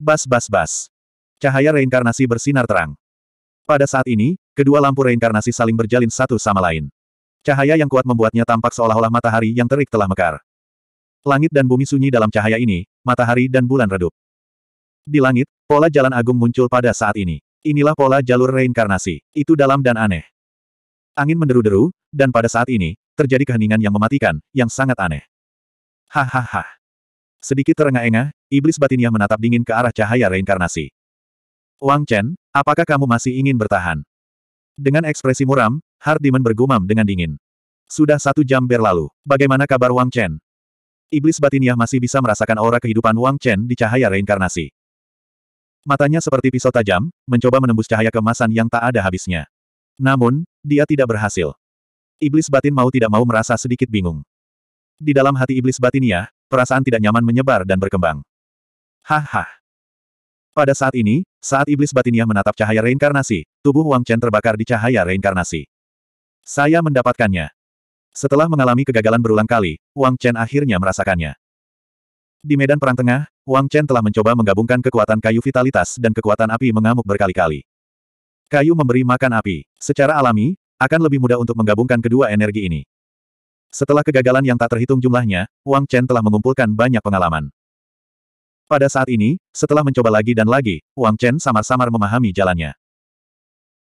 Bas bas bas. Cahaya reinkarnasi bersinar terang. Pada saat ini, kedua lampu reinkarnasi saling berjalin satu sama lain. Cahaya yang kuat membuatnya tampak seolah-olah matahari yang terik telah mekar. Langit dan bumi sunyi dalam cahaya ini, matahari dan bulan redup. Di langit, pola jalan agung muncul pada saat ini. Inilah pola jalur reinkarnasi. Itu dalam dan aneh. Angin menderu-deru, dan pada saat ini, terjadi keheningan yang mematikan, yang sangat aneh. Hahaha. Sedikit terengah-engah, iblis batinnya menatap dingin ke arah cahaya reinkarnasi. Wang Chen, apakah kamu masih ingin bertahan? Dengan ekspresi muram, Hardiman bergumam dengan dingin. Sudah satu jam berlalu. Bagaimana kabar Wang Chen? Iblis batinnya masih bisa merasakan aura kehidupan Wang Chen di cahaya reinkarnasi. Matanya seperti pisau tajam, mencoba menembus cahaya kemasan yang tak ada habisnya. Namun, dia tidak berhasil. Iblis batin mau tidak mau merasa sedikit bingung. Di dalam hati iblis batinnya, perasaan tidak nyaman menyebar dan berkembang. Haha. Pada saat ini, saat iblis batinnya menatap cahaya reinkarnasi, tubuh Wang Chen terbakar di cahaya reinkarnasi. Saya mendapatkannya. Setelah mengalami kegagalan berulang kali, Wang Chen akhirnya merasakannya. Di medan perang tengah, Wang Chen telah mencoba menggabungkan kekuatan kayu vitalitas dan kekuatan api mengamuk berkali-kali. Kayu memberi makan api. Secara alami, akan lebih mudah untuk menggabungkan kedua energi ini. Setelah kegagalan yang tak terhitung jumlahnya, Wang Chen telah mengumpulkan banyak pengalaman. Pada saat ini, setelah mencoba lagi dan lagi, Wang Chen samar-samar memahami jalannya.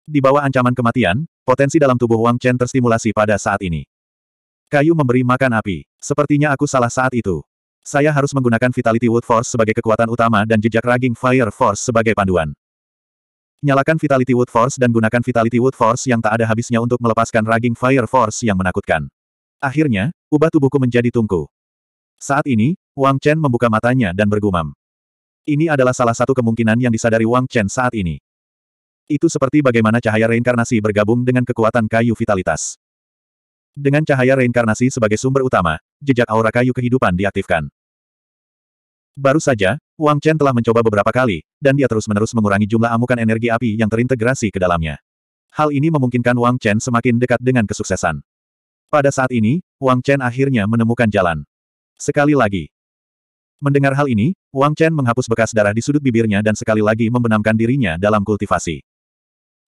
Di bawah ancaman kematian, potensi dalam tubuh Wang Chen terstimulasi pada saat ini. Kayu memberi makan api. Sepertinya aku salah saat itu. Saya harus menggunakan Vitality Wood Force sebagai kekuatan utama dan jejak raging Fire Force sebagai panduan. Nyalakan Vitality Wood Force dan gunakan Vitality Wood Force yang tak ada habisnya untuk melepaskan raging Fire Force yang menakutkan. Akhirnya, ubah tubuhku menjadi tungku. Saat ini, Wang Chen membuka matanya dan bergumam. Ini adalah salah satu kemungkinan yang disadari Wang Chen saat ini. Itu seperti bagaimana cahaya reinkarnasi bergabung dengan kekuatan kayu vitalitas. Dengan cahaya reinkarnasi sebagai sumber utama, jejak aura kayu kehidupan diaktifkan. Baru saja, Wang Chen telah mencoba beberapa kali, dan dia terus-menerus mengurangi jumlah amukan energi api yang terintegrasi ke dalamnya. Hal ini memungkinkan Wang Chen semakin dekat dengan kesuksesan. Pada saat ini, Wang Chen akhirnya menemukan jalan. Sekali lagi. Mendengar hal ini, Wang Chen menghapus bekas darah di sudut bibirnya dan sekali lagi membenamkan dirinya dalam kultivasi.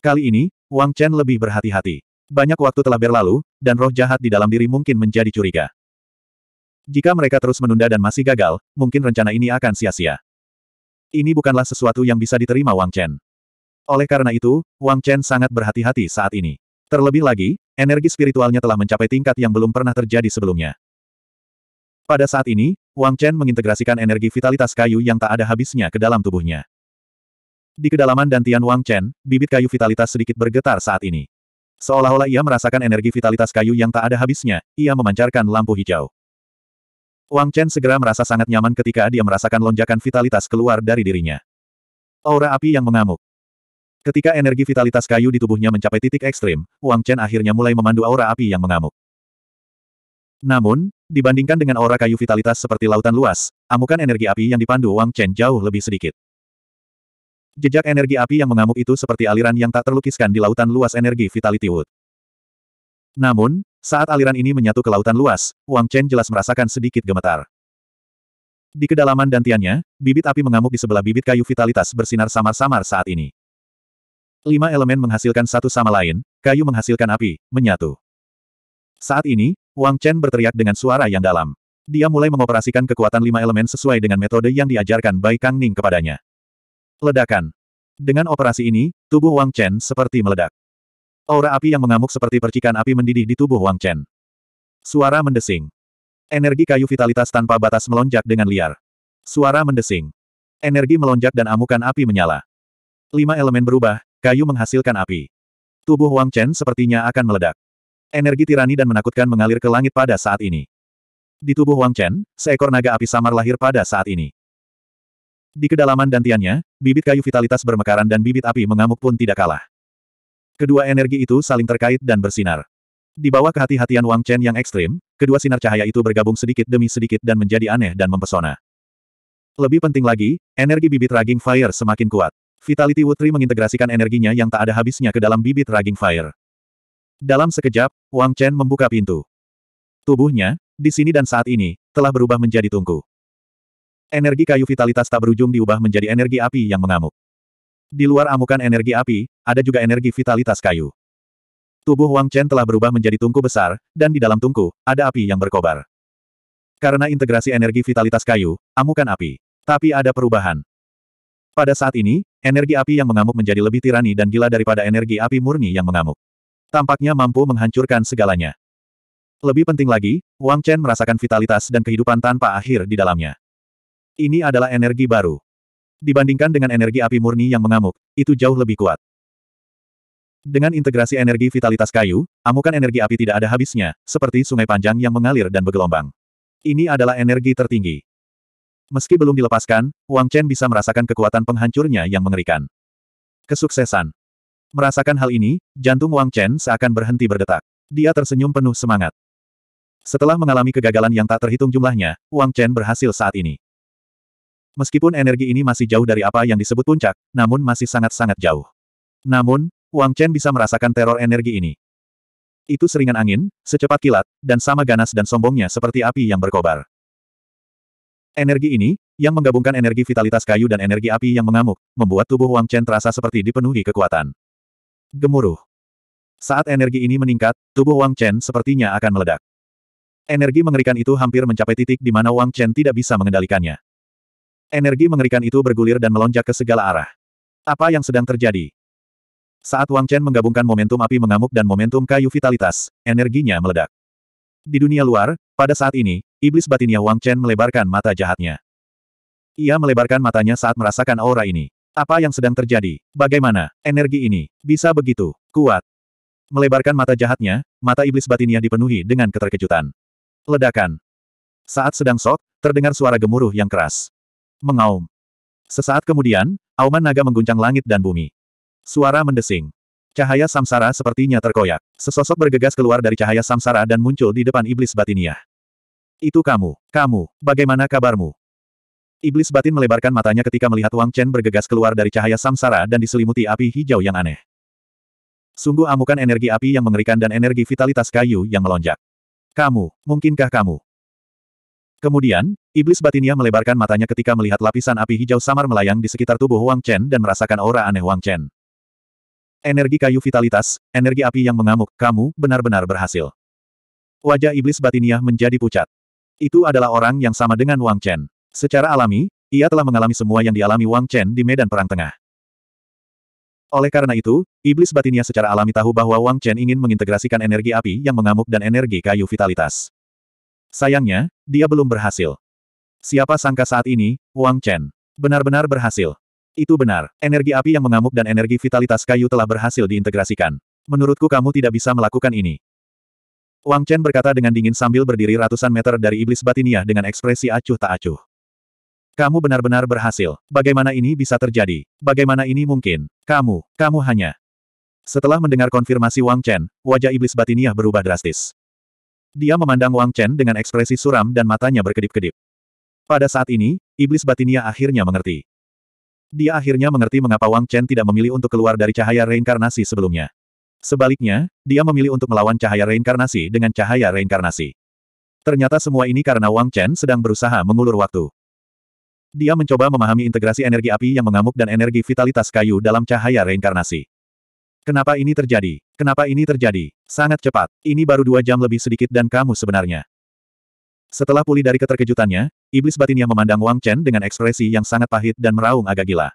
Kali ini, Wang Chen lebih berhati-hati. Banyak waktu telah berlalu, dan roh jahat di dalam diri mungkin menjadi curiga. Jika mereka terus menunda dan masih gagal, mungkin rencana ini akan sia-sia. Ini bukanlah sesuatu yang bisa diterima Wang Chen. Oleh karena itu, Wang Chen sangat berhati-hati saat ini. Terlebih lagi, energi spiritualnya telah mencapai tingkat yang belum pernah terjadi sebelumnya. Pada saat ini, Wang Chen mengintegrasikan energi vitalitas kayu yang tak ada habisnya ke dalam tubuhnya. Di kedalaman dantian Wang Chen, bibit kayu vitalitas sedikit bergetar saat ini. Seolah-olah ia merasakan energi vitalitas kayu yang tak ada habisnya, ia memancarkan lampu hijau. Wang Chen segera merasa sangat nyaman ketika dia merasakan lonjakan vitalitas keluar dari dirinya. Aura api yang mengamuk. Ketika energi vitalitas kayu di tubuhnya mencapai titik ekstrim, Wang Chen akhirnya mulai memandu aura api yang mengamuk. Namun, dibandingkan dengan aura kayu vitalitas seperti lautan luas, amukan energi api yang dipandu Wang Chen jauh lebih sedikit. Jejak energi api yang mengamuk itu seperti aliran yang tak terlukiskan di lautan luas energi Vitality Wood. Namun, saat aliran ini menyatu ke lautan luas, Wang Chen jelas merasakan sedikit gemetar. Di kedalaman dantiannya, bibit api mengamuk di sebelah bibit kayu vitalitas bersinar samar-samar saat ini. Lima elemen menghasilkan satu sama lain, kayu menghasilkan api, menyatu. Saat ini, Wang Chen berteriak dengan suara yang dalam. Dia mulai mengoperasikan kekuatan lima elemen sesuai dengan metode yang diajarkan Bai Kang Ning kepadanya. Ledakan. Dengan operasi ini, tubuh Wang Chen seperti meledak. Aura api yang mengamuk seperti percikan api mendidih di tubuh Wang Chen. Suara mendesing. Energi kayu vitalitas tanpa batas melonjak dengan liar. Suara mendesing. Energi melonjak dan amukan api menyala. Lima elemen berubah, kayu menghasilkan api. Tubuh Wang Chen sepertinya akan meledak. Energi tirani dan menakutkan mengalir ke langit pada saat ini. Di tubuh Wang Chen, seekor naga api samar lahir pada saat ini. Di kedalaman dantiannya, bibit kayu vitalitas bermekaran dan bibit api mengamuk pun tidak kalah. Kedua energi itu saling terkait dan bersinar. Di bawah kehati-hatian Wang Chen yang ekstrim, kedua sinar cahaya itu bergabung sedikit demi sedikit dan menjadi aneh dan mempesona. Lebih penting lagi, energi bibit raging fire semakin kuat. Vitality Wutri mengintegrasikan energinya yang tak ada habisnya ke dalam bibit raging fire. Dalam sekejap, Wang Chen membuka pintu. Tubuhnya, di sini dan saat ini, telah berubah menjadi tungku. Energi kayu vitalitas tak berujung diubah menjadi energi api yang mengamuk. Di luar amukan energi api, ada juga energi vitalitas kayu. Tubuh Wang Chen telah berubah menjadi tungku besar, dan di dalam tungku, ada api yang berkobar. Karena integrasi energi vitalitas kayu, amukan api. Tapi ada perubahan. Pada saat ini, energi api yang mengamuk menjadi lebih tirani dan gila daripada energi api murni yang mengamuk. Tampaknya mampu menghancurkan segalanya. Lebih penting lagi, Wang Chen merasakan vitalitas dan kehidupan tanpa akhir di dalamnya. Ini adalah energi baru. Dibandingkan dengan energi api murni yang mengamuk, itu jauh lebih kuat. Dengan integrasi energi vitalitas kayu, amukan energi api tidak ada habisnya, seperti sungai panjang yang mengalir dan bergelombang. Ini adalah energi tertinggi. Meski belum dilepaskan, Wang Chen bisa merasakan kekuatan penghancurnya yang mengerikan. Kesuksesan. Merasakan hal ini, jantung Wang Chen seakan berhenti berdetak. Dia tersenyum penuh semangat. Setelah mengalami kegagalan yang tak terhitung jumlahnya, Wang Chen berhasil saat ini. Meskipun energi ini masih jauh dari apa yang disebut puncak, namun masih sangat-sangat jauh. Namun, Wang Chen bisa merasakan teror energi ini. Itu seringan angin, secepat kilat, dan sama ganas dan sombongnya seperti api yang berkobar. Energi ini, yang menggabungkan energi vitalitas kayu dan energi api yang mengamuk, membuat tubuh Wang Chen terasa seperti dipenuhi kekuatan. Gemuruh. Saat energi ini meningkat, tubuh Wang Chen sepertinya akan meledak. Energi mengerikan itu hampir mencapai titik di mana Wang Chen tidak bisa mengendalikannya. Energi mengerikan itu bergulir dan melonjak ke segala arah. Apa yang sedang terjadi? Saat Wang Chen menggabungkan momentum api mengamuk dan momentum kayu vitalitas, energinya meledak. Di dunia luar, pada saat ini, iblis batinnya Wang Chen melebarkan mata jahatnya. Ia melebarkan matanya saat merasakan aura ini. Apa yang sedang terjadi? Bagaimana energi ini bisa begitu kuat? Melebarkan mata jahatnya, mata iblis batinnya dipenuhi dengan keterkejutan. Ledakan. Saat sedang sok, terdengar suara gemuruh yang keras. Mengaum. Sesaat kemudian, auman naga mengguncang langit dan bumi. Suara mendesing. Cahaya samsara sepertinya terkoyak. Sesosok bergegas keluar dari cahaya samsara dan muncul di depan iblis batinia. Itu kamu, kamu, bagaimana kabarmu? Iblis batin melebarkan matanya ketika melihat Wang Chen bergegas keluar dari cahaya samsara dan diselimuti api hijau yang aneh. Sungguh amukan energi api yang mengerikan dan energi vitalitas kayu yang melonjak. Kamu, mungkinkah kamu? Kemudian, iblis batinia melebarkan matanya ketika melihat lapisan api hijau samar melayang di sekitar tubuh Wang Chen dan merasakan aura aneh Wang Chen. Energi kayu vitalitas, energi api yang mengamuk, kamu benar-benar berhasil. Wajah iblis batinia menjadi pucat. Itu adalah orang yang sama dengan Wang Chen. Secara alami, ia telah mengalami semua yang dialami Wang Chen di Medan Perang Tengah. Oleh karena itu, iblis batinia secara alami tahu bahwa Wang Chen ingin mengintegrasikan energi api yang mengamuk dan energi kayu vitalitas. Sayangnya, dia belum berhasil. Siapa sangka saat ini, Wang Chen. Benar-benar berhasil. Itu benar, energi api yang mengamuk dan energi vitalitas kayu telah berhasil diintegrasikan. Menurutku kamu tidak bisa melakukan ini. Wang Chen berkata dengan dingin sambil berdiri ratusan meter dari iblis batiniah dengan ekspresi acuh tak acuh. Kamu benar-benar berhasil. Bagaimana ini bisa terjadi? Bagaimana ini mungkin? Kamu, kamu hanya. Setelah mendengar konfirmasi Wang Chen, wajah iblis batiniah berubah drastis. Dia memandang Wang Chen dengan ekspresi suram dan matanya berkedip-kedip. Pada saat ini, iblis batinia akhirnya mengerti. Dia akhirnya mengerti mengapa Wang Chen tidak memilih untuk keluar dari cahaya reinkarnasi sebelumnya. Sebaliknya, dia memilih untuk melawan cahaya reinkarnasi dengan cahaya reinkarnasi. Ternyata semua ini karena Wang Chen sedang berusaha mengulur waktu. Dia mencoba memahami integrasi energi api yang mengamuk dan energi vitalitas kayu dalam cahaya reinkarnasi. Kenapa ini terjadi? Kenapa ini terjadi? Sangat cepat. Ini baru dua jam lebih sedikit dan kamu sebenarnya. Setelah pulih dari keterkejutannya, iblis batinnya memandang Wang Chen dengan ekspresi yang sangat pahit dan meraung agak gila.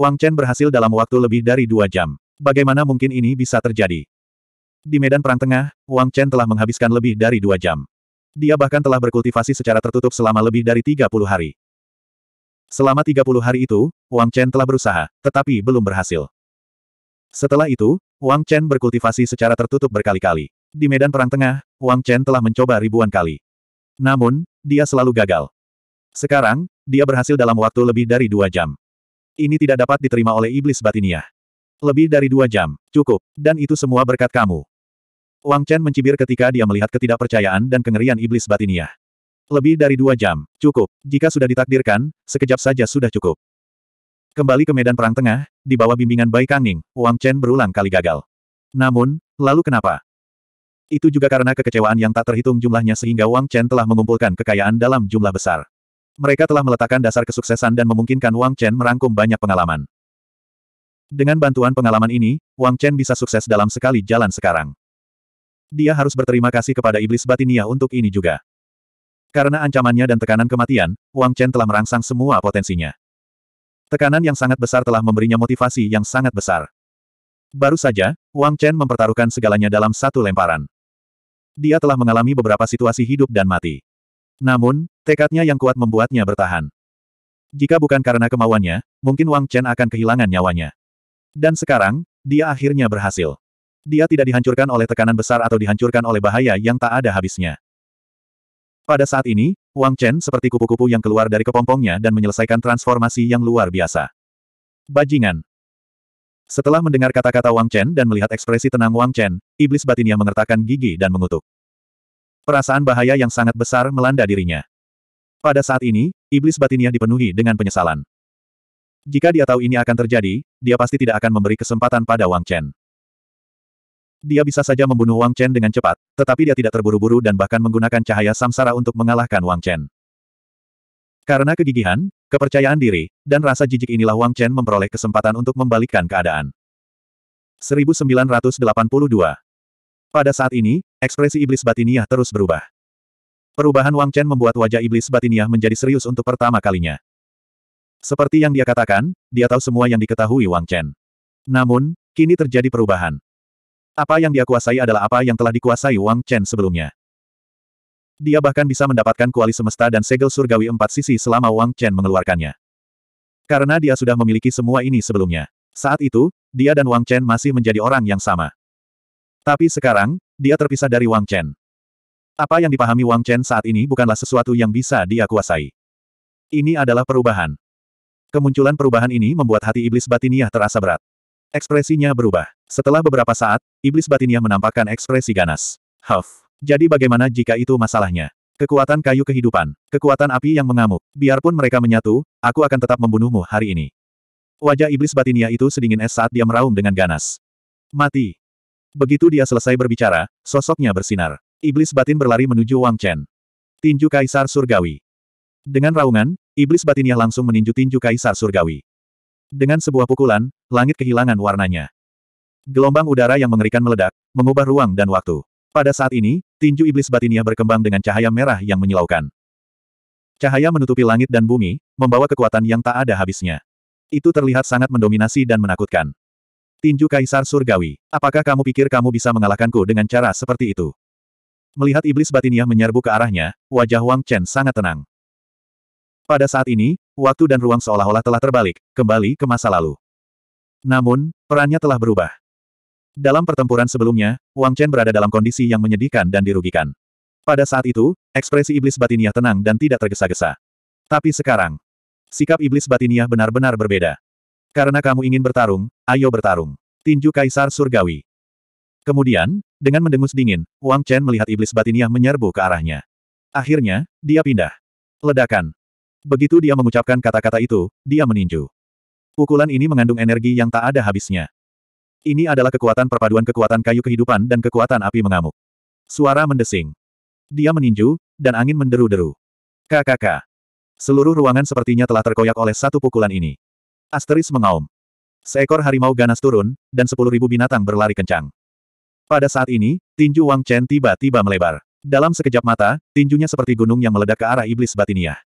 Wang Chen berhasil dalam waktu lebih dari dua jam. Bagaimana mungkin ini bisa terjadi? Di medan perang tengah, Wang Chen telah menghabiskan lebih dari dua jam. Dia bahkan telah berkultivasi secara tertutup selama lebih dari 30 hari. Selama 30 hari itu, Wang Chen telah berusaha, tetapi belum berhasil. Setelah itu, Wang Chen berkultivasi secara tertutup berkali-kali. Di medan perang tengah, Wang Chen telah mencoba ribuan kali. Namun, dia selalu gagal. Sekarang, dia berhasil dalam waktu lebih dari dua jam. Ini tidak dapat diterima oleh iblis batinia. Lebih dari dua jam, cukup, dan itu semua berkat kamu. Wang Chen mencibir ketika dia melihat ketidakpercayaan dan kengerian iblis batinia. Lebih dari dua jam, cukup. Jika sudah ditakdirkan, sekejap saja sudah cukup. Kembali ke medan perang tengah, di bawah bimbingan Bai Kangning, Wang Chen berulang kali gagal. Namun, lalu kenapa? Itu juga karena kekecewaan yang tak terhitung jumlahnya sehingga Wang Chen telah mengumpulkan kekayaan dalam jumlah besar. Mereka telah meletakkan dasar kesuksesan dan memungkinkan Wang Chen merangkum banyak pengalaman. Dengan bantuan pengalaman ini, Wang Chen bisa sukses dalam sekali jalan sekarang. Dia harus berterima kasih kepada iblis batinia untuk ini juga. Karena ancamannya dan tekanan kematian, Wang Chen telah merangsang semua potensinya. Tekanan yang sangat besar telah memberinya motivasi yang sangat besar. Baru saja, Wang Chen mempertaruhkan segalanya dalam satu lemparan. Dia telah mengalami beberapa situasi hidup dan mati. Namun, tekadnya yang kuat membuatnya bertahan. Jika bukan karena kemauannya, mungkin Wang Chen akan kehilangan nyawanya. Dan sekarang, dia akhirnya berhasil. Dia tidak dihancurkan oleh tekanan besar atau dihancurkan oleh bahaya yang tak ada habisnya. Pada saat ini, Wang Chen seperti kupu-kupu yang keluar dari kepompongnya dan menyelesaikan transformasi yang luar biasa. Bajingan. Setelah mendengar kata-kata Wang Chen dan melihat ekspresi tenang Wang Chen, iblis batinnya mengertakkan gigi dan mengutuk. Perasaan bahaya yang sangat besar melanda dirinya. Pada saat ini, iblis batinnya dipenuhi dengan penyesalan. Jika dia tahu ini akan terjadi, dia pasti tidak akan memberi kesempatan pada Wang Chen. Dia bisa saja membunuh Wang Chen dengan cepat, tetapi dia tidak terburu-buru dan bahkan menggunakan cahaya samsara untuk mengalahkan Wang Chen. Karena kegigihan, kepercayaan diri, dan rasa jijik inilah Wang Chen memperoleh kesempatan untuk membalikkan keadaan. 1982 Pada saat ini, ekspresi iblis batiniah terus berubah. Perubahan Wang Chen membuat wajah iblis batiniah menjadi serius untuk pertama kalinya. Seperti yang dia katakan, dia tahu semua yang diketahui Wang Chen. Namun, kini terjadi perubahan. Apa yang dia kuasai adalah apa yang telah dikuasai Wang Chen sebelumnya. Dia bahkan bisa mendapatkan kuali semesta dan segel surgawi empat sisi selama Wang Chen mengeluarkannya. Karena dia sudah memiliki semua ini sebelumnya. Saat itu, dia dan Wang Chen masih menjadi orang yang sama. Tapi sekarang, dia terpisah dari Wang Chen. Apa yang dipahami Wang Chen saat ini bukanlah sesuatu yang bisa dia kuasai. Ini adalah perubahan. Kemunculan perubahan ini membuat hati iblis batiniah terasa berat. Ekspresinya berubah. Setelah beberapa saat, iblis batinnya menampakkan ekspresi ganas. Huff. Jadi bagaimana jika itu masalahnya? Kekuatan kayu kehidupan, kekuatan api yang mengamuk. Biarpun mereka menyatu, aku akan tetap membunuhmu hari ini. Wajah iblis batinnya itu sedingin es saat dia meraung dengan ganas. Mati. Begitu dia selesai berbicara, sosoknya bersinar. Iblis batin berlari menuju Wang Chen. Tinju Kaisar Surgawi. Dengan raungan, iblis batinnya langsung meninju tinju Kaisar Surgawi. Dengan sebuah pukulan, langit kehilangan warnanya. Gelombang udara yang mengerikan meledak, mengubah ruang dan waktu. Pada saat ini, tinju iblis batinia berkembang dengan cahaya merah yang menyilaukan. Cahaya menutupi langit dan bumi, membawa kekuatan yang tak ada habisnya. Itu terlihat sangat mendominasi dan menakutkan. Tinju Kaisar Surgawi, apakah kamu pikir kamu bisa mengalahkanku dengan cara seperti itu? Melihat iblis batinia menyerbu ke arahnya, wajah Wang Chen sangat tenang. Pada saat ini, waktu dan ruang seolah-olah telah terbalik, kembali ke masa lalu. Namun, perannya telah berubah. Dalam pertempuran sebelumnya, Wang Chen berada dalam kondisi yang menyedihkan dan dirugikan. Pada saat itu, ekspresi iblis batiniah tenang dan tidak tergesa-gesa. Tapi sekarang, sikap iblis batiniah benar-benar berbeda. Karena kamu ingin bertarung, ayo bertarung. Tinju Kaisar Surgawi. Kemudian, dengan mendengus dingin, Wang Chen melihat iblis batiniah menyerbu ke arahnya. Akhirnya, dia pindah. Ledakan. Begitu dia mengucapkan kata-kata itu, dia meninju. Pukulan ini mengandung energi yang tak ada habisnya. Ini adalah kekuatan perpaduan kekuatan kayu kehidupan dan kekuatan api mengamuk. Suara mendesing. Dia meninju, dan angin menderu-deru. KKK. Seluruh ruangan sepertinya telah terkoyak oleh satu pukulan ini. Asteris mengaum. Seekor harimau ganas turun, dan sepuluh ribu binatang berlari kencang. Pada saat ini, tinju Wang Chen tiba-tiba melebar. Dalam sekejap mata, tinjunya seperti gunung yang meledak ke arah iblis batiniah.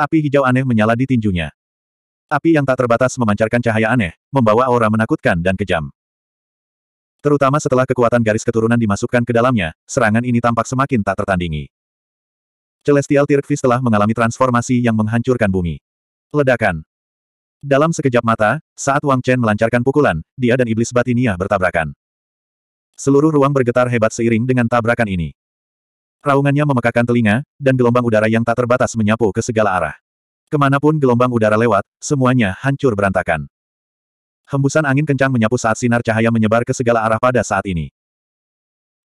Api hijau aneh menyala di tinjunya. Api yang tak terbatas memancarkan cahaya aneh, membawa aura menakutkan dan kejam. Terutama setelah kekuatan garis keturunan dimasukkan ke dalamnya, serangan ini tampak semakin tak tertandingi. Celestial Tirkvis telah mengalami transformasi yang menghancurkan bumi. Ledakan. Dalam sekejap mata, saat Wang Chen melancarkan pukulan, dia dan iblis batinia bertabrakan. Seluruh ruang bergetar hebat seiring dengan tabrakan ini. Raungannya memekakan telinga, dan gelombang udara yang tak terbatas menyapu ke segala arah. Kemanapun gelombang udara lewat, semuanya hancur berantakan. Hembusan angin kencang menyapu saat sinar cahaya menyebar ke segala arah pada saat ini.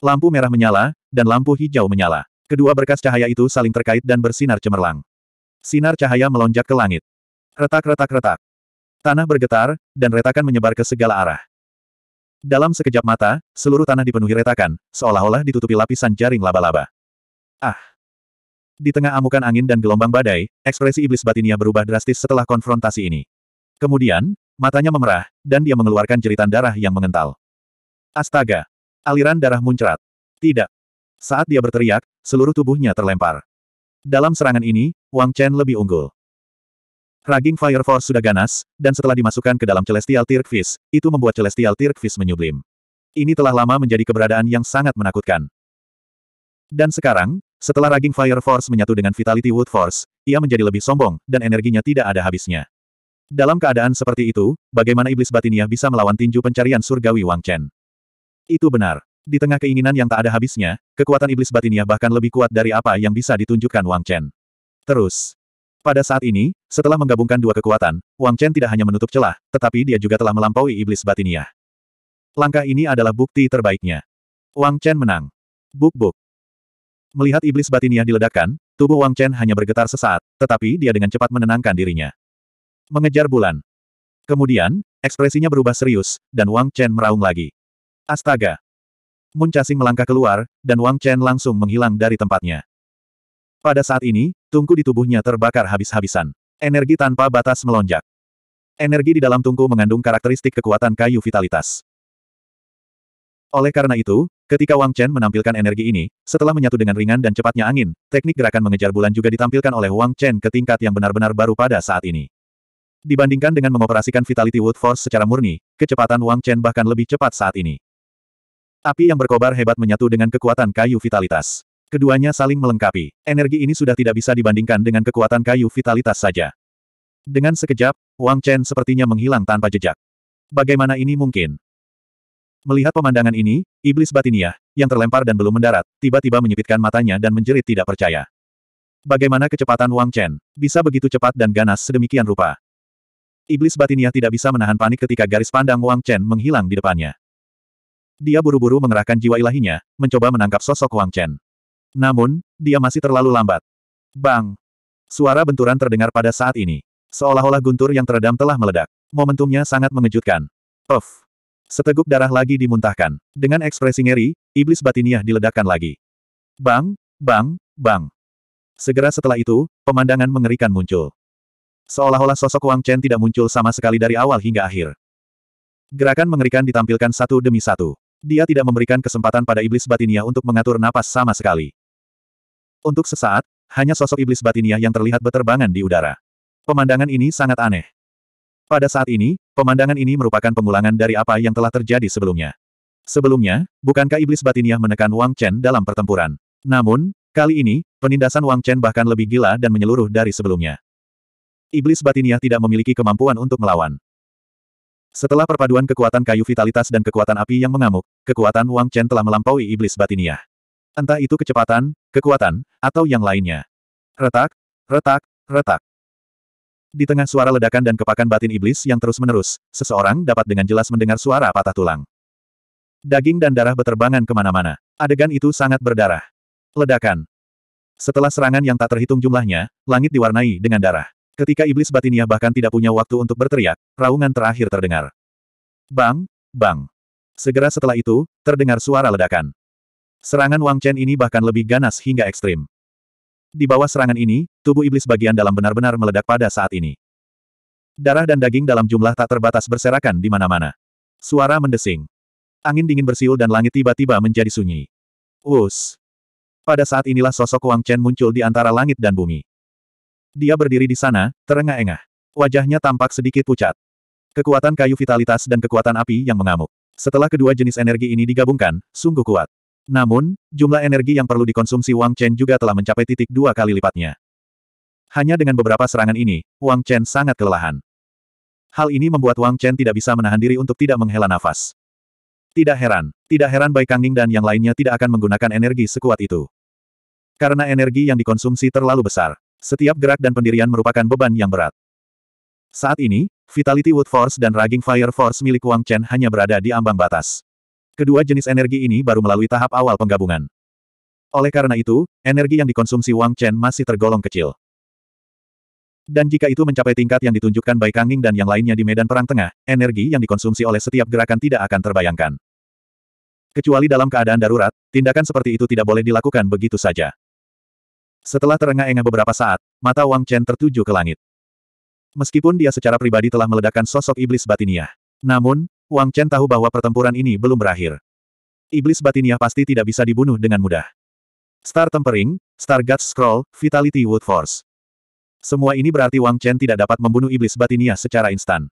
Lampu merah menyala, dan lampu hijau menyala. Kedua berkas cahaya itu saling terkait dan bersinar cemerlang. Sinar cahaya melonjak ke langit. Retak-retak-retak. Tanah bergetar, dan retakan menyebar ke segala arah. Dalam sekejap mata, seluruh tanah dipenuhi retakan, seolah-olah ditutupi lapisan jaring laba-laba. Ah! Di tengah amukan angin dan gelombang badai, ekspresi iblis batinia berubah drastis setelah konfrontasi ini. Kemudian, matanya memerah, dan dia mengeluarkan jeritan darah yang mengental. Astaga! Aliran darah muncrat. Tidak. Saat dia berteriak, seluruh tubuhnya terlempar. Dalam serangan ini, Wang Chen lebih unggul. Raging Fire Force sudah ganas, dan setelah dimasukkan ke dalam Celestial Tirkfish, itu membuat Celestial Tirkfish menyublim. Ini telah lama menjadi keberadaan yang sangat menakutkan. Dan sekarang, setelah raging Fire Force menyatu dengan Vitality Wood Force, ia menjadi lebih sombong, dan energinya tidak ada habisnya. Dalam keadaan seperti itu, bagaimana iblis batinia bisa melawan tinju pencarian surgawi Wang Chen? Itu benar. Di tengah keinginan yang tak ada habisnya, kekuatan iblis batinia bahkan lebih kuat dari apa yang bisa ditunjukkan Wang Chen. Terus. Pada saat ini, setelah menggabungkan dua kekuatan, Wang Chen tidak hanya menutup celah, tetapi dia juga telah melampaui iblis batinia. Langkah ini adalah bukti terbaiknya. Wang Chen menang. Buk-buk. Melihat iblis batinia diledakkan, tubuh Wang Chen hanya bergetar sesaat, tetapi dia dengan cepat menenangkan dirinya. Mengejar bulan. Kemudian, ekspresinya berubah serius, dan Wang Chen meraung lagi. Astaga! Mun Chasing melangkah keluar, dan Wang Chen langsung menghilang dari tempatnya. Pada saat ini, tungku di tubuhnya terbakar habis-habisan. Energi tanpa batas melonjak. Energi di dalam tungku mengandung karakteristik kekuatan kayu vitalitas. Oleh karena itu, Ketika Wang Chen menampilkan energi ini, setelah menyatu dengan ringan dan cepatnya angin, teknik gerakan mengejar bulan juga ditampilkan oleh Wang Chen ke tingkat yang benar-benar baru pada saat ini. Dibandingkan dengan mengoperasikan Vitality Wood Force secara murni, kecepatan Wang Chen bahkan lebih cepat saat ini. Api yang berkobar hebat menyatu dengan kekuatan kayu vitalitas. Keduanya saling melengkapi. Energi ini sudah tidak bisa dibandingkan dengan kekuatan kayu vitalitas saja. Dengan sekejap, Wang Chen sepertinya menghilang tanpa jejak. Bagaimana ini mungkin? Melihat pemandangan ini, iblis batinia, yang terlempar dan belum mendarat, tiba-tiba menyipitkan matanya dan menjerit tidak percaya. Bagaimana kecepatan Wang Chen? Bisa begitu cepat dan ganas sedemikian rupa. Iblis batinia tidak bisa menahan panik ketika garis pandang Wang Chen menghilang di depannya. Dia buru-buru mengerahkan jiwa ilahinya, mencoba menangkap sosok Wang Chen. Namun, dia masih terlalu lambat. Bang! Suara benturan terdengar pada saat ini. Seolah-olah guntur yang teredam telah meledak. Momentumnya sangat mengejutkan. Off! Seteguk darah lagi dimuntahkan. Dengan ekspresi ngeri, iblis batiniah diledakkan lagi. Bang, bang, bang. Segera setelah itu, pemandangan mengerikan muncul. Seolah-olah sosok Wang Chen tidak muncul sama sekali dari awal hingga akhir. Gerakan mengerikan ditampilkan satu demi satu. Dia tidak memberikan kesempatan pada iblis batiniah untuk mengatur napas sama sekali. Untuk sesaat, hanya sosok iblis batiniah yang terlihat beterbangan di udara. Pemandangan ini sangat aneh. Pada saat ini, pemandangan ini merupakan pengulangan dari apa yang telah terjadi sebelumnya. Sebelumnya, bukankah iblis batiniah menekan Wang Chen dalam pertempuran? Namun, kali ini, penindasan Wang Chen bahkan lebih gila dan menyeluruh dari sebelumnya. Iblis batiniah tidak memiliki kemampuan untuk melawan. Setelah perpaduan kekuatan kayu vitalitas dan kekuatan api yang mengamuk, kekuatan Wang Chen telah melampaui iblis batiniah. Entah itu kecepatan, kekuatan, atau yang lainnya. Retak, retak, retak. Di tengah suara ledakan dan kepakan batin iblis yang terus-menerus, seseorang dapat dengan jelas mendengar suara patah tulang. Daging dan darah beterbangan kemana-mana. Adegan itu sangat berdarah. Ledakan. Setelah serangan yang tak terhitung jumlahnya, langit diwarnai dengan darah. Ketika iblis batinia bahkan tidak punya waktu untuk berteriak, raungan terakhir terdengar. Bang, bang. Segera setelah itu, terdengar suara ledakan. Serangan Wang Chen ini bahkan lebih ganas hingga ekstrim. Di bawah serangan ini, tubuh iblis bagian dalam benar-benar meledak pada saat ini. Darah dan daging dalam jumlah tak terbatas berserakan di mana-mana. Suara mendesing. Angin dingin bersiul dan langit tiba-tiba menjadi sunyi. Us. Pada saat inilah sosok Wang Chen muncul di antara langit dan bumi. Dia berdiri di sana, terengah-engah. Wajahnya tampak sedikit pucat. Kekuatan kayu vitalitas dan kekuatan api yang mengamuk. Setelah kedua jenis energi ini digabungkan, sungguh kuat. Namun, jumlah energi yang perlu dikonsumsi Wang Chen juga telah mencapai titik dua kali lipatnya. Hanya dengan beberapa serangan ini, Wang Chen sangat kelelahan. Hal ini membuat Wang Chen tidak bisa menahan diri untuk tidak menghela nafas. Tidak heran, tidak heran Bai Kangning dan yang lainnya tidak akan menggunakan energi sekuat itu. Karena energi yang dikonsumsi terlalu besar, setiap gerak dan pendirian merupakan beban yang berat. Saat ini, Vitality Wood Force dan Raging Fire Force milik Wang Chen hanya berada di ambang batas. Kedua jenis energi ini baru melalui tahap awal penggabungan. Oleh karena itu, energi yang dikonsumsi Wang Chen masih tergolong kecil. Dan jika itu mencapai tingkat yang ditunjukkan Bai Ning dan yang lainnya di medan perang tengah, energi yang dikonsumsi oleh setiap gerakan tidak akan terbayangkan. Kecuali dalam keadaan darurat, tindakan seperti itu tidak boleh dilakukan begitu saja. Setelah terengah-engah beberapa saat, mata Wang Chen tertuju ke langit. Meskipun dia secara pribadi telah meledakkan sosok iblis batinia. Namun, Wang Chen tahu bahwa pertempuran ini belum berakhir. Iblis batinnya pasti tidak bisa dibunuh dengan mudah. Star Tempering, Star Gods Scroll, Vitality Wood Force. Semua ini berarti Wang Chen tidak dapat membunuh iblis batinnya secara instan.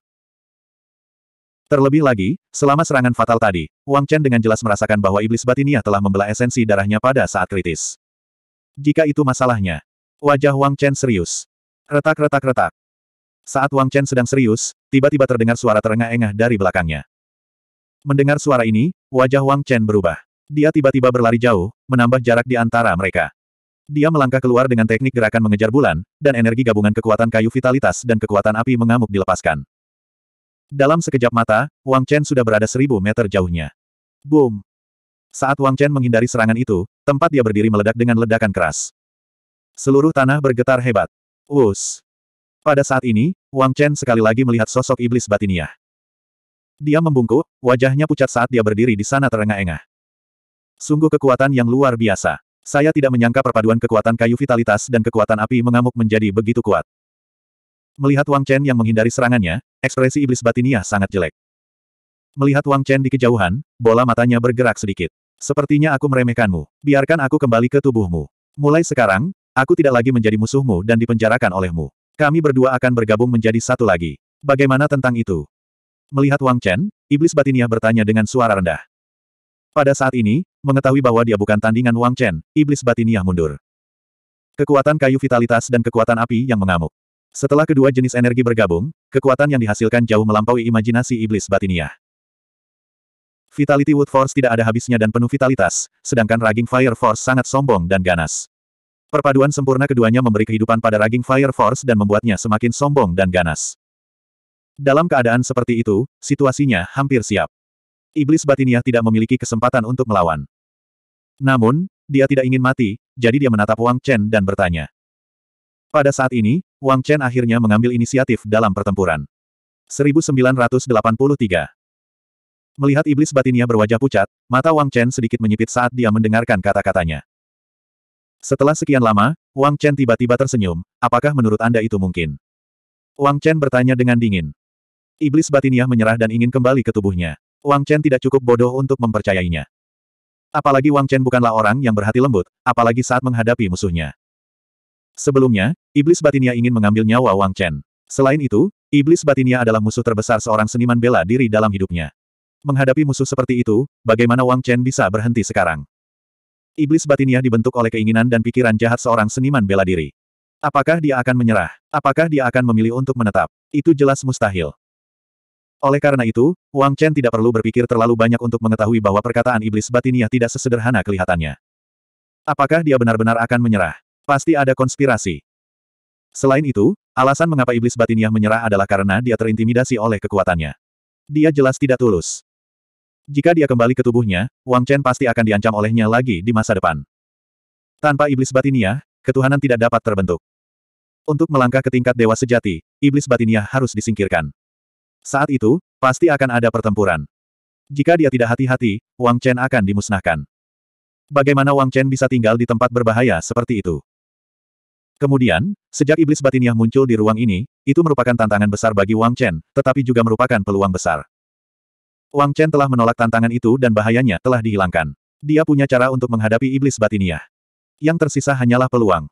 Terlebih lagi, selama serangan fatal tadi, Wang Chen dengan jelas merasakan bahwa iblis batinnya telah membelah esensi darahnya pada saat kritis. Jika itu masalahnya. Wajah Wang Chen serius. Retak-retak-retak. Saat Wang Chen sedang serius, tiba-tiba terdengar suara terengah-engah dari belakangnya. Mendengar suara ini, wajah Wang Chen berubah. Dia tiba-tiba berlari jauh, menambah jarak di antara mereka. Dia melangkah keluar dengan teknik gerakan mengejar bulan, dan energi gabungan kekuatan kayu vitalitas dan kekuatan api mengamuk dilepaskan. Dalam sekejap mata, Wang Chen sudah berada seribu meter jauhnya. Boom! Saat Wang Chen menghindari serangan itu, tempat dia berdiri meledak dengan ledakan keras. Seluruh tanah bergetar hebat. Us! Pada saat ini, Wang Chen sekali lagi melihat sosok iblis batinia. Dia membungkuk, wajahnya pucat saat dia berdiri di sana terengah-engah. Sungguh kekuatan yang luar biasa. Saya tidak menyangka perpaduan kekuatan kayu vitalitas dan kekuatan api mengamuk menjadi begitu kuat. Melihat Wang Chen yang menghindari serangannya, ekspresi iblis batinia sangat jelek. Melihat Wang Chen di kejauhan, bola matanya bergerak sedikit. Sepertinya aku meremehkanmu. Biarkan aku kembali ke tubuhmu. Mulai sekarang, aku tidak lagi menjadi musuhmu dan dipenjarakan olehmu. Kami berdua akan bergabung menjadi satu lagi. Bagaimana tentang itu? Melihat Wang Chen, iblis batinia bertanya dengan suara rendah. Pada saat ini, mengetahui bahwa dia bukan tandingan Wang Chen, iblis batinia mundur. Kekuatan kayu vitalitas dan kekuatan api yang mengamuk. Setelah kedua jenis energi bergabung, kekuatan yang dihasilkan jauh melampaui imajinasi iblis batinia. Vitality Wood Force tidak ada habisnya dan penuh vitalitas, sedangkan Raging Fire Force sangat sombong dan ganas. Perpaduan sempurna keduanya memberi kehidupan pada raging Fire Force dan membuatnya semakin sombong dan ganas. Dalam keadaan seperti itu, situasinya hampir siap. Iblis batiniah tidak memiliki kesempatan untuk melawan. Namun, dia tidak ingin mati, jadi dia menatap Wang Chen dan bertanya. Pada saat ini, Wang Chen akhirnya mengambil inisiatif dalam pertempuran. 1983 Melihat iblis batiniah berwajah pucat, mata Wang Chen sedikit menyipit saat dia mendengarkan kata-katanya. Setelah sekian lama, Wang Chen tiba-tiba tersenyum, apakah menurut Anda itu mungkin? Wang Chen bertanya dengan dingin. Iblis batiniah menyerah dan ingin kembali ke tubuhnya. Wang Chen tidak cukup bodoh untuk mempercayainya. Apalagi Wang Chen bukanlah orang yang berhati lembut, apalagi saat menghadapi musuhnya. Sebelumnya, iblis Batinia ingin mengambil nyawa Wang Chen. Selain itu, iblis Batinia adalah musuh terbesar seorang seniman bela diri dalam hidupnya. Menghadapi musuh seperti itu, bagaimana Wang Chen bisa berhenti sekarang? Iblis batiniah dibentuk oleh keinginan dan pikiran jahat seorang seniman bela diri. Apakah dia akan menyerah? Apakah dia akan memilih untuk menetap? Itu jelas mustahil. Oleh karena itu, Wang Chen tidak perlu berpikir terlalu banyak untuk mengetahui bahwa perkataan iblis batiniah tidak sesederhana kelihatannya. Apakah dia benar-benar akan menyerah? Pasti ada konspirasi. Selain itu, alasan mengapa iblis batiniah menyerah adalah karena dia terintimidasi oleh kekuatannya. Dia jelas tidak tulus. Jika dia kembali ke tubuhnya, Wang Chen pasti akan diancam olehnya lagi di masa depan. Tanpa iblis batinia, ketuhanan tidak dapat terbentuk. Untuk melangkah ke tingkat dewa sejati, iblis batinia harus disingkirkan. Saat itu, pasti akan ada pertempuran. Jika dia tidak hati-hati, Wang Chen akan dimusnahkan. Bagaimana Wang Chen bisa tinggal di tempat berbahaya seperti itu? Kemudian, sejak iblis batiniah muncul di ruang ini, itu merupakan tantangan besar bagi Wang Chen, tetapi juga merupakan peluang besar. Wang Chen telah menolak tantangan itu dan bahayanya telah dihilangkan. Dia punya cara untuk menghadapi iblis batiniah. Yang tersisa hanyalah peluang.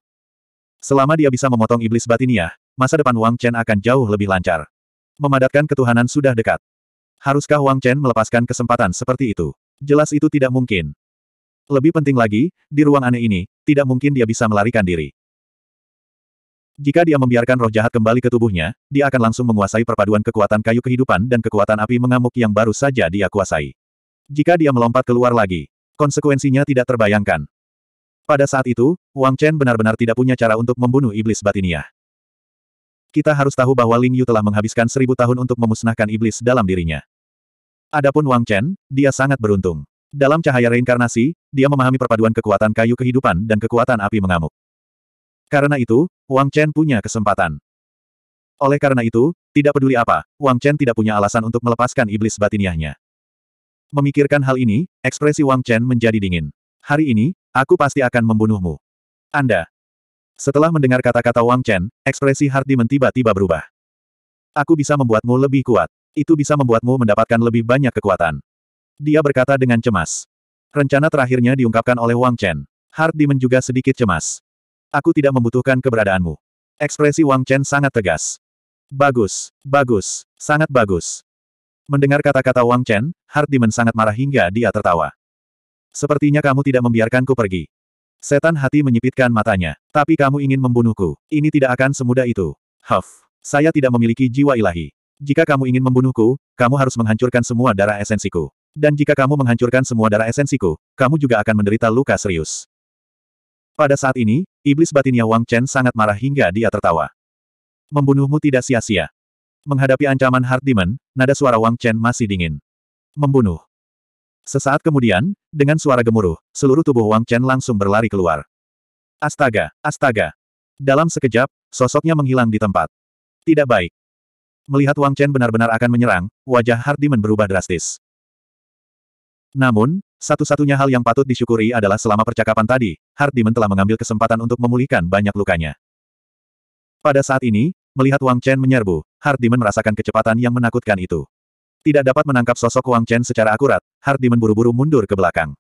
Selama dia bisa memotong iblis batiniah, masa depan Wang Chen akan jauh lebih lancar. Memadatkan ketuhanan sudah dekat. Haruskah Wang Chen melepaskan kesempatan seperti itu? Jelas itu tidak mungkin. Lebih penting lagi, di ruang aneh ini, tidak mungkin dia bisa melarikan diri. Jika dia membiarkan roh jahat kembali ke tubuhnya, dia akan langsung menguasai perpaduan kekuatan kayu kehidupan dan kekuatan api mengamuk yang baru saja dia kuasai. Jika dia melompat keluar lagi, konsekuensinya tidak terbayangkan. Pada saat itu, Wang Chen benar-benar tidak punya cara untuk membunuh iblis batinia. Kita harus tahu bahwa Ling Yu telah menghabiskan seribu tahun untuk memusnahkan iblis dalam dirinya. Adapun Wang Chen, dia sangat beruntung. Dalam cahaya reinkarnasi, dia memahami perpaduan kekuatan kayu kehidupan dan kekuatan api mengamuk. Karena itu, Wang Chen punya kesempatan. Oleh karena itu, tidak peduli apa, Wang Chen tidak punya alasan untuk melepaskan iblis batiniahnya. Memikirkan hal ini, ekspresi Wang Chen menjadi dingin. Hari ini, aku pasti akan membunuhmu. Anda. Setelah mendengar kata-kata Wang Chen, ekspresi Hardimen tiba-tiba berubah. Aku bisa membuatmu lebih kuat. Itu bisa membuatmu mendapatkan lebih banyak kekuatan. Dia berkata dengan cemas. Rencana terakhirnya diungkapkan oleh Wang Chen. Hardimen juga sedikit cemas. Aku tidak membutuhkan keberadaanmu. Ekspresi Wang Chen sangat tegas. Bagus, bagus, sangat bagus. Mendengar kata-kata Wang Chen, Hard Demon sangat marah hingga dia tertawa. Sepertinya kamu tidak membiarkanku pergi. Setan hati menyipitkan matanya. Tapi kamu ingin membunuhku. Ini tidak akan semudah itu. Huff. Saya tidak memiliki jiwa ilahi. Jika kamu ingin membunuhku, kamu harus menghancurkan semua darah esensiku. Dan jika kamu menghancurkan semua darah esensiku, kamu juga akan menderita luka serius. Pada saat ini, Iblis batinnya Wang Chen sangat marah hingga dia tertawa. Membunuhmu tidak sia-sia. Menghadapi ancaman Heart Demon, nada suara Wang Chen masih dingin. Membunuh. Sesaat kemudian, dengan suara gemuruh, seluruh tubuh Wang Chen langsung berlari keluar. Astaga, astaga. Dalam sekejap, sosoknya menghilang di tempat. Tidak baik. Melihat Wang Chen benar-benar akan menyerang, wajah Heart Demon berubah drastis. Namun, satu-satunya hal yang patut disyukuri adalah selama percakapan tadi, Hard Demon telah mengambil kesempatan untuk memulihkan banyak lukanya. Pada saat ini, melihat Wang Chen menyerbu, Hard Demon merasakan kecepatan yang menakutkan itu. Tidak dapat menangkap sosok Wang Chen secara akurat, Hard Demon buru-buru mundur ke belakang.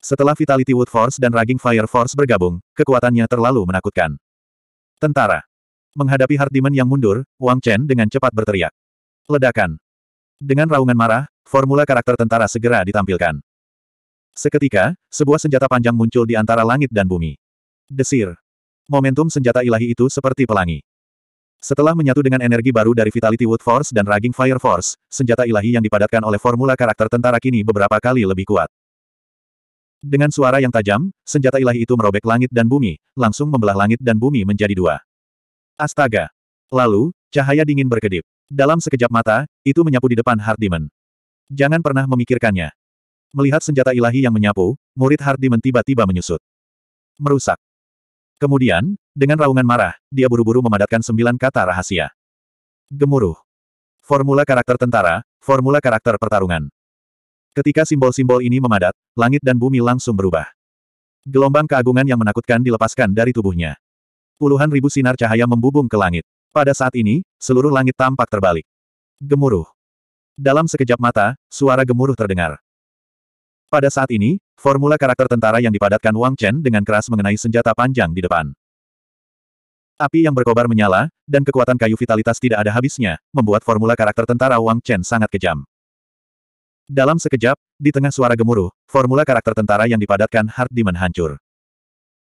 Setelah Vitality Wood Force dan Raging Fire Force bergabung, kekuatannya terlalu menakutkan. Tentara. Menghadapi Hard Demon yang mundur, Wang Chen dengan cepat berteriak. Ledakan. Dengan raungan marah, formula karakter tentara segera ditampilkan. Seketika, sebuah senjata panjang muncul di antara langit dan bumi. Desir. Momentum senjata ilahi itu seperti pelangi. Setelah menyatu dengan energi baru dari Vitality Wood Force dan Raging Fire Force, senjata ilahi yang dipadatkan oleh formula karakter tentara kini beberapa kali lebih kuat. Dengan suara yang tajam, senjata ilahi itu merobek langit dan bumi, langsung membelah langit dan bumi menjadi dua. Astaga! Lalu, cahaya dingin berkedip. Dalam sekejap mata, itu menyapu di depan Hard Demon. Jangan pernah memikirkannya. Melihat senjata ilahi yang menyapu, murid Hard Demon tiba-tiba menyusut. Merusak. Kemudian, dengan raungan marah, dia buru-buru memadatkan sembilan kata rahasia. Gemuruh. Formula karakter tentara, formula karakter pertarungan. Ketika simbol-simbol ini memadat, langit dan bumi langsung berubah. Gelombang keagungan yang menakutkan dilepaskan dari tubuhnya. Puluhan ribu sinar cahaya membubung ke langit. Pada saat ini, seluruh langit tampak terbalik. Gemuruh. Dalam sekejap mata, suara gemuruh terdengar. Pada saat ini, formula karakter tentara yang dipadatkan Wang Chen dengan keras mengenai senjata panjang di depan. Api yang berkobar menyala, dan kekuatan kayu vitalitas tidak ada habisnya, membuat formula karakter tentara Wang Chen sangat kejam. Dalam sekejap, di tengah suara gemuruh, formula karakter tentara yang dipadatkan Hard Demon hancur.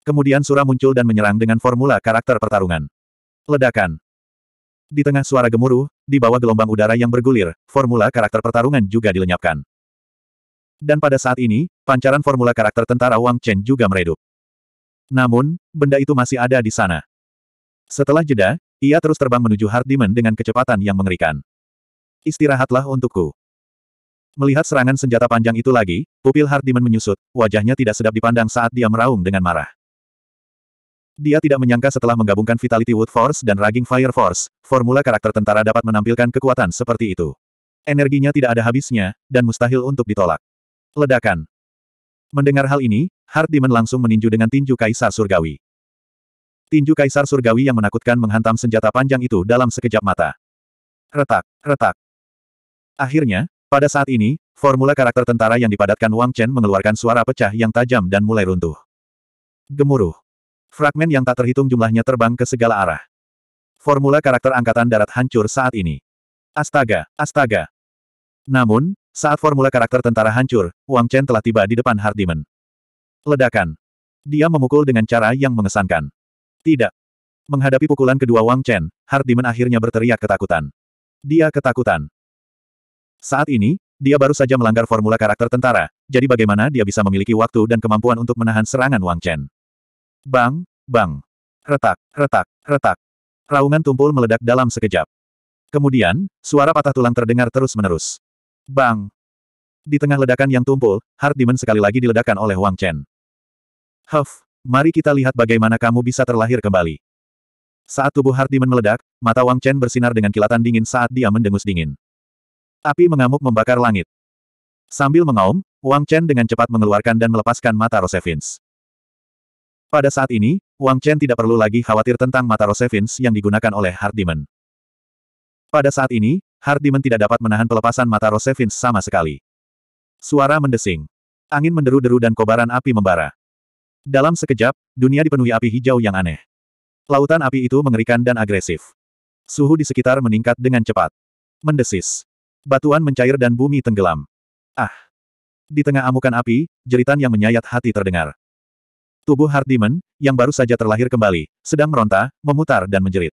Kemudian Sura muncul dan menyerang dengan formula karakter pertarungan. Ledakan. Di tengah suara gemuruh, di bawah gelombang udara yang bergulir, formula karakter pertarungan juga dilenyapkan. Dan pada saat ini, pancaran formula karakter tentara Wang Chen juga meredup. Namun, benda itu masih ada di sana. Setelah jeda, ia terus terbang menuju Hard Demon dengan kecepatan yang mengerikan. Istirahatlah untukku. Melihat serangan senjata panjang itu lagi, pupil Hard Demon menyusut, wajahnya tidak sedap dipandang saat dia meraung dengan marah. Dia tidak menyangka setelah menggabungkan Vitality Wood Force dan Raging Fire Force, formula karakter tentara dapat menampilkan kekuatan seperti itu. Energinya tidak ada habisnya, dan mustahil untuk ditolak. Ledakan. Mendengar hal ini, Hard Demon langsung meninju dengan tinju Kaisar Surgawi. Tinju Kaisar Surgawi yang menakutkan menghantam senjata panjang itu dalam sekejap mata. Retak, retak. Akhirnya, pada saat ini, formula karakter tentara yang dipadatkan Wang Chen mengeluarkan suara pecah yang tajam dan mulai runtuh. Gemuruh. Fragmen yang tak terhitung jumlahnya terbang ke segala arah. Formula karakter Angkatan Darat hancur saat ini. Astaga, astaga. Namun, saat formula karakter tentara hancur, Wang Chen telah tiba di depan Hardiman. Ledakan. Dia memukul dengan cara yang mengesankan. Tidak. Menghadapi pukulan kedua Wang Chen, Hardiman akhirnya berteriak ketakutan. Dia ketakutan. Saat ini, dia baru saja melanggar formula karakter tentara, jadi bagaimana dia bisa memiliki waktu dan kemampuan untuk menahan serangan Wang Chen? Bang, bang. Retak, retak, retak. Raungan tumpul meledak dalam sekejap. Kemudian, suara patah tulang terdengar terus-menerus. Bang! Di tengah ledakan yang tumpul, Hard Demon sekali lagi diledakkan oleh Wang Chen. Huff, mari kita lihat bagaimana kamu bisa terlahir kembali. Saat tubuh Hard Demon meledak, mata Wang Chen bersinar dengan kilatan dingin saat dia mendengus dingin. Api mengamuk membakar langit. Sambil mengaum, Wang Chen dengan cepat mengeluarkan dan melepaskan mata Rosevins. Pada saat ini, Wang Chen tidak perlu lagi khawatir tentang mata Rosevins yang digunakan oleh Hard Demon. Pada saat ini, Hard Demon tidak dapat menahan pelepasan mata Rosevins sama sekali. Suara mendesing. Angin menderu-deru dan kobaran api membara. Dalam sekejap, dunia dipenuhi api hijau yang aneh. Lautan api itu mengerikan dan agresif. Suhu di sekitar meningkat dengan cepat. Mendesis. Batuan mencair dan bumi tenggelam. Ah! Di tengah amukan api, jeritan yang menyayat hati terdengar. Tubuh Hardiman Demon, yang baru saja terlahir kembali, sedang meronta, memutar dan menjerit.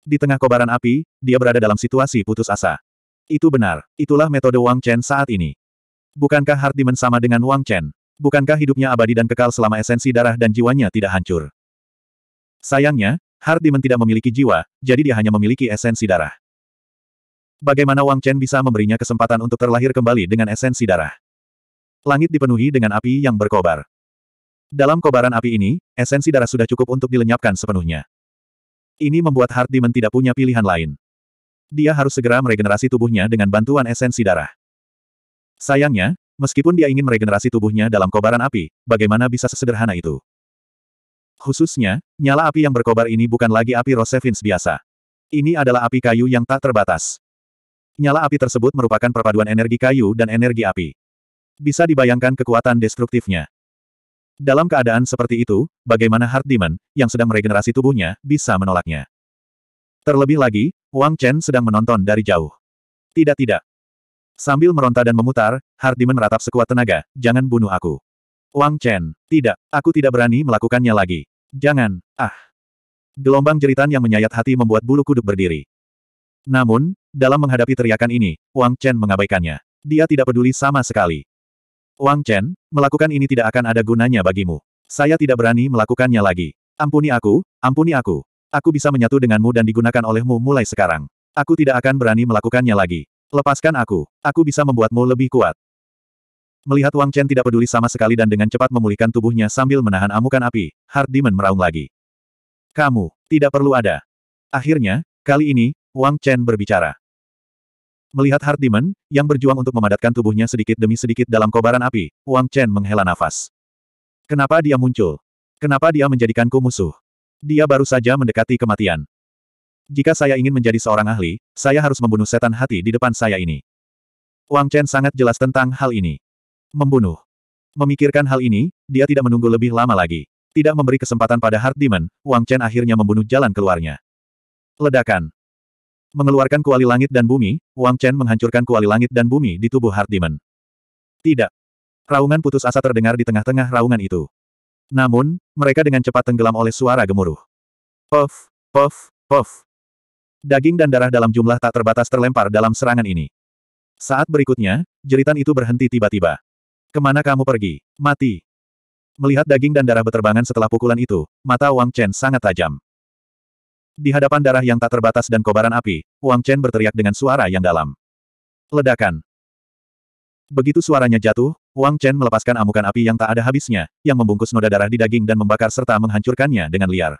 Di tengah kobaran api, dia berada dalam situasi putus asa. Itu benar, itulah metode Wang Chen saat ini. Bukankah Hardiman Demon sama dengan Wang Chen? Bukankah hidupnya abadi dan kekal selama esensi darah dan jiwanya tidak hancur? Sayangnya, Hardiman Demon tidak memiliki jiwa, jadi dia hanya memiliki esensi darah. Bagaimana Wang Chen bisa memberinya kesempatan untuk terlahir kembali dengan esensi darah? Langit dipenuhi dengan api yang berkobar. Dalam kobaran api ini, esensi darah sudah cukup untuk dilenyapkan sepenuhnya. Ini membuat Hard Demon tidak punya pilihan lain. Dia harus segera meregenerasi tubuhnya dengan bantuan esensi darah. Sayangnya, meskipun dia ingin meregenerasi tubuhnya dalam kobaran api, bagaimana bisa sesederhana itu? Khususnya, nyala api yang berkobar ini bukan lagi api Rosevins biasa. Ini adalah api kayu yang tak terbatas. Nyala api tersebut merupakan perpaduan energi kayu dan energi api. Bisa dibayangkan kekuatan destruktifnya. Dalam keadaan seperti itu, bagaimana Heart Demon, yang sedang meregenerasi tubuhnya, bisa menolaknya? Terlebih lagi, Wang Chen sedang menonton dari jauh. Tidak tidak. Sambil meronta dan memutar, Heart Demon meratap sekuat tenaga, jangan bunuh aku. Wang Chen, tidak, aku tidak berani melakukannya lagi. Jangan, ah. Gelombang jeritan yang menyayat hati membuat bulu kuduk berdiri. Namun, dalam menghadapi teriakan ini, Wang Chen mengabaikannya. Dia tidak peduli sama sekali. Wang Chen, melakukan ini tidak akan ada gunanya bagimu. Saya tidak berani melakukannya lagi. Ampuni aku, ampuni aku. Aku bisa menyatu denganmu dan digunakan olehmu mulai sekarang. Aku tidak akan berani melakukannya lagi. Lepaskan aku. Aku bisa membuatmu lebih kuat. Melihat Wang Chen tidak peduli sama sekali dan dengan cepat memulihkan tubuhnya sambil menahan amukan api, Hard Demon meraung lagi. Kamu, tidak perlu ada. Akhirnya, kali ini, Wang Chen berbicara. Melihat Demon, yang berjuang untuk memadatkan tubuhnya sedikit demi sedikit dalam kobaran api, Wang Chen menghela nafas. Kenapa dia muncul? Kenapa dia menjadikanku musuh? Dia baru saja mendekati kematian. Jika saya ingin menjadi seorang ahli, saya harus membunuh setan hati di depan saya ini. Wang Chen sangat jelas tentang hal ini. Membunuh. Memikirkan hal ini, dia tidak menunggu lebih lama lagi. Tidak memberi kesempatan pada Hard Demon, Wang Chen akhirnya membunuh jalan keluarnya. Ledakan. Mengeluarkan kuali langit dan bumi, Wang Chen menghancurkan kuali langit dan bumi di tubuh Heart Demon. Tidak. Raungan putus asa terdengar di tengah-tengah raungan itu. Namun, mereka dengan cepat tenggelam oleh suara gemuruh. Puff, puff, puff. Daging dan darah dalam jumlah tak terbatas terlempar dalam serangan ini. Saat berikutnya, jeritan itu berhenti tiba-tiba. Kemana kamu pergi? Mati. Melihat daging dan darah beterbangan setelah pukulan itu, mata Wang Chen sangat tajam. Di hadapan darah yang tak terbatas dan kobaran api, Wang Chen berteriak dengan suara yang dalam. Ledakan. Begitu suaranya jatuh, Wang Chen melepaskan amukan api yang tak ada habisnya, yang membungkus noda darah di daging dan membakar serta menghancurkannya dengan liar.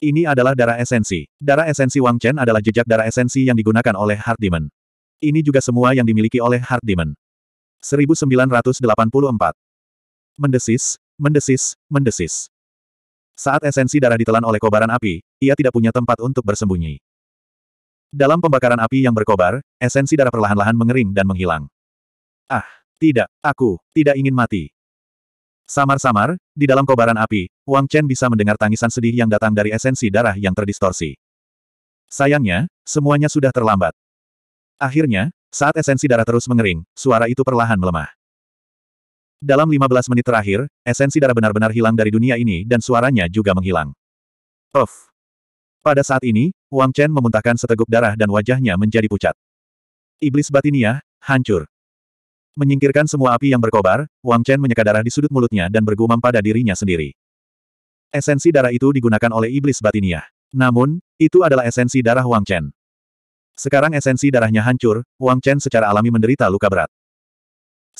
Ini adalah darah esensi. Darah esensi Wang Chen adalah jejak darah esensi yang digunakan oleh Heart Demon. Ini juga semua yang dimiliki oleh Heart Demon. 1984. Mendesis, mendesis, mendesis. Saat esensi darah ditelan oleh kobaran api, ia tidak punya tempat untuk bersembunyi. Dalam pembakaran api yang berkobar, esensi darah perlahan-lahan mengering dan menghilang. Ah, tidak, aku, tidak ingin mati. Samar-samar, di dalam kobaran api, Wang Chen bisa mendengar tangisan sedih yang datang dari esensi darah yang terdistorsi. Sayangnya, semuanya sudah terlambat. Akhirnya, saat esensi darah terus mengering, suara itu perlahan melemah. Dalam 15 menit terakhir, esensi darah benar-benar hilang dari dunia ini dan suaranya juga menghilang. Of. Pada saat ini, Wang Chen memuntahkan seteguk darah dan wajahnya menjadi pucat. Iblis batinia, hancur. Menyingkirkan semua api yang berkobar, Wang Chen menyeka darah di sudut mulutnya dan bergumam pada dirinya sendiri. Esensi darah itu digunakan oleh iblis batinia. Namun, itu adalah esensi darah Wang Chen. Sekarang esensi darahnya hancur, Wang Chen secara alami menderita luka berat.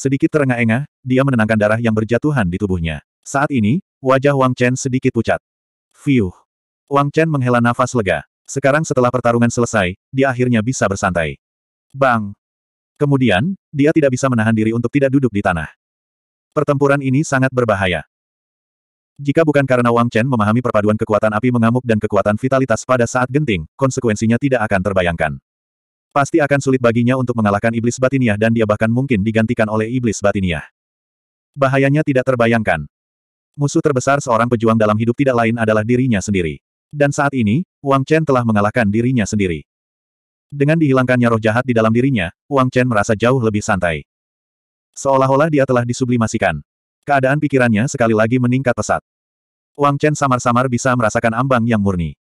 Sedikit terengah-engah, dia menenangkan darah yang berjatuhan di tubuhnya. Saat ini, wajah Wang Chen sedikit pucat. Fiuh. Wang Chen menghela nafas lega. Sekarang setelah pertarungan selesai, dia akhirnya bisa bersantai. Bang! Kemudian, dia tidak bisa menahan diri untuk tidak duduk di tanah. Pertempuran ini sangat berbahaya. Jika bukan karena Wang Chen memahami perpaduan kekuatan api mengamuk dan kekuatan vitalitas pada saat genting, konsekuensinya tidak akan terbayangkan. Pasti akan sulit baginya untuk mengalahkan iblis batiniah dan dia bahkan mungkin digantikan oleh iblis batiniah. Bahayanya tidak terbayangkan. Musuh terbesar seorang pejuang dalam hidup tidak lain adalah dirinya sendiri. Dan saat ini, Wang Chen telah mengalahkan dirinya sendiri. Dengan dihilangkannya roh jahat di dalam dirinya, Wang Chen merasa jauh lebih santai. Seolah-olah dia telah disublimasikan. Keadaan pikirannya sekali lagi meningkat pesat. Wang Chen samar-samar bisa merasakan ambang yang murni.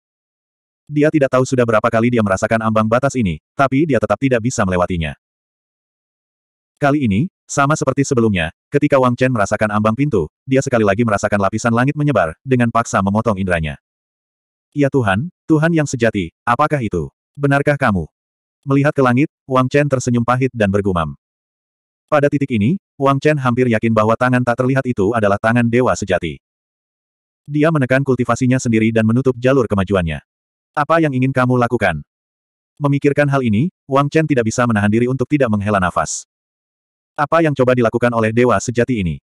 Dia tidak tahu sudah berapa kali dia merasakan ambang batas ini, tapi dia tetap tidak bisa melewatinya. Kali ini, sama seperti sebelumnya, ketika Wang Chen merasakan ambang pintu, dia sekali lagi merasakan lapisan langit menyebar, dengan paksa memotong indranya. Ya Tuhan, Tuhan yang sejati, apakah itu? Benarkah kamu? Melihat ke langit, Wang Chen tersenyum pahit dan bergumam. Pada titik ini, Wang Chen hampir yakin bahwa tangan tak terlihat itu adalah tangan dewa sejati. Dia menekan kultivasinya sendiri dan menutup jalur kemajuannya. Apa yang ingin kamu lakukan? Memikirkan hal ini, Wang Chen tidak bisa menahan diri untuk tidak menghela nafas. Apa yang coba dilakukan oleh dewa sejati ini?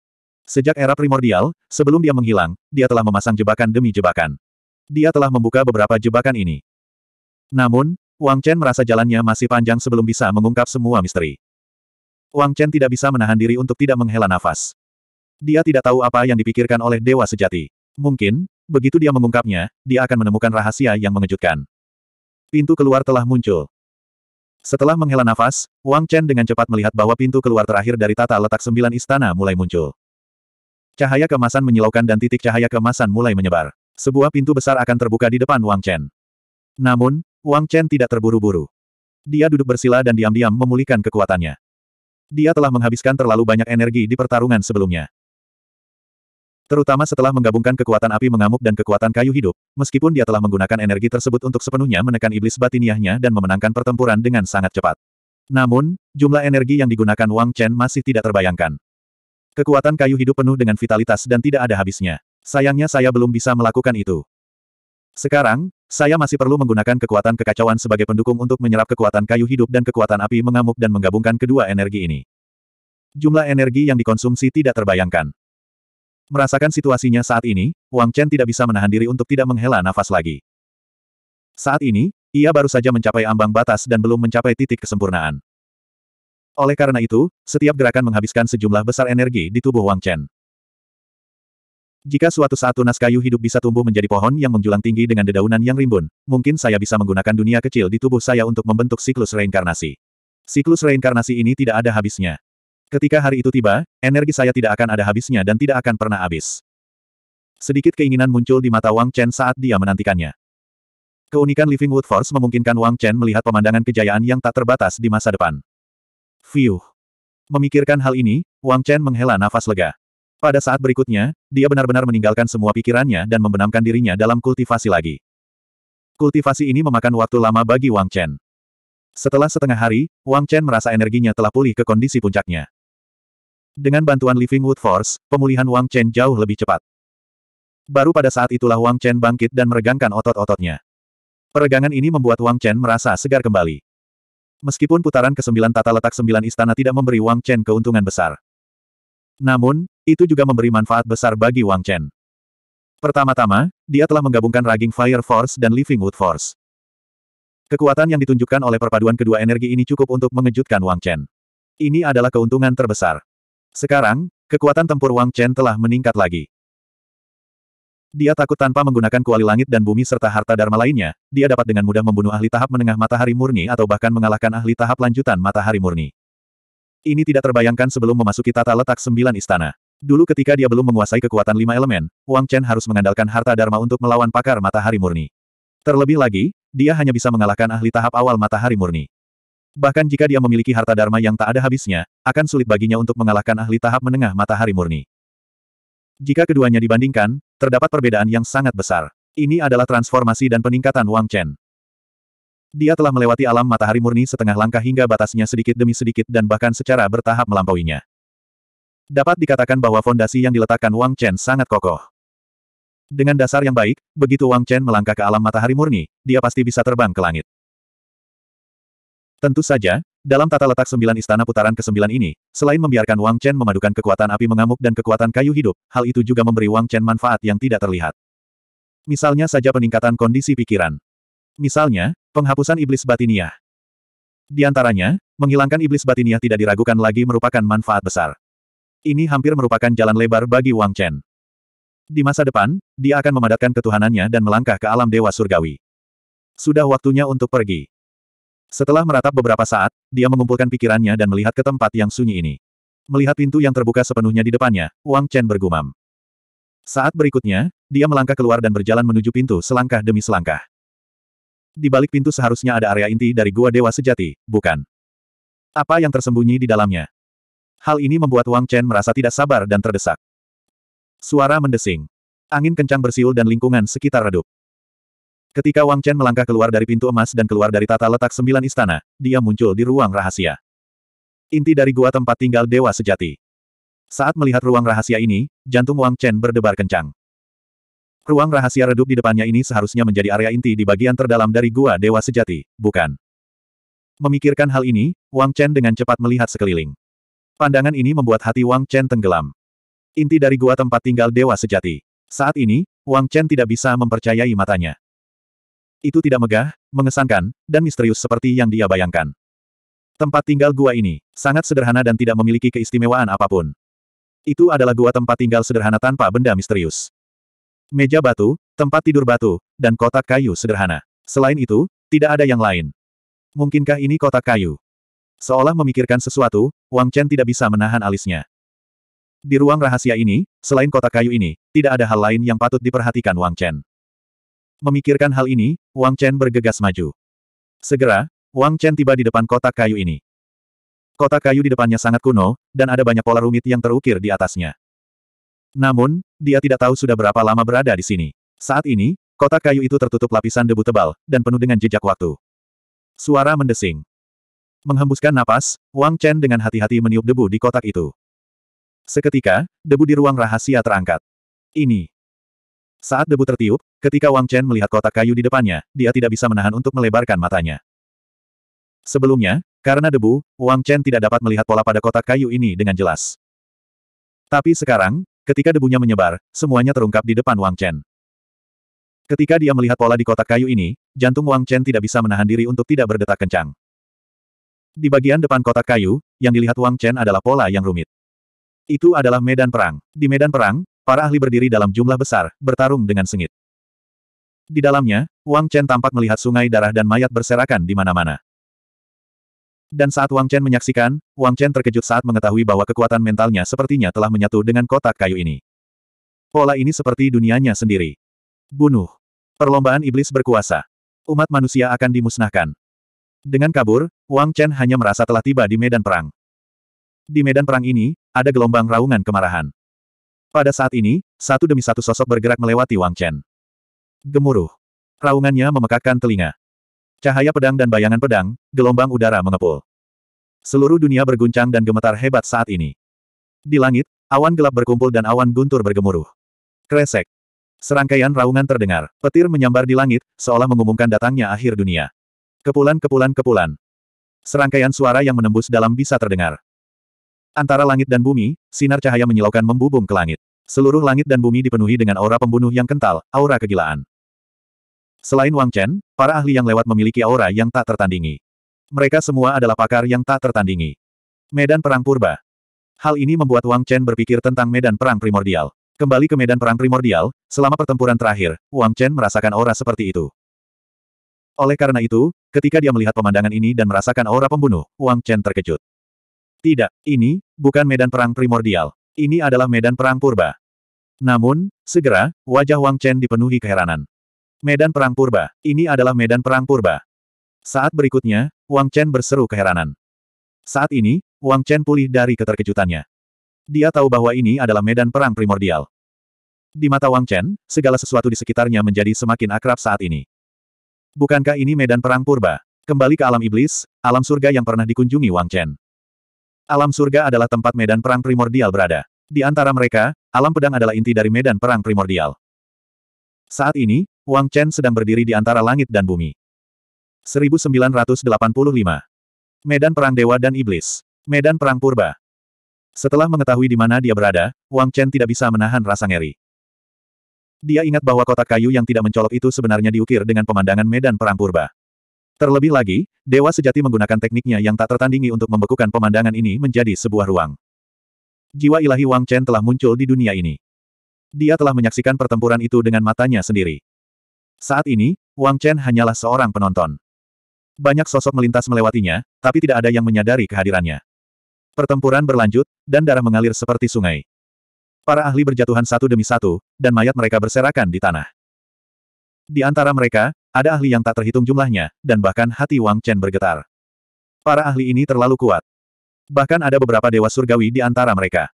Sejak era primordial, sebelum dia menghilang, dia telah memasang jebakan demi jebakan. Dia telah membuka beberapa jebakan ini. Namun, Wang Chen merasa jalannya masih panjang sebelum bisa mengungkap semua misteri. Wang Chen tidak bisa menahan diri untuk tidak menghela nafas. Dia tidak tahu apa yang dipikirkan oleh dewa sejati. Mungkin, Begitu dia mengungkapnya, dia akan menemukan rahasia yang mengejutkan. Pintu keluar telah muncul. Setelah menghela nafas, Wang Chen dengan cepat melihat bahwa pintu keluar terakhir dari tata letak sembilan istana mulai muncul. Cahaya kemasan menyilaukan dan titik cahaya kemasan mulai menyebar. Sebuah pintu besar akan terbuka di depan Wang Chen. Namun, Wang Chen tidak terburu-buru. Dia duduk bersila dan diam-diam memulihkan kekuatannya. Dia telah menghabiskan terlalu banyak energi di pertarungan sebelumnya. Terutama setelah menggabungkan kekuatan api mengamuk dan kekuatan kayu hidup, meskipun dia telah menggunakan energi tersebut untuk sepenuhnya menekan iblis batiniahnya dan memenangkan pertempuran dengan sangat cepat. Namun, jumlah energi yang digunakan Wang Chen masih tidak terbayangkan. Kekuatan kayu hidup penuh dengan vitalitas dan tidak ada habisnya. Sayangnya saya belum bisa melakukan itu. Sekarang, saya masih perlu menggunakan kekuatan kekacauan sebagai pendukung untuk menyerap kekuatan kayu hidup dan kekuatan api mengamuk dan menggabungkan kedua energi ini. Jumlah energi yang dikonsumsi tidak terbayangkan. Merasakan situasinya saat ini, Wang Chen tidak bisa menahan diri untuk tidak menghela nafas lagi. Saat ini, ia baru saja mencapai ambang batas dan belum mencapai titik kesempurnaan. Oleh karena itu, setiap gerakan menghabiskan sejumlah besar energi di tubuh Wang Chen. Jika suatu saat tunas kayu hidup bisa tumbuh menjadi pohon yang menjulang tinggi dengan dedaunan yang rimbun, mungkin saya bisa menggunakan dunia kecil di tubuh saya untuk membentuk siklus reinkarnasi. Siklus reinkarnasi ini tidak ada habisnya. Ketika hari itu tiba, energi saya tidak akan ada habisnya dan tidak akan pernah habis. Sedikit keinginan muncul di mata Wang Chen saat dia menantikannya. Keunikan Living Wood Force memungkinkan Wang Chen melihat pemandangan kejayaan yang tak terbatas di masa depan. Fiuh. Memikirkan hal ini, Wang Chen menghela nafas lega. Pada saat berikutnya, dia benar-benar meninggalkan semua pikirannya dan membenamkan dirinya dalam kultivasi lagi. Kultivasi ini memakan waktu lama bagi Wang Chen. Setelah setengah hari, Wang Chen merasa energinya telah pulih ke kondisi puncaknya. Dengan bantuan Living Wood Force, pemulihan Wang Chen jauh lebih cepat. Baru pada saat itulah Wang Chen bangkit dan meregangkan otot-ototnya. Peregangan ini membuat Wang Chen merasa segar kembali. Meskipun putaran ke-9 tata letak 9 istana tidak memberi Wang Chen keuntungan besar. Namun, itu juga memberi manfaat besar bagi Wang Chen. Pertama-tama, dia telah menggabungkan Raging Fire Force dan Living Wood Force. Kekuatan yang ditunjukkan oleh perpaduan kedua energi ini cukup untuk mengejutkan Wang Chen. Ini adalah keuntungan terbesar. Sekarang, kekuatan tempur Wang Chen telah meningkat lagi. Dia takut tanpa menggunakan kuali langit dan bumi serta harta dharma lainnya, dia dapat dengan mudah membunuh ahli tahap menengah matahari murni atau bahkan mengalahkan ahli tahap lanjutan matahari murni. Ini tidak terbayangkan sebelum memasuki tata letak sembilan istana. Dulu ketika dia belum menguasai kekuatan lima elemen, Wang Chen harus mengandalkan harta dharma untuk melawan pakar matahari murni. Terlebih lagi, dia hanya bisa mengalahkan ahli tahap awal matahari murni. Bahkan jika dia memiliki harta dharma yang tak ada habisnya, akan sulit baginya untuk mengalahkan ahli tahap menengah matahari murni. Jika keduanya dibandingkan, terdapat perbedaan yang sangat besar. Ini adalah transformasi dan peningkatan Wang Chen. Dia telah melewati alam matahari murni setengah langkah hingga batasnya sedikit demi sedikit dan bahkan secara bertahap melampauinya. Dapat dikatakan bahwa fondasi yang diletakkan Wang Chen sangat kokoh. Dengan dasar yang baik, begitu Wang Chen melangkah ke alam matahari murni, dia pasti bisa terbang ke langit. Tentu saja, dalam tata letak sembilan istana putaran ke-9 ini, selain membiarkan Wang Chen memadukan kekuatan api mengamuk dan kekuatan kayu hidup, hal itu juga memberi Wang Chen manfaat yang tidak terlihat. Misalnya saja peningkatan kondisi pikiran. Misalnya, penghapusan iblis batiniah. Di antaranya, menghilangkan iblis batiniah tidak diragukan lagi merupakan manfaat besar. Ini hampir merupakan jalan lebar bagi Wang Chen. Di masa depan, dia akan memadatkan ketuhanannya dan melangkah ke alam dewa surgawi. Sudah waktunya untuk pergi. Setelah meratap beberapa saat, dia mengumpulkan pikirannya dan melihat ke tempat yang sunyi ini. Melihat pintu yang terbuka sepenuhnya di depannya, Wang Chen bergumam. Saat berikutnya, dia melangkah keluar dan berjalan menuju pintu selangkah demi selangkah. Di balik pintu seharusnya ada area inti dari Gua Dewa Sejati, bukan? Apa yang tersembunyi di dalamnya? Hal ini membuat Wang Chen merasa tidak sabar dan terdesak. Suara mendesing. Angin kencang bersiul dan lingkungan sekitar redup. Ketika Wang Chen melangkah keluar dari pintu emas dan keluar dari tata letak sembilan istana, dia muncul di ruang rahasia. Inti dari gua tempat tinggal dewa sejati. Saat melihat ruang rahasia ini, jantung Wang Chen berdebar kencang. Ruang rahasia redup di depannya ini seharusnya menjadi area inti di bagian terdalam dari gua dewa sejati, bukan? Memikirkan hal ini, Wang Chen dengan cepat melihat sekeliling. Pandangan ini membuat hati Wang Chen tenggelam. Inti dari gua tempat tinggal dewa sejati. Saat ini, Wang Chen tidak bisa mempercayai matanya itu tidak megah, mengesankan, dan misterius seperti yang dia bayangkan. Tempat tinggal gua ini, sangat sederhana dan tidak memiliki keistimewaan apapun. Itu adalah gua tempat tinggal sederhana tanpa benda misterius. Meja batu, tempat tidur batu, dan kotak kayu sederhana. Selain itu, tidak ada yang lain. Mungkinkah ini kotak kayu? Seolah memikirkan sesuatu, Wang Chen tidak bisa menahan alisnya. Di ruang rahasia ini, selain kotak kayu ini, tidak ada hal lain yang patut diperhatikan Wang Chen. Memikirkan hal ini, Wang Chen bergegas maju. Segera, Wang Chen tiba di depan kotak kayu ini. Kotak kayu di depannya sangat kuno, dan ada banyak pola rumit yang terukir di atasnya. Namun, dia tidak tahu sudah berapa lama berada di sini. Saat ini, kotak kayu itu tertutup lapisan debu tebal, dan penuh dengan jejak waktu. Suara mendesing. Menghembuskan napas, Wang Chen dengan hati-hati meniup debu di kotak itu. Seketika, debu di ruang rahasia terangkat. Ini. Saat debu tertiup, ketika Wang Chen melihat kotak kayu di depannya, dia tidak bisa menahan untuk melebarkan matanya. Sebelumnya, karena debu, Wang Chen tidak dapat melihat pola pada kotak kayu ini dengan jelas. Tapi sekarang, ketika debunya menyebar, semuanya terungkap di depan Wang Chen. Ketika dia melihat pola di kotak kayu ini, jantung Wang Chen tidak bisa menahan diri untuk tidak berdetak kencang. Di bagian depan kotak kayu, yang dilihat Wang Chen adalah pola yang rumit. Itu adalah medan perang. Di medan perang, Para ahli berdiri dalam jumlah besar, bertarung dengan sengit. Di dalamnya, Wang Chen tampak melihat sungai darah dan mayat berserakan di mana-mana. Dan saat Wang Chen menyaksikan, Wang Chen terkejut saat mengetahui bahwa kekuatan mentalnya sepertinya telah menyatu dengan kotak kayu ini. Pola ini seperti dunianya sendiri. Bunuh. Perlombaan iblis berkuasa. Umat manusia akan dimusnahkan. Dengan kabur, Wang Chen hanya merasa telah tiba di medan perang. Di medan perang ini, ada gelombang raungan kemarahan. Pada saat ini, satu demi satu sosok bergerak melewati Wang Chen. Gemuruh. Raungannya memekakkan telinga. Cahaya pedang dan bayangan pedang, gelombang udara mengepul. Seluruh dunia berguncang dan gemetar hebat saat ini. Di langit, awan gelap berkumpul dan awan guntur bergemuruh. Kresek. Serangkaian raungan terdengar, petir menyambar di langit, seolah mengumumkan datangnya akhir dunia. Kepulan-kepulan-kepulan. Serangkaian suara yang menembus dalam bisa terdengar. Antara langit dan bumi, sinar cahaya menyilaukan membubung ke langit. Seluruh langit dan bumi dipenuhi dengan aura pembunuh yang kental, aura kegilaan. Selain Wang Chen, para ahli yang lewat memiliki aura yang tak tertandingi. Mereka semua adalah pakar yang tak tertandingi. Medan Perang Purba Hal ini membuat Wang Chen berpikir tentang medan perang primordial. Kembali ke medan perang primordial, selama pertempuran terakhir, Wang Chen merasakan aura seperti itu. Oleh karena itu, ketika dia melihat pemandangan ini dan merasakan aura pembunuh, Wang Chen terkejut. Tidak, ini, bukan medan perang primordial. Ini adalah medan perang purba. Namun, segera, wajah Wang Chen dipenuhi keheranan. Medan perang purba, ini adalah medan perang purba. Saat berikutnya, Wang Chen berseru keheranan. Saat ini, Wang Chen pulih dari keterkejutannya. Dia tahu bahwa ini adalah medan perang primordial. Di mata Wang Chen, segala sesuatu di sekitarnya menjadi semakin akrab saat ini. Bukankah ini medan perang purba? Kembali ke alam iblis, alam surga yang pernah dikunjungi Wang Chen. Alam surga adalah tempat medan perang primordial berada. Di antara mereka, alam pedang adalah inti dari medan perang primordial. Saat ini, Wang Chen sedang berdiri di antara langit dan bumi. 1985. Medan Perang Dewa dan Iblis. Medan Perang Purba. Setelah mengetahui di mana dia berada, Wang Chen tidak bisa menahan rasa ngeri. Dia ingat bahwa kotak kayu yang tidak mencolok itu sebenarnya diukir dengan pemandangan medan perang purba. Terlebih lagi, dewa sejati menggunakan tekniknya yang tak tertandingi untuk membekukan pemandangan ini menjadi sebuah ruang. Jiwa ilahi Wang Chen telah muncul di dunia ini. Dia telah menyaksikan pertempuran itu dengan matanya sendiri. Saat ini, Wang Chen hanyalah seorang penonton. Banyak sosok melintas melewatinya, tapi tidak ada yang menyadari kehadirannya. Pertempuran berlanjut, dan darah mengalir seperti sungai. Para ahli berjatuhan satu demi satu, dan mayat mereka berserakan di tanah. Di antara mereka, ada ahli yang tak terhitung jumlahnya, dan bahkan hati Wang Chen bergetar. Para ahli ini terlalu kuat. Bahkan ada beberapa dewa surgawi di antara mereka.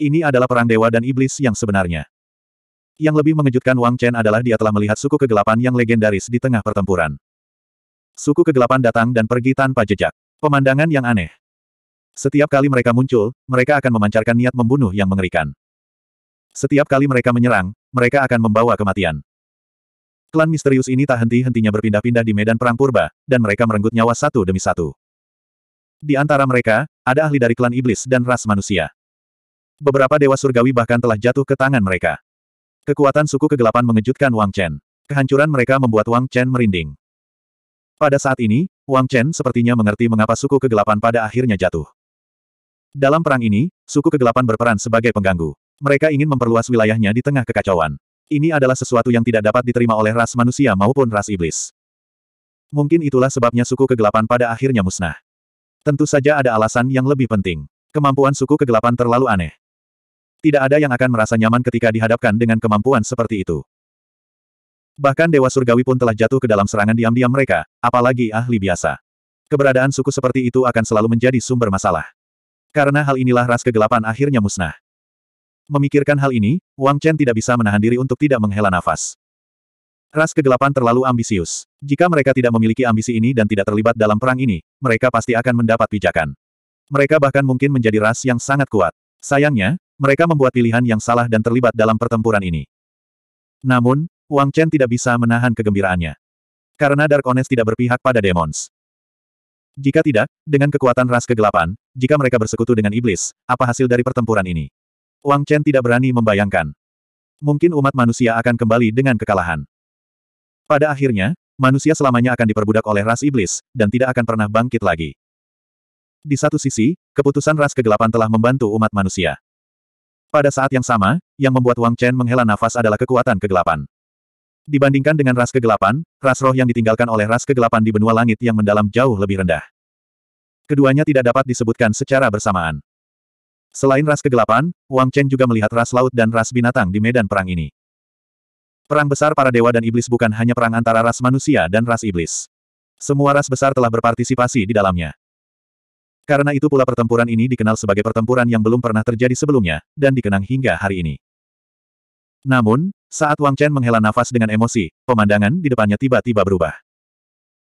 Ini adalah perang dewa dan iblis yang sebenarnya. Yang lebih mengejutkan Wang Chen adalah dia telah melihat suku kegelapan yang legendaris di tengah pertempuran. Suku kegelapan datang dan pergi tanpa jejak. Pemandangan yang aneh. Setiap kali mereka muncul, mereka akan memancarkan niat membunuh yang mengerikan. Setiap kali mereka menyerang, mereka akan membawa kematian. Klan misterius ini tak henti-hentinya berpindah-pindah di medan perang purba, dan mereka merenggut nyawa satu demi satu. Di antara mereka, ada ahli dari klan iblis dan ras manusia. Beberapa dewa surgawi bahkan telah jatuh ke tangan mereka. Kekuatan suku kegelapan mengejutkan Wang Chen. Kehancuran mereka membuat Wang Chen merinding. Pada saat ini, Wang Chen sepertinya mengerti mengapa suku kegelapan pada akhirnya jatuh. Dalam perang ini, suku kegelapan berperan sebagai pengganggu. Mereka ingin memperluas wilayahnya di tengah kekacauan. Ini adalah sesuatu yang tidak dapat diterima oleh ras manusia maupun ras iblis. Mungkin itulah sebabnya suku kegelapan pada akhirnya musnah. Tentu saja ada alasan yang lebih penting. Kemampuan suku kegelapan terlalu aneh. Tidak ada yang akan merasa nyaman ketika dihadapkan dengan kemampuan seperti itu. Bahkan Dewa Surgawi pun telah jatuh ke dalam serangan diam-diam mereka, apalagi ahli biasa. Keberadaan suku seperti itu akan selalu menjadi sumber masalah. Karena hal inilah ras kegelapan akhirnya musnah. Memikirkan hal ini, Wang Chen tidak bisa menahan diri untuk tidak menghela nafas. Ras kegelapan terlalu ambisius. Jika mereka tidak memiliki ambisi ini dan tidak terlibat dalam perang ini, mereka pasti akan mendapat pijakan. Mereka bahkan mungkin menjadi ras yang sangat kuat. Sayangnya, mereka membuat pilihan yang salah dan terlibat dalam pertempuran ini. Namun, Wang Chen tidak bisa menahan kegembiraannya. Karena Dark Ones tidak berpihak pada demons. Jika tidak, dengan kekuatan ras kegelapan, jika mereka bersekutu dengan iblis, apa hasil dari pertempuran ini? Wang Chen tidak berani membayangkan. Mungkin umat manusia akan kembali dengan kekalahan. Pada akhirnya, manusia selamanya akan diperbudak oleh ras iblis, dan tidak akan pernah bangkit lagi. Di satu sisi, keputusan ras kegelapan telah membantu umat manusia. Pada saat yang sama, yang membuat Wang Chen menghela nafas adalah kekuatan kegelapan. Dibandingkan dengan ras kegelapan, ras roh yang ditinggalkan oleh ras kegelapan di benua langit yang mendalam jauh lebih rendah. Keduanya tidak dapat disebutkan secara bersamaan. Selain ras kegelapan, Wang Chen juga melihat ras laut dan ras binatang di medan perang ini. Perang besar para dewa dan iblis bukan hanya perang antara ras manusia dan ras iblis. Semua ras besar telah berpartisipasi di dalamnya. Karena itu pula pertempuran ini dikenal sebagai pertempuran yang belum pernah terjadi sebelumnya, dan dikenang hingga hari ini. Namun, saat Wang Chen menghela nafas dengan emosi, pemandangan di depannya tiba-tiba berubah.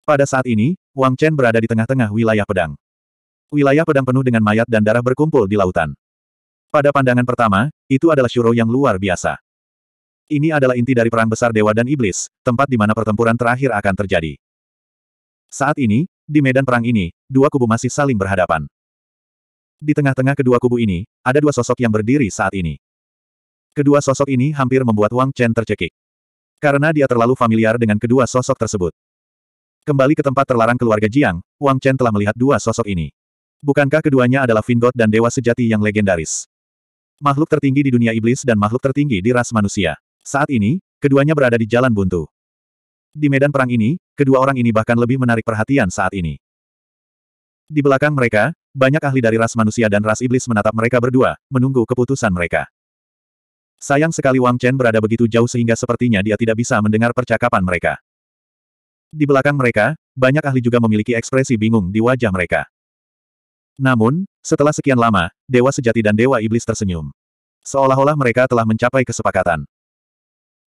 Pada saat ini, Wang Chen berada di tengah-tengah wilayah pedang. Wilayah pedang penuh dengan mayat dan darah berkumpul di lautan. Pada pandangan pertama, itu adalah syuro yang luar biasa. Ini adalah inti dari perang besar dewa dan iblis, tempat di mana pertempuran terakhir akan terjadi. Saat ini, di medan perang ini, dua kubu masih saling berhadapan. Di tengah-tengah kedua kubu ini, ada dua sosok yang berdiri saat ini. Kedua sosok ini hampir membuat Wang Chen tercekik. Karena dia terlalu familiar dengan kedua sosok tersebut. Kembali ke tempat terlarang keluarga Jiang, Wang Chen telah melihat dua sosok ini. Bukankah keduanya adalah Vingot dan dewa sejati yang legendaris? Makhluk tertinggi di dunia iblis dan makhluk tertinggi di ras manusia. Saat ini, keduanya berada di jalan buntu. Di medan perang ini, kedua orang ini bahkan lebih menarik perhatian saat ini. Di belakang mereka, banyak ahli dari ras manusia dan ras iblis menatap mereka berdua, menunggu keputusan mereka. Sayang sekali Wang Chen berada begitu jauh sehingga sepertinya dia tidak bisa mendengar percakapan mereka. Di belakang mereka, banyak ahli juga memiliki ekspresi bingung di wajah mereka. Namun, setelah sekian lama, Dewa Sejati dan Dewa Iblis tersenyum. Seolah-olah mereka telah mencapai kesepakatan.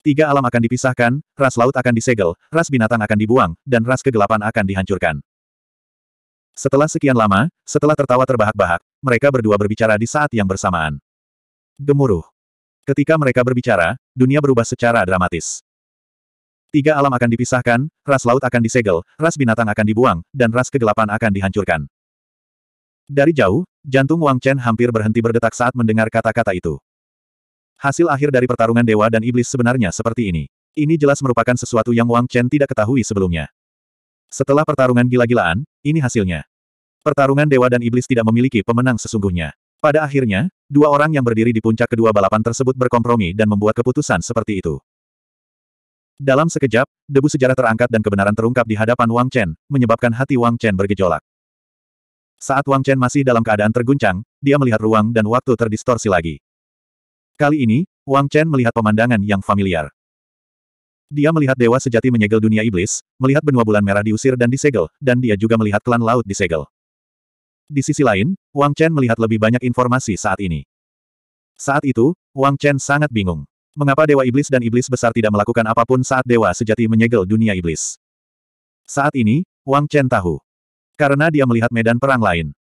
Tiga alam akan dipisahkan, ras laut akan disegel, ras binatang akan dibuang, dan ras kegelapan akan dihancurkan. Setelah sekian lama, setelah tertawa terbahak-bahak, mereka berdua berbicara di saat yang bersamaan. Gemuruh. Ketika mereka berbicara, dunia berubah secara dramatis. Tiga alam akan dipisahkan, ras laut akan disegel, ras binatang akan dibuang, dan ras kegelapan akan dihancurkan. Dari jauh, jantung Wang Chen hampir berhenti berdetak saat mendengar kata-kata itu. Hasil akhir dari pertarungan dewa dan iblis sebenarnya seperti ini. Ini jelas merupakan sesuatu yang Wang Chen tidak ketahui sebelumnya. Setelah pertarungan gila-gilaan, ini hasilnya. Pertarungan dewa dan iblis tidak memiliki pemenang sesungguhnya. Pada akhirnya, dua orang yang berdiri di puncak kedua balapan tersebut berkompromi dan membuat keputusan seperti itu. Dalam sekejap, debu sejarah terangkat dan kebenaran terungkap di hadapan Wang Chen, menyebabkan hati Wang Chen bergejolak. Saat Wang Chen masih dalam keadaan terguncang, dia melihat ruang dan waktu terdistorsi lagi. Kali ini, Wang Chen melihat pemandangan yang familiar. Dia melihat dewa sejati menyegel dunia iblis, melihat benua bulan merah diusir dan disegel, dan dia juga melihat klan laut disegel. Di sisi lain, Wang Chen melihat lebih banyak informasi saat ini. Saat itu, Wang Chen sangat bingung. Mengapa dewa iblis dan iblis besar tidak melakukan apapun saat dewa sejati menyegel dunia iblis? Saat ini, Wang Chen tahu. Karena dia melihat medan perang lain.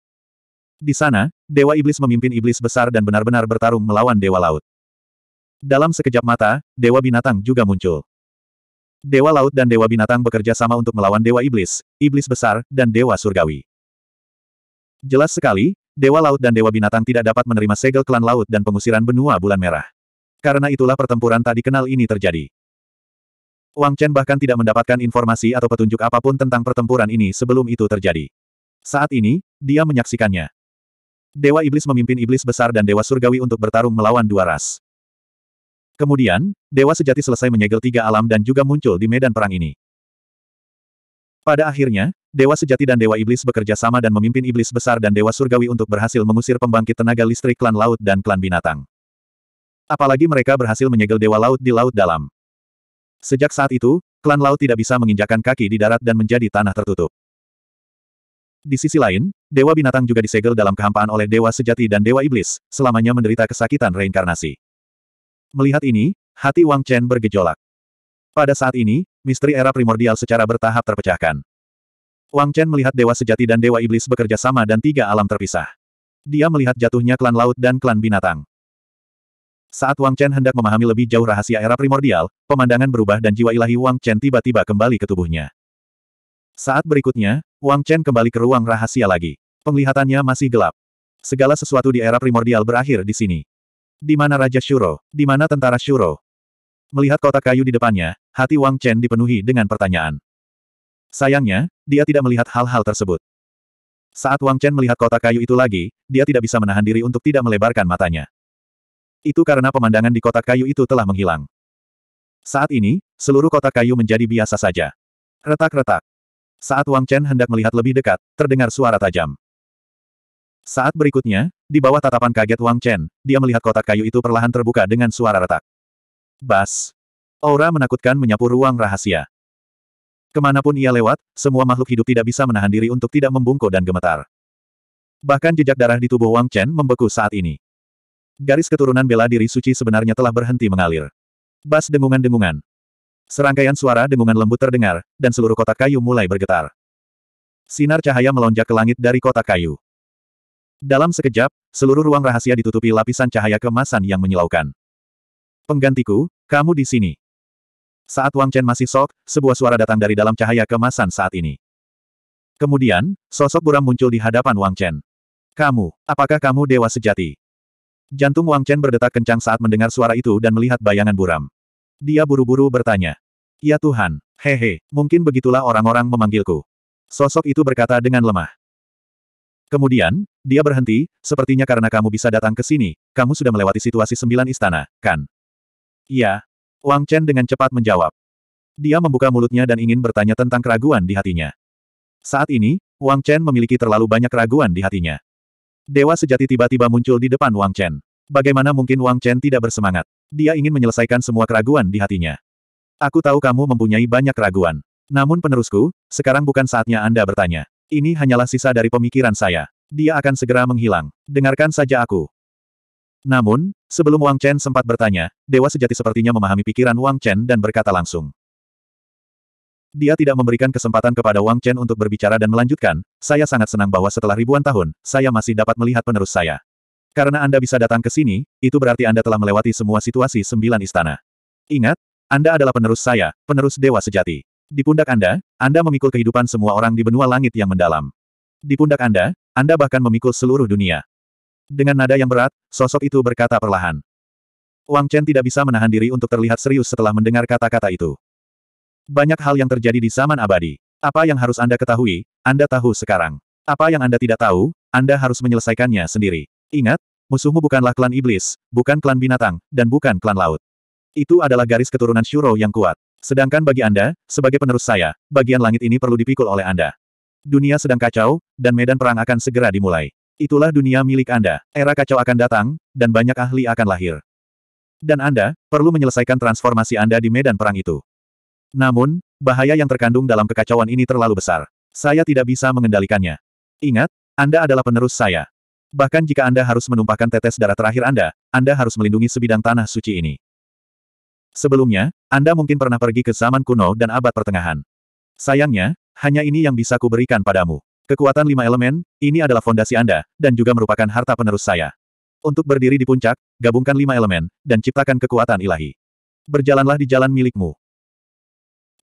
Di sana, Dewa Iblis memimpin iblis besar dan benar-benar bertarung melawan Dewa Laut. Dalam sekejap mata, Dewa Binatang juga muncul. Dewa Laut dan Dewa Binatang bekerja sama untuk melawan Dewa Iblis, Iblis Besar, dan Dewa Surgawi. Jelas sekali, Dewa Laut dan Dewa Binatang tidak dapat menerima segel klan laut dan pengusiran benua bulan merah. Karena itulah pertempuran tak dikenal ini terjadi. Wang Chen bahkan tidak mendapatkan informasi atau petunjuk apapun tentang pertempuran ini sebelum itu terjadi. Saat ini, dia menyaksikannya. Dewa Iblis memimpin Iblis Besar dan Dewa Surgawi untuk bertarung melawan dua ras. Kemudian, Dewa Sejati selesai menyegel tiga alam dan juga muncul di medan perang ini. Pada akhirnya, Dewa Sejati dan Dewa Iblis bekerja sama dan memimpin Iblis Besar dan Dewa Surgawi untuk berhasil mengusir pembangkit tenaga listrik klan laut dan klan binatang. Apalagi mereka berhasil menyegel Dewa Laut di Laut Dalam. Sejak saat itu, klan Laut tidak bisa menginjakan kaki di darat dan menjadi tanah tertutup. Di sisi lain, Dewa Binatang juga disegel dalam kehampaan oleh Dewa Sejati dan Dewa Iblis, selamanya menderita kesakitan reinkarnasi. Melihat ini, hati Wang Chen bergejolak. Pada saat ini, misteri era primordial secara bertahap terpecahkan. Wang Chen melihat Dewa Sejati dan Dewa Iblis bekerja sama dan tiga alam terpisah. Dia melihat jatuhnya klan laut dan klan binatang. Saat Wang Chen hendak memahami lebih jauh rahasia era primordial, pemandangan berubah dan jiwa ilahi Wang Chen tiba-tiba kembali ke tubuhnya. Saat berikutnya, Wang Chen kembali ke ruang rahasia lagi. Penglihatannya masih gelap. Segala sesuatu di era primordial berakhir di sini. Di mana Raja Shuro? Di mana tentara Shuro? Melihat kotak kayu di depannya, hati Wang Chen dipenuhi dengan pertanyaan. Sayangnya, dia tidak melihat hal-hal tersebut. Saat Wang Chen melihat kotak kayu itu lagi, dia tidak bisa menahan diri untuk tidak melebarkan matanya. Itu karena pemandangan di kotak kayu itu telah menghilang. Saat ini, seluruh kotak kayu menjadi biasa saja. Retak-retak. Saat Wang Chen hendak melihat lebih dekat, terdengar suara tajam. Saat berikutnya, di bawah tatapan kaget Wang Chen, dia melihat kotak kayu itu perlahan terbuka dengan suara retak. Bas. Aura menakutkan menyapu ruang rahasia. Kemanapun ia lewat, semua makhluk hidup tidak bisa menahan diri untuk tidak membungkuk dan gemetar. Bahkan jejak darah di tubuh Wang Chen membeku saat ini. Garis keturunan bela diri suci sebenarnya telah berhenti mengalir. Bas dengungan-dengungan. Serangkaian suara dengungan lembut terdengar, dan seluruh kotak kayu mulai bergetar. Sinar cahaya melonjak ke langit dari kotak kayu. Dalam sekejap, seluruh ruang rahasia ditutupi lapisan cahaya kemasan yang menyilaukan. Penggantiku, kamu di sini. Saat Wang Chen masih sok, sebuah suara datang dari dalam cahaya kemasan saat ini. Kemudian, sosok buram muncul di hadapan Wang Chen. Kamu, apakah kamu dewa sejati? Jantung Wang Chen berdetak kencang saat mendengar suara itu dan melihat bayangan buram. Dia buru-buru bertanya. Ya Tuhan, hehe, mungkin begitulah orang-orang memanggilku. Sosok itu berkata dengan lemah. Kemudian, dia berhenti, sepertinya karena kamu bisa datang ke sini, kamu sudah melewati situasi sembilan istana, kan? Ya, Wang Chen dengan cepat menjawab. Dia membuka mulutnya dan ingin bertanya tentang keraguan di hatinya. Saat ini, Wang Chen memiliki terlalu banyak keraguan di hatinya. Dewa sejati tiba-tiba muncul di depan Wang Chen. Bagaimana mungkin Wang Chen tidak bersemangat? Dia ingin menyelesaikan semua keraguan di hatinya. Aku tahu kamu mempunyai banyak keraguan. Namun penerusku, sekarang bukan saatnya Anda bertanya. Ini hanyalah sisa dari pemikiran saya. Dia akan segera menghilang. Dengarkan saja aku. Namun, sebelum Wang Chen sempat bertanya, Dewa Sejati sepertinya memahami pikiran Wang Chen dan berkata langsung. Dia tidak memberikan kesempatan kepada Wang Chen untuk berbicara dan melanjutkan, saya sangat senang bahwa setelah ribuan tahun, saya masih dapat melihat penerus saya. Karena Anda bisa datang ke sini, itu berarti Anda telah melewati semua situasi sembilan istana. Ingat, Anda adalah penerus saya, penerus dewa sejati. Di pundak Anda, Anda memikul kehidupan semua orang di benua langit yang mendalam. Di pundak Anda, Anda bahkan memikul seluruh dunia. Dengan nada yang berat, sosok itu berkata perlahan. Wang Chen tidak bisa menahan diri untuk terlihat serius setelah mendengar kata-kata itu. Banyak hal yang terjadi di zaman abadi. Apa yang harus Anda ketahui, Anda tahu sekarang. Apa yang Anda tidak tahu, Anda harus menyelesaikannya sendiri. Ingat, musuhmu bukanlah klan iblis, bukan klan binatang, dan bukan klan laut. Itu adalah garis keturunan Shuro yang kuat. Sedangkan bagi Anda, sebagai penerus saya, bagian langit ini perlu dipikul oleh Anda. Dunia sedang kacau, dan medan perang akan segera dimulai. Itulah dunia milik Anda. Era kacau akan datang, dan banyak ahli akan lahir. Dan Anda, perlu menyelesaikan transformasi Anda di medan perang itu. Namun, bahaya yang terkandung dalam kekacauan ini terlalu besar. Saya tidak bisa mengendalikannya. Ingat, Anda adalah penerus saya. Bahkan jika Anda harus menumpahkan tetes darah terakhir Anda, Anda harus melindungi sebidang tanah suci ini. Sebelumnya, Anda mungkin pernah pergi ke zaman kuno dan abad pertengahan. Sayangnya, hanya ini yang bisa kuberikan padamu. Kekuatan lima elemen, ini adalah fondasi Anda, dan juga merupakan harta penerus saya. Untuk berdiri di puncak, gabungkan lima elemen, dan ciptakan kekuatan ilahi. Berjalanlah di jalan milikmu.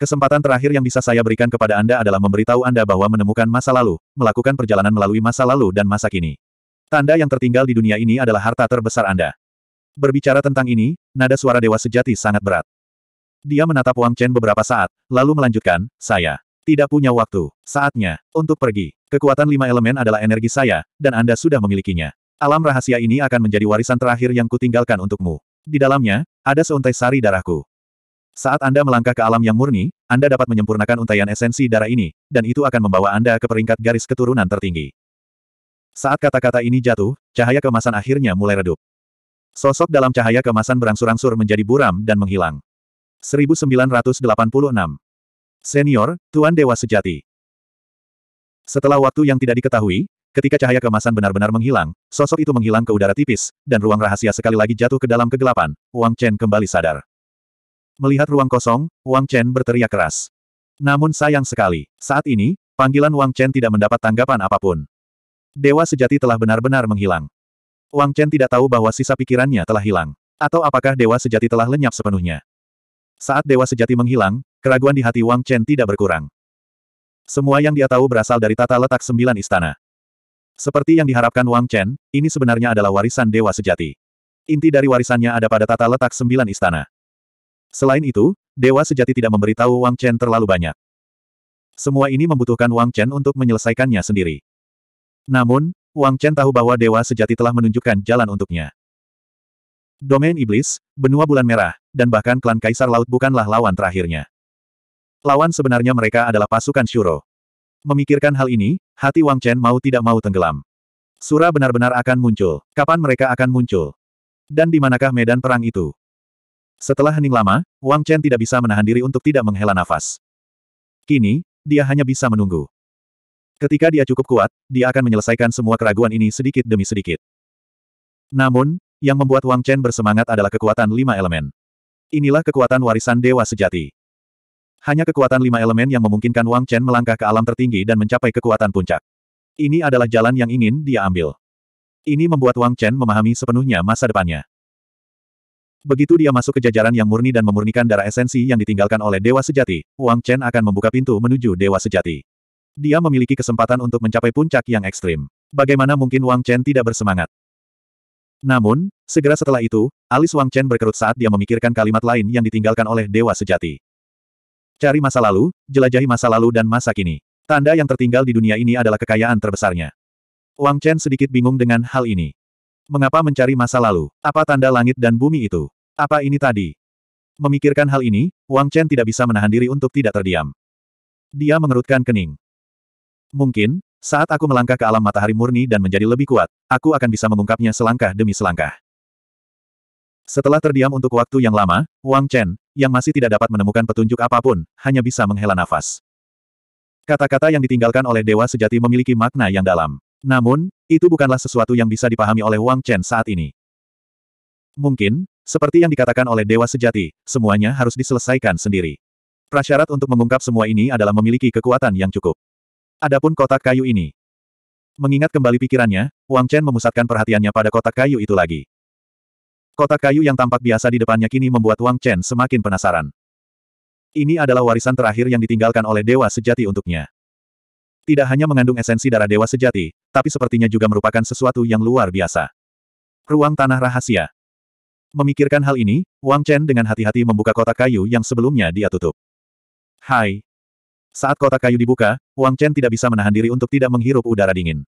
Kesempatan terakhir yang bisa saya berikan kepada Anda adalah memberitahu Anda bahwa menemukan masa lalu, melakukan perjalanan melalui masa lalu dan masa kini. Tanda yang tertinggal di dunia ini adalah harta terbesar Anda. Berbicara tentang ini, nada suara dewa sejati sangat berat. Dia menatap Wang Chen beberapa saat, lalu melanjutkan, saya tidak punya waktu, saatnya, untuk pergi. Kekuatan lima elemen adalah energi saya, dan Anda sudah memilikinya. Alam rahasia ini akan menjadi warisan terakhir yang kutinggalkan untukmu. Di dalamnya, ada seuntai sari darahku. Saat Anda melangkah ke alam yang murni, Anda dapat menyempurnakan untaian esensi darah ini, dan itu akan membawa Anda ke peringkat garis keturunan tertinggi. Saat kata-kata ini jatuh, cahaya kemasan akhirnya mulai redup. Sosok dalam cahaya kemasan berangsur-angsur menjadi buram dan menghilang. 1986. Senior, Tuan Dewa Sejati. Setelah waktu yang tidak diketahui, ketika cahaya kemasan benar-benar menghilang, sosok itu menghilang ke udara tipis, dan ruang rahasia sekali lagi jatuh ke dalam kegelapan, Wang Chen kembali sadar. Melihat ruang kosong, Wang Chen berteriak keras. Namun sayang sekali, saat ini, panggilan Wang Chen tidak mendapat tanggapan apapun. Dewa sejati telah benar-benar menghilang. Wang Chen tidak tahu bahwa sisa pikirannya telah hilang. Atau apakah dewa sejati telah lenyap sepenuhnya. Saat dewa sejati menghilang, keraguan di hati Wang Chen tidak berkurang. Semua yang dia tahu berasal dari tata letak sembilan istana. Seperti yang diharapkan Wang Chen, ini sebenarnya adalah warisan dewa sejati. Inti dari warisannya ada pada tata letak sembilan istana. Selain itu, Dewa Sejati tidak memberitahu Wang Chen terlalu banyak. Semua ini membutuhkan Wang Chen untuk menyelesaikannya sendiri. Namun, Wang Chen tahu bahwa Dewa Sejati telah menunjukkan jalan untuknya. Domain Iblis, Benua Bulan Merah, dan bahkan klan Kaisar Laut bukanlah lawan terakhirnya. Lawan sebenarnya mereka adalah pasukan Shuro. Memikirkan hal ini, hati Wang Chen mau tidak mau tenggelam. Sura benar-benar akan muncul. Kapan mereka akan muncul? Dan di manakah medan perang itu? Setelah hening lama, Wang Chen tidak bisa menahan diri untuk tidak menghela nafas. Kini, dia hanya bisa menunggu. Ketika dia cukup kuat, dia akan menyelesaikan semua keraguan ini sedikit demi sedikit. Namun, yang membuat Wang Chen bersemangat adalah kekuatan lima elemen. Inilah kekuatan warisan dewa sejati. Hanya kekuatan lima elemen yang memungkinkan Wang Chen melangkah ke alam tertinggi dan mencapai kekuatan puncak. Ini adalah jalan yang ingin dia ambil. Ini membuat Wang Chen memahami sepenuhnya masa depannya. Begitu dia masuk ke jajaran yang murni dan memurnikan darah esensi yang ditinggalkan oleh Dewa Sejati, Wang Chen akan membuka pintu menuju Dewa Sejati. Dia memiliki kesempatan untuk mencapai puncak yang ekstrim. Bagaimana mungkin Wang Chen tidak bersemangat? Namun, segera setelah itu, alis Wang Chen berkerut saat dia memikirkan kalimat lain yang ditinggalkan oleh Dewa Sejati. Cari masa lalu, jelajahi masa lalu dan masa kini. Tanda yang tertinggal di dunia ini adalah kekayaan terbesarnya. Wang Chen sedikit bingung dengan hal ini. Mengapa mencari masa lalu? Apa tanda langit dan bumi itu? Apa ini tadi? Memikirkan hal ini, Wang Chen tidak bisa menahan diri untuk tidak terdiam. Dia mengerutkan kening. Mungkin, saat aku melangkah ke alam matahari murni dan menjadi lebih kuat, aku akan bisa mengungkapnya selangkah demi selangkah. Setelah terdiam untuk waktu yang lama, Wang Chen, yang masih tidak dapat menemukan petunjuk apapun, hanya bisa menghela nafas. Kata-kata yang ditinggalkan oleh dewa sejati memiliki makna yang dalam. Namun, itu bukanlah sesuatu yang bisa dipahami oleh Wang Chen saat ini. Mungkin, seperti yang dikatakan oleh Dewa Sejati, semuanya harus diselesaikan sendiri. Prasyarat untuk mengungkap semua ini adalah memiliki kekuatan yang cukup. Adapun kotak kayu ini. Mengingat kembali pikirannya, Wang Chen memusatkan perhatiannya pada kotak kayu itu lagi. Kotak kayu yang tampak biasa di depannya kini membuat Wang Chen semakin penasaran. Ini adalah warisan terakhir yang ditinggalkan oleh Dewa Sejati untuknya. Tidak hanya mengandung esensi darah dewa sejati, tapi sepertinya juga merupakan sesuatu yang luar biasa. Ruang Tanah Rahasia Memikirkan hal ini, Wang Chen dengan hati-hati membuka kotak kayu yang sebelumnya dia tutup. Hai. Saat kotak kayu dibuka, Wang Chen tidak bisa menahan diri untuk tidak menghirup udara dingin.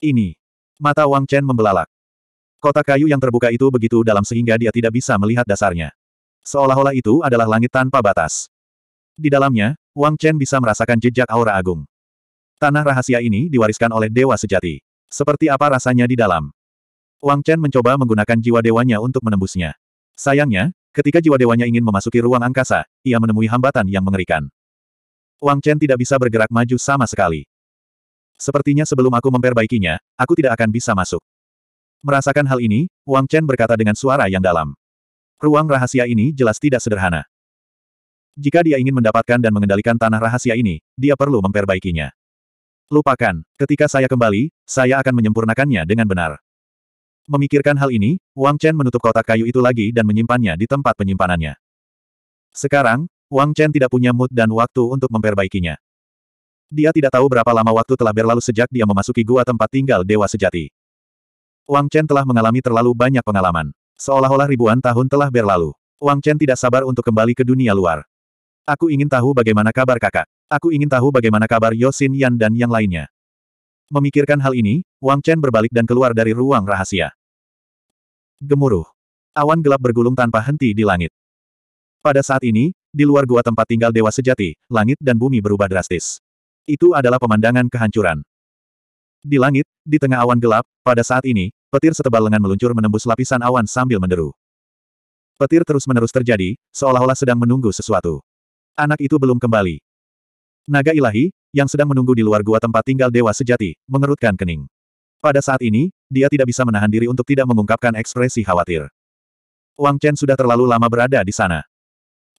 Ini. Mata Wang Chen membelalak. Kotak kayu yang terbuka itu begitu dalam sehingga dia tidak bisa melihat dasarnya. Seolah-olah itu adalah langit tanpa batas. Di dalamnya, Wang Chen bisa merasakan jejak aura agung. Tanah rahasia ini diwariskan oleh dewa sejati. Seperti apa rasanya di dalam? Wang Chen mencoba menggunakan jiwa dewanya untuk menembusnya. Sayangnya, ketika jiwa dewanya ingin memasuki ruang angkasa, ia menemui hambatan yang mengerikan. Wang Chen tidak bisa bergerak maju sama sekali. Sepertinya sebelum aku memperbaikinya, aku tidak akan bisa masuk. Merasakan hal ini, Wang Chen berkata dengan suara yang dalam. Ruang rahasia ini jelas tidak sederhana. Jika dia ingin mendapatkan dan mengendalikan tanah rahasia ini, dia perlu memperbaikinya. Lupakan, ketika saya kembali, saya akan menyempurnakannya dengan benar. Memikirkan hal ini, Wang Chen menutup kotak kayu itu lagi dan menyimpannya di tempat penyimpanannya. Sekarang, Wang Chen tidak punya mood dan waktu untuk memperbaikinya. Dia tidak tahu berapa lama waktu telah berlalu sejak dia memasuki gua tempat tinggal dewa sejati. Wang Chen telah mengalami terlalu banyak pengalaman. Seolah-olah ribuan tahun telah berlalu. Wang Chen tidak sabar untuk kembali ke dunia luar. Aku ingin tahu bagaimana kabar kakak. Aku ingin tahu bagaimana kabar Yosin Yan dan yang lainnya. Memikirkan hal ini, Wang Chen berbalik dan keluar dari ruang rahasia. Gemuruh. Awan gelap bergulung tanpa henti di langit. Pada saat ini, di luar gua tempat tinggal dewa sejati, langit dan bumi berubah drastis. Itu adalah pemandangan kehancuran. Di langit, di tengah awan gelap, pada saat ini, petir setebal lengan meluncur menembus lapisan awan sambil menderu. Petir terus-menerus terjadi, seolah-olah sedang menunggu sesuatu. Anak itu belum kembali. Naga ilahi, yang sedang menunggu di luar gua tempat tinggal dewa sejati, mengerutkan kening. Pada saat ini, dia tidak bisa menahan diri untuk tidak mengungkapkan ekspresi khawatir. Wang Chen sudah terlalu lama berada di sana.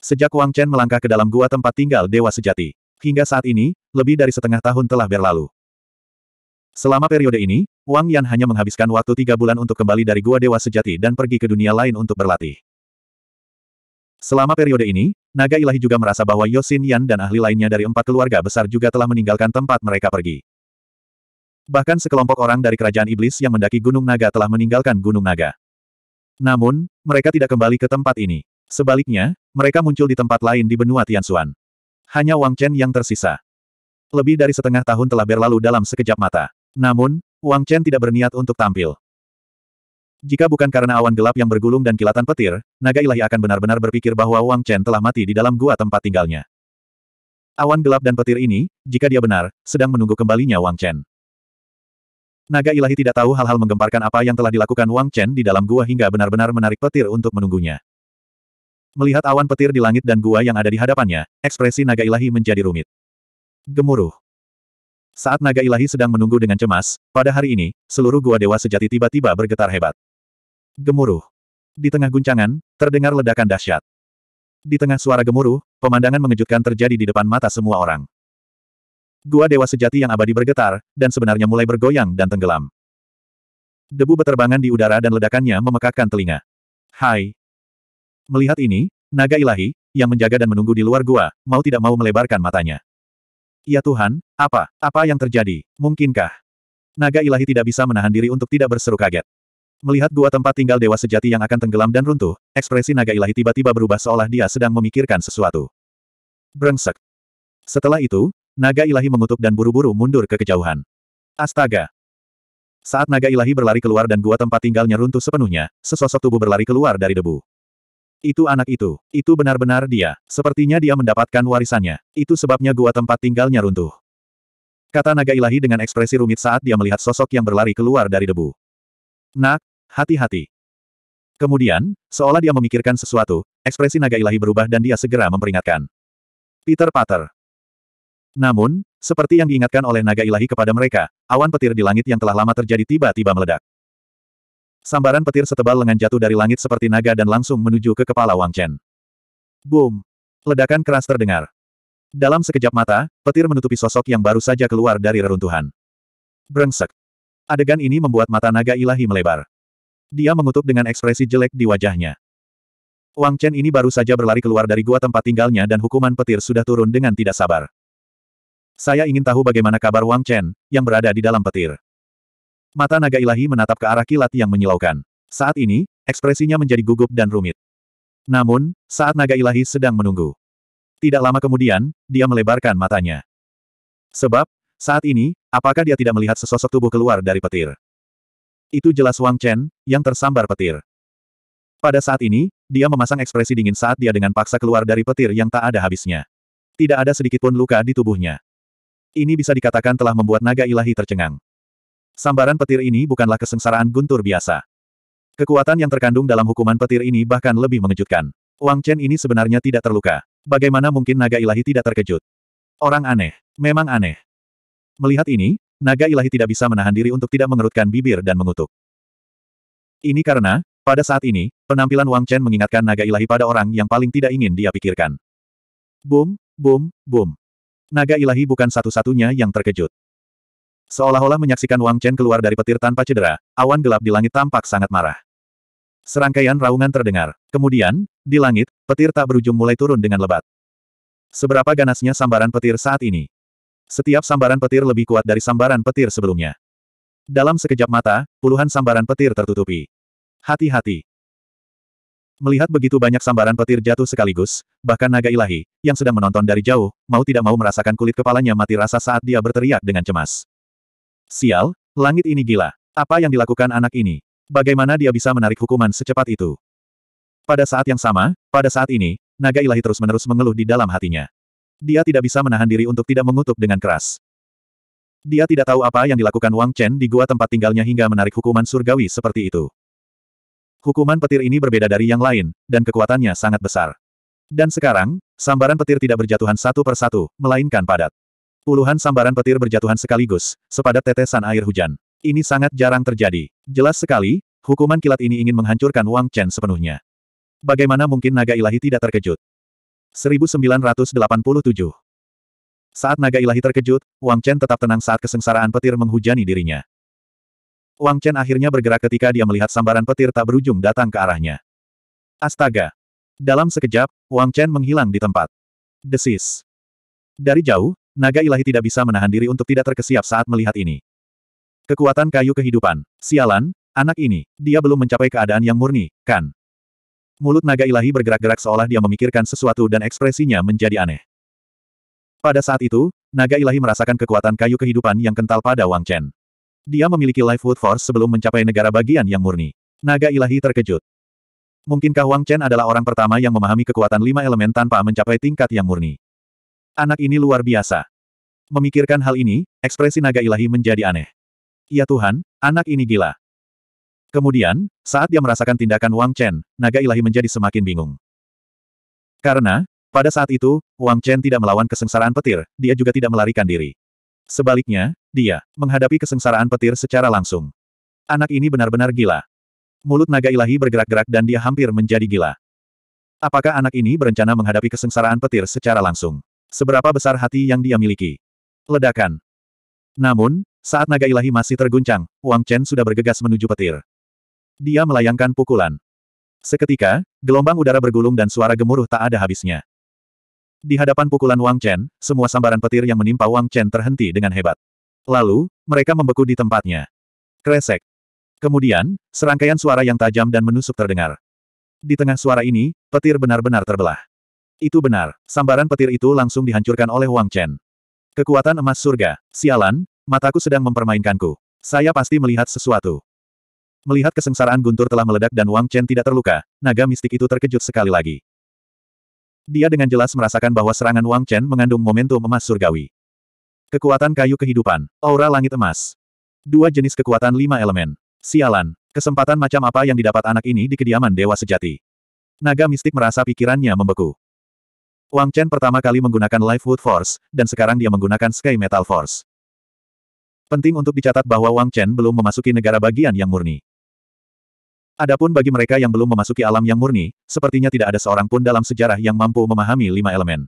Sejak Wang Chen melangkah ke dalam gua tempat tinggal dewa sejati, hingga saat ini, lebih dari setengah tahun telah berlalu. Selama periode ini, Wang Yan hanya menghabiskan waktu tiga bulan untuk kembali dari gua dewa sejati dan pergi ke dunia lain untuk berlatih. Selama periode ini, naga ilahi juga merasa bahwa Yosin Yan dan ahli lainnya dari empat keluarga besar juga telah meninggalkan tempat mereka pergi. Bahkan sekelompok orang dari kerajaan iblis yang mendaki Gunung Naga telah meninggalkan Gunung Naga. Namun, mereka tidak kembali ke tempat ini. Sebaliknya, mereka muncul di tempat lain di benua Tianxuan. Hanya Wang Chen yang tersisa. Lebih dari setengah tahun telah berlalu dalam sekejap mata. Namun, Wang Chen tidak berniat untuk tampil. Jika bukan karena awan gelap yang bergulung dan kilatan petir, naga ilahi akan benar-benar berpikir bahwa Wang Chen telah mati di dalam gua tempat tinggalnya. Awan gelap dan petir ini, jika dia benar, sedang menunggu kembalinya Wang Chen. Naga ilahi tidak tahu hal-hal menggemparkan apa yang telah dilakukan Wang Chen di dalam gua hingga benar-benar menarik petir untuk menunggunya. Melihat awan petir di langit dan gua yang ada di hadapannya, ekspresi naga ilahi menjadi rumit. Gemuruh. Saat naga ilahi sedang menunggu dengan cemas, pada hari ini, seluruh gua dewa sejati tiba-tiba bergetar hebat. Gemuruh. Di tengah guncangan, terdengar ledakan dahsyat. Di tengah suara gemuruh, pemandangan mengejutkan terjadi di depan mata semua orang. Gua dewa sejati yang abadi bergetar, dan sebenarnya mulai bergoyang dan tenggelam. Debu beterbangan di udara dan ledakannya memekakkan telinga. Hai. Melihat ini, naga ilahi, yang menjaga dan menunggu di luar gua, mau tidak mau melebarkan matanya. Ya Tuhan, apa, apa yang terjadi, mungkinkah? Naga ilahi tidak bisa menahan diri untuk tidak berseru kaget. Melihat dua tempat tinggal dewa sejati yang akan tenggelam dan runtuh, ekspresi naga ilahi tiba-tiba berubah seolah dia sedang memikirkan sesuatu. Brengsek. Setelah itu, naga ilahi mengutuk dan buru-buru mundur ke kejauhan. Astaga! Saat naga ilahi berlari keluar dan gua tempat tinggalnya runtuh sepenuhnya, sesosok tubuh berlari keluar dari debu. Itu anak itu, itu benar-benar dia, sepertinya dia mendapatkan warisannya, itu sebabnya gua tempat tinggalnya runtuh. Kata naga ilahi dengan ekspresi rumit saat dia melihat sosok yang berlari keluar dari debu. Nak, Hati-hati. Kemudian, seolah dia memikirkan sesuatu, ekspresi naga ilahi berubah dan dia segera memperingatkan. Peter Pater. Namun, seperti yang diingatkan oleh naga ilahi kepada mereka, awan petir di langit yang telah lama terjadi tiba-tiba meledak. Sambaran petir setebal lengan jatuh dari langit seperti naga dan langsung menuju ke kepala Wang Chen. Boom! Ledakan keras terdengar. Dalam sekejap mata, petir menutupi sosok yang baru saja keluar dari reruntuhan. Brengsek! Adegan ini membuat mata naga ilahi melebar. Dia mengutuk dengan ekspresi jelek di wajahnya. Wang Chen ini baru saja berlari keluar dari gua tempat tinggalnya dan hukuman petir sudah turun dengan tidak sabar. Saya ingin tahu bagaimana kabar Wang Chen, yang berada di dalam petir. Mata naga ilahi menatap ke arah kilat yang menyilaukan. Saat ini, ekspresinya menjadi gugup dan rumit. Namun, saat naga ilahi sedang menunggu. Tidak lama kemudian, dia melebarkan matanya. Sebab, saat ini, apakah dia tidak melihat sesosok tubuh keluar dari petir? Itu jelas Wang Chen, yang tersambar petir. Pada saat ini, dia memasang ekspresi dingin saat dia dengan paksa keluar dari petir yang tak ada habisnya. Tidak ada sedikitpun luka di tubuhnya. Ini bisa dikatakan telah membuat naga ilahi tercengang. Sambaran petir ini bukanlah kesengsaraan guntur biasa. Kekuatan yang terkandung dalam hukuman petir ini bahkan lebih mengejutkan. Wang Chen ini sebenarnya tidak terluka. Bagaimana mungkin naga ilahi tidak terkejut? Orang aneh. Memang aneh. Melihat ini, naga ilahi tidak bisa menahan diri untuk tidak mengerutkan bibir dan mengutuk. Ini karena, pada saat ini, penampilan Wang Chen mengingatkan naga ilahi pada orang yang paling tidak ingin dia pikirkan. Boom, boom, boom. Naga ilahi bukan satu-satunya yang terkejut. Seolah-olah menyaksikan Wang Chen keluar dari petir tanpa cedera, awan gelap di langit tampak sangat marah. Serangkaian raungan terdengar. Kemudian, di langit, petir tak berujung mulai turun dengan lebat. Seberapa ganasnya sambaran petir saat ini? Setiap sambaran petir lebih kuat dari sambaran petir sebelumnya. Dalam sekejap mata, puluhan sambaran petir tertutupi. Hati-hati. Melihat begitu banyak sambaran petir jatuh sekaligus, bahkan naga ilahi, yang sedang menonton dari jauh, mau tidak mau merasakan kulit kepalanya mati rasa saat dia berteriak dengan cemas. Sial, langit ini gila. Apa yang dilakukan anak ini? Bagaimana dia bisa menarik hukuman secepat itu? Pada saat yang sama, pada saat ini, naga ilahi terus-menerus mengeluh di dalam hatinya. Dia tidak bisa menahan diri untuk tidak mengutuk dengan keras. Dia tidak tahu apa yang dilakukan Wang Chen di gua tempat tinggalnya hingga menarik hukuman surgawi seperti itu. Hukuman petir ini berbeda dari yang lain, dan kekuatannya sangat besar. Dan sekarang, sambaran petir tidak berjatuhan satu persatu, melainkan padat. Puluhan sambaran petir berjatuhan sekaligus, sepadat tetesan air hujan. Ini sangat jarang terjadi. Jelas sekali, hukuman kilat ini ingin menghancurkan Wang Chen sepenuhnya. Bagaimana mungkin naga ilahi tidak terkejut? 1987. Saat naga ilahi terkejut, Wang Chen tetap tenang saat kesengsaraan petir menghujani dirinya. Wang Chen akhirnya bergerak ketika dia melihat sambaran petir tak berujung datang ke arahnya. Astaga! Dalam sekejap, Wang Chen menghilang di tempat. Desis. Dari jauh, naga ilahi tidak bisa menahan diri untuk tidak terkesiap saat melihat ini. Kekuatan kayu kehidupan. Sialan, anak ini, dia belum mencapai keadaan yang murni, kan? Mulut naga ilahi bergerak-gerak seolah dia memikirkan sesuatu dan ekspresinya menjadi aneh. Pada saat itu, naga ilahi merasakan kekuatan kayu kehidupan yang kental pada Wang Chen. Dia memiliki life wood force sebelum mencapai negara bagian yang murni. Naga ilahi terkejut. Mungkinkah Wang Chen adalah orang pertama yang memahami kekuatan lima elemen tanpa mencapai tingkat yang murni? Anak ini luar biasa. Memikirkan hal ini, ekspresi naga ilahi menjadi aneh. Ya Tuhan, anak ini gila. Kemudian, saat dia merasakan tindakan Wang Chen, naga ilahi menjadi semakin bingung. Karena, pada saat itu, Wang Chen tidak melawan kesengsaraan petir, dia juga tidak melarikan diri. Sebaliknya, dia menghadapi kesengsaraan petir secara langsung. Anak ini benar-benar gila. Mulut naga ilahi bergerak-gerak dan dia hampir menjadi gila. Apakah anak ini berencana menghadapi kesengsaraan petir secara langsung? Seberapa besar hati yang dia miliki? Ledakan. Namun, saat naga ilahi masih terguncang, Wang Chen sudah bergegas menuju petir. Dia melayangkan pukulan. Seketika, gelombang udara bergulung dan suara gemuruh tak ada habisnya. Di hadapan pukulan Wang Chen, semua sambaran petir yang menimpa Wang Chen terhenti dengan hebat. Lalu, mereka membeku di tempatnya. Kresek. Kemudian, serangkaian suara yang tajam dan menusuk terdengar. Di tengah suara ini, petir benar-benar terbelah. Itu benar, sambaran petir itu langsung dihancurkan oleh Wang Chen. Kekuatan emas surga, sialan, mataku sedang mempermainkanku. Saya pasti melihat sesuatu. Melihat kesengsaraan guntur telah meledak dan Wang Chen tidak terluka, naga mistik itu terkejut sekali lagi. Dia dengan jelas merasakan bahwa serangan Wang Chen mengandung momentum emas surgawi. Kekuatan kayu kehidupan, aura langit emas. Dua jenis kekuatan lima elemen. Sialan, kesempatan macam apa yang didapat anak ini di kediaman dewa sejati. Naga mistik merasa pikirannya membeku. Wang Chen pertama kali menggunakan Life Wood Force, dan sekarang dia menggunakan Sky Metal Force. Penting untuk dicatat bahwa Wang Chen belum memasuki negara bagian yang murni. Adapun bagi mereka yang belum memasuki alam yang murni, sepertinya tidak ada seorang pun dalam sejarah yang mampu memahami lima elemen.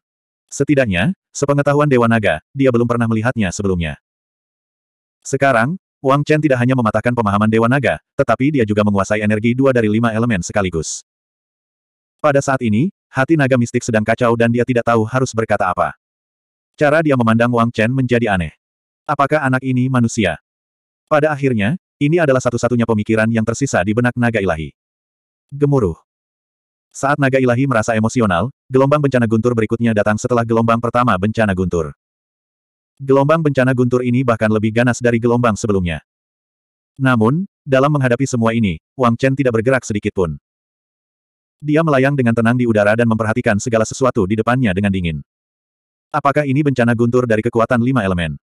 Setidaknya, sepengetahuan Dewa Naga, dia belum pernah melihatnya sebelumnya. Sekarang, Wang Chen tidak hanya mematahkan pemahaman Dewa Naga, tetapi dia juga menguasai energi dua dari lima elemen sekaligus. Pada saat ini, hati naga mistik sedang kacau dan dia tidak tahu harus berkata apa. Cara dia memandang Wang Chen menjadi aneh. Apakah anak ini manusia? Pada akhirnya, ini adalah satu-satunya pemikiran yang tersisa di benak naga ilahi. Gemuruh. Saat naga ilahi merasa emosional, gelombang bencana guntur berikutnya datang setelah gelombang pertama bencana guntur. Gelombang bencana guntur ini bahkan lebih ganas dari gelombang sebelumnya. Namun, dalam menghadapi semua ini, Wang Chen tidak bergerak sedikit pun. Dia melayang dengan tenang di udara dan memperhatikan segala sesuatu di depannya dengan dingin. Apakah ini bencana guntur dari kekuatan lima elemen?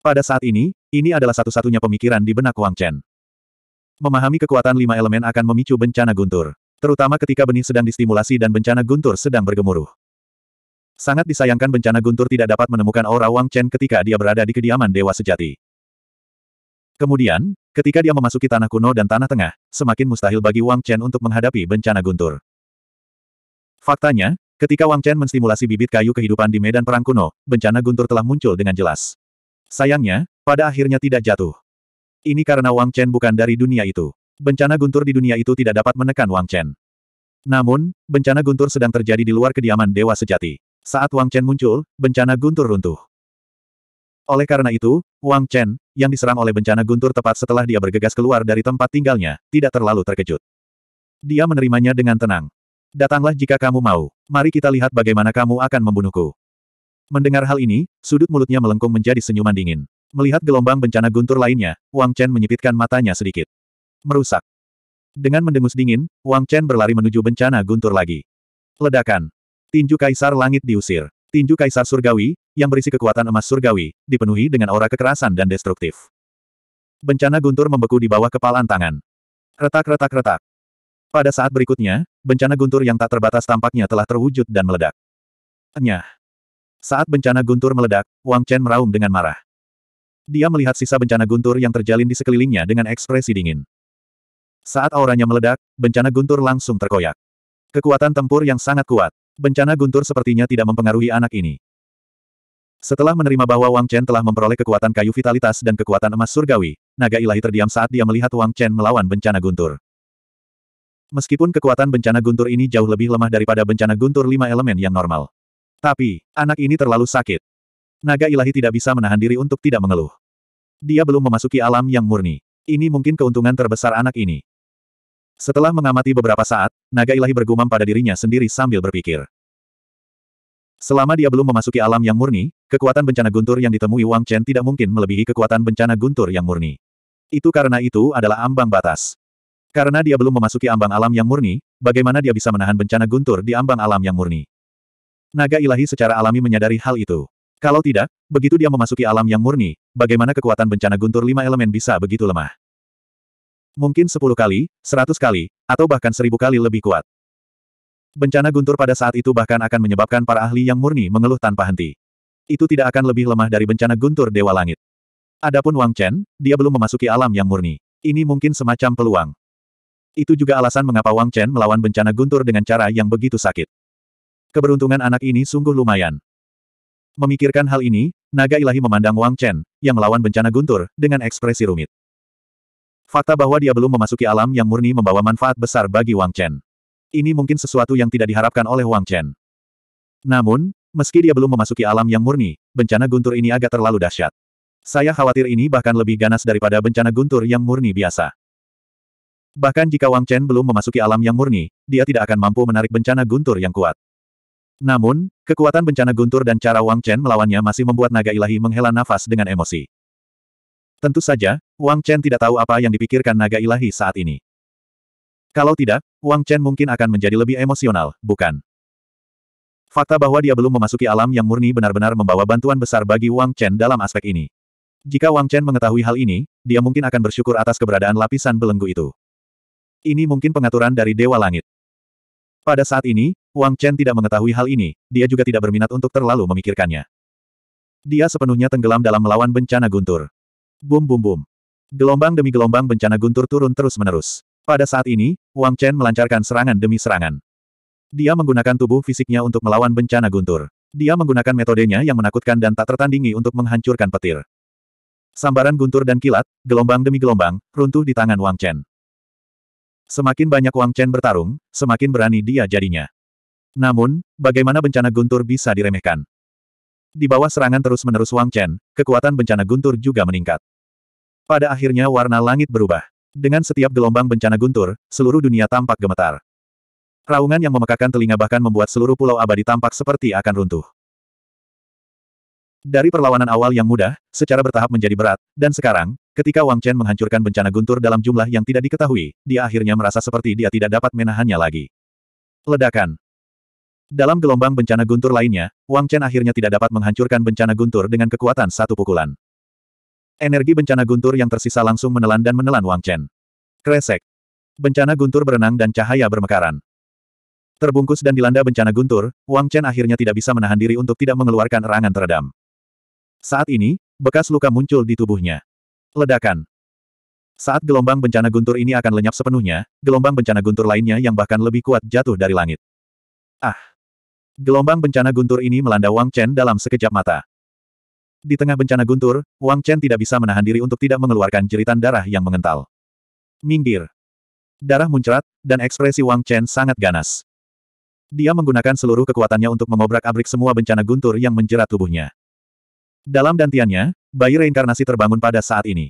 Pada saat ini, ini adalah satu-satunya pemikiran di benak Wang Chen. Memahami kekuatan lima elemen akan memicu bencana guntur. Terutama ketika benih sedang distimulasi dan bencana guntur sedang bergemuruh. Sangat disayangkan bencana guntur tidak dapat menemukan aura Wang Chen ketika dia berada di kediaman Dewa Sejati. Kemudian, ketika dia memasuki tanah kuno dan tanah tengah, semakin mustahil bagi Wang Chen untuk menghadapi bencana guntur. Faktanya, ketika Wang Chen menstimulasi bibit kayu kehidupan di medan perang kuno, bencana guntur telah muncul dengan jelas. Sayangnya, pada akhirnya tidak jatuh. Ini karena Wang Chen bukan dari dunia itu. Bencana guntur di dunia itu tidak dapat menekan Wang Chen. Namun, bencana guntur sedang terjadi di luar kediaman dewa sejati. Saat Wang Chen muncul, bencana guntur runtuh. Oleh karena itu, Wang Chen, yang diserang oleh bencana guntur tepat setelah dia bergegas keluar dari tempat tinggalnya, tidak terlalu terkejut. Dia menerimanya dengan tenang. Datanglah jika kamu mau. Mari kita lihat bagaimana kamu akan membunuhku. Mendengar hal ini, sudut mulutnya melengkung menjadi senyuman dingin. Melihat gelombang bencana guntur lainnya, Wang Chen menyipitkan matanya sedikit. Merusak. Dengan mendengus dingin, Wang Chen berlari menuju bencana guntur lagi. Ledakan. Tinju Kaisar Langit diusir. Tinju Kaisar Surgawi, yang berisi kekuatan emas surgawi, dipenuhi dengan aura kekerasan dan destruktif. Bencana guntur membeku di bawah kepalan tangan. Retak-retak-retak. Pada saat berikutnya, bencana guntur yang tak terbatas tampaknya telah terwujud dan meledak. Enyah. Saat bencana guntur meledak, Wang Chen meraung dengan marah. Dia melihat sisa bencana guntur yang terjalin di sekelilingnya dengan ekspresi dingin. Saat auranya meledak, bencana guntur langsung terkoyak. Kekuatan tempur yang sangat kuat. Bencana guntur sepertinya tidak mempengaruhi anak ini. Setelah menerima bahwa Wang Chen telah memperoleh kekuatan kayu vitalitas dan kekuatan emas surgawi, naga ilahi terdiam saat dia melihat Wang Chen melawan bencana guntur. Meskipun kekuatan bencana guntur ini jauh lebih lemah daripada bencana guntur lima elemen yang normal. Tapi, anak ini terlalu sakit. Naga ilahi tidak bisa menahan diri untuk tidak mengeluh. Dia belum memasuki alam yang murni. Ini mungkin keuntungan terbesar anak ini. Setelah mengamati beberapa saat, naga ilahi bergumam pada dirinya sendiri sambil berpikir. Selama dia belum memasuki alam yang murni, kekuatan bencana guntur yang ditemui Wang Chen tidak mungkin melebihi kekuatan bencana guntur yang murni. Itu karena itu adalah ambang batas. Karena dia belum memasuki ambang alam yang murni, bagaimana dia bisa menahan bencana guntur di ambang alam yang murni? Naga ilahi secara alami menyadari hal itu. Kalau tidak, begitu dia memasuki alam yang murni, bagaimana kekuatan bencana guntur lima elemen bisa begitu lemah? Mungkin sepuluh kali, seratus kali, atau bahkan seribu kali lebih kuat. Bencana guntur pada saat itu bahkan akan menyebabkan para ahli yang murni mengeluh tanpa henti. Itu tidak akan lebih lemah dari bencana guntur Dewa Langit. Adapun Wang Chen, dia belum memasuki alam yang murni. Ini mungkin semacam peluang. Itu juga alasan mengapa Wang Chen melawan bencana guntur dengan cara yang begitu sakit. Keberuntungan anak ini sungguh lumayan. Memikirkan hal ini, naga ilahi memandang Wang Chen, yang melawan bencana guntur, dengan ekspresi rumit. Fakta bahwa dia belum memasuki alam yang murni membawa manfaat besar bagi Wang Chen. Ini mungkin sesuatu yang tidak diharapkan oleh Wang Chen. Namun, meski dia belum memasuki alam yang murni, bencana guntur ini agak terlalu dahsyat. Saya khawatir ini bahkan lebih ganas daripada bencana guntur yang murni biasa. Bahkan jika Wang Chen belum memasuki alam yang murni, dia tidak akan mampu menarik bencana guntur yang kuat. Namun, kekuatan bencana guntur dan cara Wang Chen melawannya masih membuat naga ilahi menghela nafas dengan emosi. Tentu saja, Wang Chen tidak tahu apa yang dipikirkan naga ilahi saat ini. Kalau tidak, Wang Chen mungkin akan menjadi lebih emosional, bukan? Fakta bahwa dia belum memasuki alam yang murni benar-benar membawa bantuan besar bagi Wang Chen dalam aspek ini. Jika Wang Chen mengetahui hal ini, dia mungkin akan bersyukur atas keberadaan lapisan belenggu itu. Ini mungkin pengaturan dari Dewa Langit. Pada saat ini, Wang Chen tidak mengetahui hal ini, dia juga tidak berminat untuk terlalu memikirkannya. Dia sepenuhnya tenggelam dalam melawan bencana guntur. Bum bum bum. Gelombang demi gelombang bencana guntur turun terus-menerus. Pada saat ini, Wang Chen melancarkan serangan demi serangan. Dia menggunakan tubuh fisiknya untuk melawan bencana guntur. Dia menggunakan metodenya yang menakutkan dan tak tertandingi untuk menghancurkan petir. Sambaran guntur dan kilat, gelombang demi gelombang, runtuh di tangan Wang Chen. Semakin banyak Wang Chen bertarung, semakin berani dia jadinya. Namun, bagaimana bencana guntur bisa diremehkan? Di bawah serangan terus-menerus Wang Chen, kekuatan bencana guntur juga meningkat. Pada akhirnya warna langit berubah. Dengan setiap gelombang bencana guntur, seluruh dunia tampak gemetar. Raungan yang memekakan telinga bahkan membuat seluruh pulau abadi tampak seperti akan runtuh. Dari perlawanan awal yang mudah, secara bertahap menjadi berat, dan sekarang, ketika Wang Chen menghancurkan bencana guntur dalam jumlah yang tidak diketahui, dia akhirnya merasa seperti dia tidak dapat menahannya lagi. Ledakan dalam gelombang bencana guntur lainnya, Wang Chen akhirnya tidak dapat menghancurkan bencana guntur dengan kekuatan satu pukulan. Energi bencana guntur yang tersisa langsung menelan dan menelan Wang Chen. Kresek. Bencana guntur berenang dan cahaya bermekaran. Terbungkus dan dilanda bencana guntur, Wang Chen akhirnya tidak bisa menahan diri untuk tidak mengeluarkan erangan teredam. Saat ini, bekas luka muncul di tubuhnya. Ledakan. Saat gelombang bencana guntur ini akan lenyap sepenuhnya, gelombang bencana guntur lainnya yang bahkan lebih kuat jatuh dari langit. Ah! Gelombang bencana guntur ini melanda Wang Chen dalam sekejap mata. Di tengah bencana guntur, Wang Chen tidak bisa menahan diri untuk tidak mengeluarkan jeritan darah yang mengental. Minggir. Darah muncrat, dan ekspresi Wang Chen sangat ganas. Dia menggunakan seluruh kekuatannya untuk mengobrak-abrik semua bencana guntur yang menjerat tubuhnya. Dalam dantiannya, bayi reinkarnasi terbangun pada saat ini.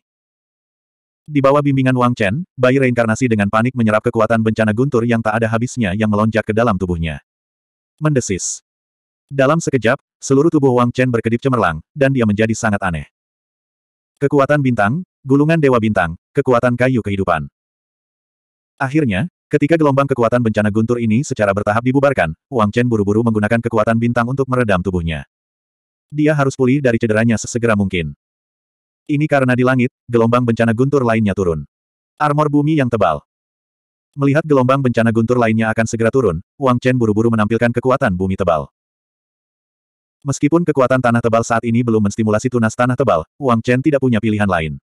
Di bawah bimbingan Wang Chen, bayi reinkarnasi dengan panik menyerap kekuatan bencana guntur yang tak ada habisnya yang melonjak ke dalam tubuhnya mendesis. Dalam sekejap, seluruh tubuh Wang Chen berkedip cemerlang, dan dia menjadi sangat aneh. Kekuatan bintang, gulungan dewa bintang, kekuatan kayu kehidupan. Akhirnya, ketika gelombang kekuatan bencana guntur ini secara bertahap dibubarkan, Wang Chen buru-buru menggunakan kekuatan bintang untuk meredam tubuhnya. Dia harus pulih dari cederanya sesegera mungkin. Ini karena di langit, gelombang bencana guntur lainnya turun. Armor bumi yang tebal, Melihat gelombang bencana guntur lainnya akan segera turun, Wang Chen buru-buru menampilkan kekuatan bumi tebal. Meskipun kekuatan tanah tebal saat ini belum menstimulasi tunas tanah tebal, Wang Chen tidak punya pilihan lain.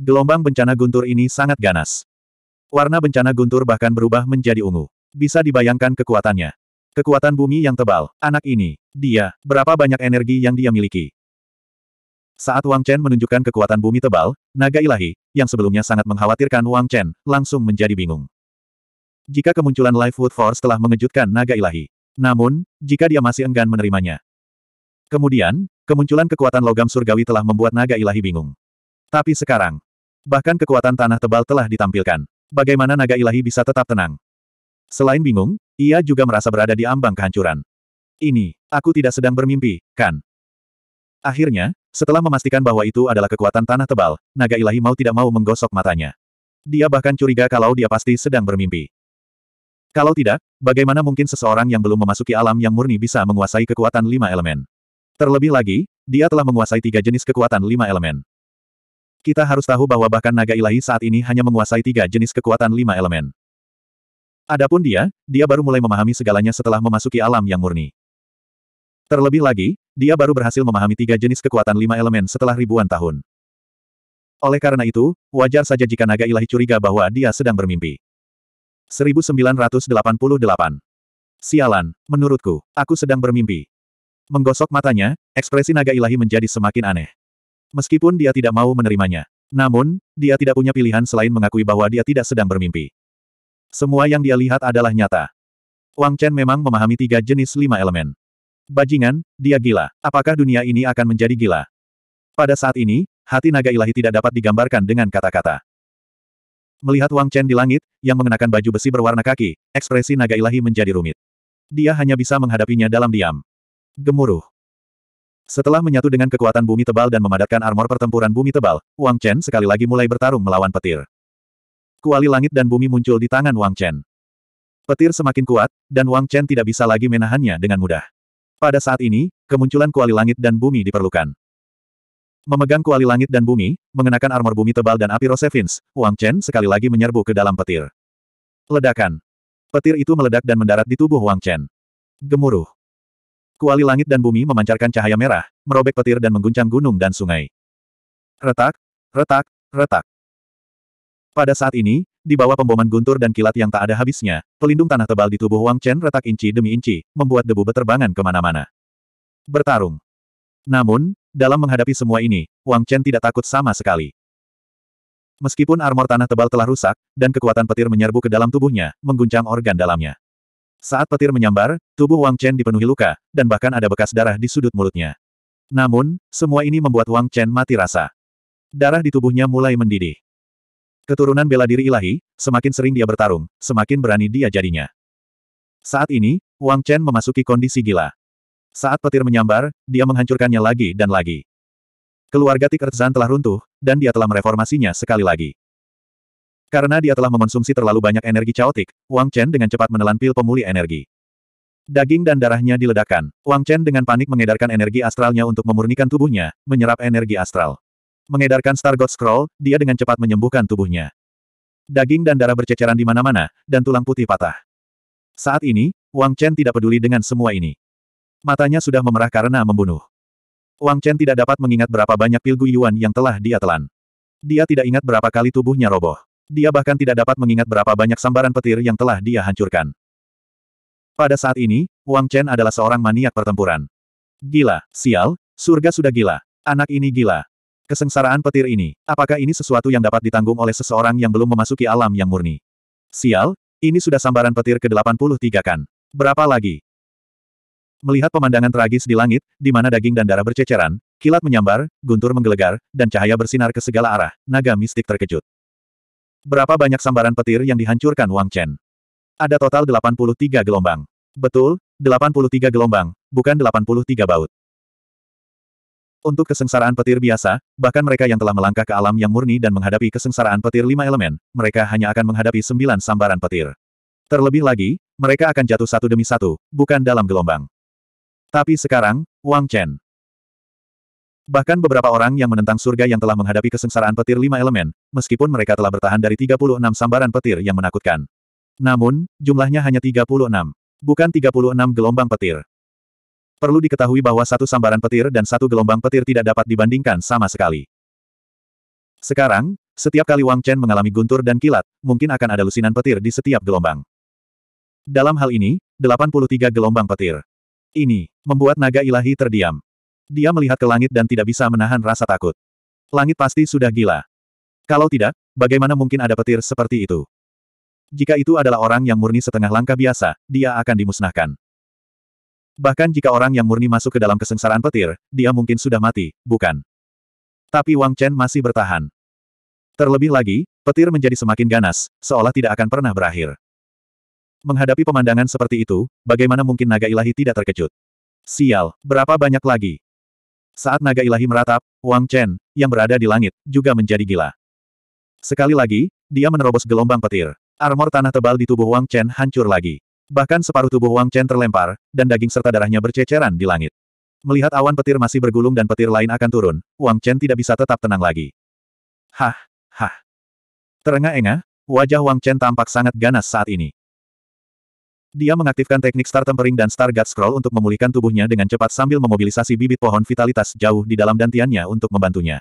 Gelombang bencana guntur ini sangat ganas. Warna bencana guntur bahkan berubah menjadi ungu. Bisa dibayangkan kekuatannya. Kekuatan bumi yang tebal, anak ini, dia, berapa banyak energi yang dia miliki. Saat Wang Chen menunjukkan kekuatan bumi tebal, naga ilahi, yang sebelumnya sangat mengkhawatirkan Wang Chen, langsung menjadi bingung. Jika kemunculan Life Force telah mengejutkan naga ilahi. Namun, jika dia masih enggan menerimanya. Kemudian, kemunculan kekuatan logam surgawi telah membuat naga ilahi bingung. Tapi sekarang, bahkan kekuatan tanah tebal telah ditampilkan. Bagaimana naga ilahi bisa tetap tenang? Selain bingung, ia juga merasa berada di ambang kehancuran. Ini, aku tidak sedang bermimpi, kan? Akhirnya, setelah memastikan bahwa itu adalah kekuatan tanah tebal, naga ilahi mau tidak mau menggosok matanya. Dia bahkan curiga kalau dia pasti sedang bermimpi. Kalau tidak, bagaimana mungkin seseorang yang belum memasuki alam yang murni bisa menguasai kekuatan lima elemen? Terlebih lagi, dia telah menguasai tiga jenis kekuatan lima elemen. Kita harus tahu bahwa bahkan naga ilahi saat ini hanya menguasai tiga jenis kekuatan lima elemen. Adapun dia, dia baru mulai memahami segalanya setelah memasuki alam yang murni. Terlebih lagi, dia baru berhasil memahami tiga jenis kekuatan lima elemen setelah ribuan tahun. Oleh karena itu, wajar saja jika naga ilahi curiga bahwa dia sedang bermimpi. 1988 Sialan, menurutku, aku sedang bermimpi. Menggosok matanya, ekspresi naga ilahi menjadi semakin aneh. Meskipun dia tidak mau menerimanya. Namun, dia tidak punya pilihan selain mengakui bahwa dia tidak sedang bermimpi. Semua yang dia lihat adalah nyata. Wang Chen memang memahami tiga jenis lima elemen. Bajingan, dia gila. Apakah dunia ini akan menjadi gila? Pada saat ini, hati naga ilahi tidak dapat digambarkan dengan kata-kata. Melihat Wang Chen di langit, yang mengenakan baju besi berwarna kaki, ekspresi naga ilahi menjadi rumit. Dia hanya bisa menghadapinya dalam diam. Gemuruh. Setelah menyatu dengan kekuatan bumi tebal dan memadatkan armor pertempuran bumi tebal, Wang Chen sekali lagi mulai bertarung melawan petir. Kuali langit dan bumi muncul di tangan Wang Chen. Petir semakin kuat, dan Wang Chen tidak bisa lagi menahannya dengan mudah. Pada saat ini, kemunculan kuali langit dan bumi diperlukan. Memegang kuali langit dan bumi, mengenakan armor bumi tebal dan api Rosevins, Wang Chen sekali lagi menyerbu ke dalam petir. Ledakan. Petir itu meledak dan mendarat di tubuh Wang Chen. Gemuruh. Kuali langit dan bumi memancarkan cahaya merah, merobek petir dan mengguncang gunung dan sungai. Retak, retak, retak. Pada saat ini, di bawah pemboman guntur dan kilat yang tak ada habisnya, pelindung tanah tebal di tubuh Wang Chen retak inci demi inci, membuat debu beterbangan kemana-mana. Bertarung. Namun, dalam menghadapi semua ini, Wang Chen tidak takut sama sekali. Meskipun armor tanah tebal telah rusak, dan kekuatan petir menyerbu ke dalam tubuhnya, mengguncang organ dalamnya. Saat petir menyambar, tubuh Wang Chen dipenuhi luka, dan bahkan ada bekas darah di sudut mulutnya. Namun, semua ini membuat Wang Chen mati rasa. Darah di tubuhnya mulai mendidih. Keturunan bela diri ilahi, semakin sering dia bertarung, semakin berani dia jadinya. Saat ini, Wang Chen memasuki kondisi gila. Saat petir menyambar, dia menghancurkannya lagi dan lagi. Keluarga Tikertzan telah runtuh, dan dia telah mereformasinya sekali lagi. Karena dia telah mengonsumsi terlalu banyak energi caotik, Wang Chen dengan cepat menelan pil pemulih energi. Daging dan darahnya diledakkan. Wang Chen dengan panik mengedarkan energi astralnya untuk memurnikan tubuhnya, menyerap energi astral. Mengedarkan Star God Scroll, dia dengan cepat menyembuhkan tubuhnya. Daging dan darah berceceran di mana-mana, dan tulang putih patah. Saat ini, Wang Chen tidak peduli dengan semua ini. Matanya sudah memerah karena membunuh. Wang Chen tidak dapat mengingat berapa banyak pil Guyuan yang telah dia telan. Dia tidak ingat berapa kali tubuhnya roboh. Dia bahkan tidak dapat mengingat berapa banyak sambaran petir yang telah dia hancurkan. Pada saat ini, Wang Chen adalah seorang maniak pertempuran. Gila, sial, surga sudah gila, anak ini gila. Kesengsaraan petir ini, apakah ini sesuatu yang dapat ditanggung oleh seseorang yang belum memasuki alam yang murni? Sial, ini sudah sambaran petir ke-83 kan. Berapa lagi? Melihat pemandangan tragis di langit, di mana daging dan darah berceceran, kilat menyambar, guntur menggelegar, dan cahaya bersinar ke segala arah, naga mistik terkejut. Berapa banyak sambaran petir yang dihancurkan Wang Chen? Ada total 83 gelombang. Betul, 83 gelombang, bukan 83 baut. Untuk kesengsaraan petir biasa, bahkan mereka yang telah melangkah ke alam yang murni dan menghadapi kesengsaraan petir lima elemen, mereka hanya akan menghadapi sembilan sambaran petir. Terlebih lagi, mereka akan jatuh satu demi satu, bukan dalam gelombang. Tapi sekarang, Wang Chen. Bahkan beberapa orang yang menentang surga yang telah menghadapi kesengsaraan petir lima elemen, meskipun mereka telah bertahan dari 36 sambaran petir yang menakutkan. Namun, jumlahnya hanya 36, bukan 36 gelombang petir. Perlu diketahui bahwa satu sambaran petir dan satu gelombang petir tidak dapat dibandingkan sama sekali. Sekarang, setiap kali Wang Chen mengalami guntur dan kilat, mungkin akan ada lusinan petir di setiap gelombang. Dalam hal ini, 83 gelombang petir. Ini, membuat naga ilahi terdiam. Dia melihat ke langit dan tidak bisa menahan rasa takut. Langit pasti sudah gila. Kalau tidak, bagaimana mungkin ada petir seperti itu? Jika itu adalah orang yang murni setengah langkah biasa, dia akan dimusnahkan. Bahkan jika orang yang murni masuk ke dalam kesengsaraan petir, dia mungkin sudah mati, bukan? Tapi Wang Chen masih bertahan. Terlebih lagi, petir menjadi semakin ganas, seolah tidak akan pernah berakhir. Menghadapi pemandangan seperti itu, bagaimana mungkin naga ilahi tidak terkejut? Sial, berapa banyak lagi? Saat naga ilahi meratap, Wang Chen, yang berada di langit, juga menjadi gila. Sekali lagi, dia menerobos gelombang petir. Armor tanah tebal di tubuh Wang Chen hancur lagi. Bahkan separuh tubuh Wang Chen terlempar, dan daging serta darahnya berceceran di langit. Melihat awan petir masih bergulung dan petir lain akan turun, Wang Chen tidak bisa tetap tenang lagi. Hah, hah. Terengah-engah, wajah Wang Chen tampak sangat ganas saat ini. Dia mengaktifkan teknik Star Tempering dan Star God Scroll untuk memulihkan tubuhnya dengan cepat sambil memobilisasi bibit pohon vitalitas jauh di dalam dantiannya untuk membantunya.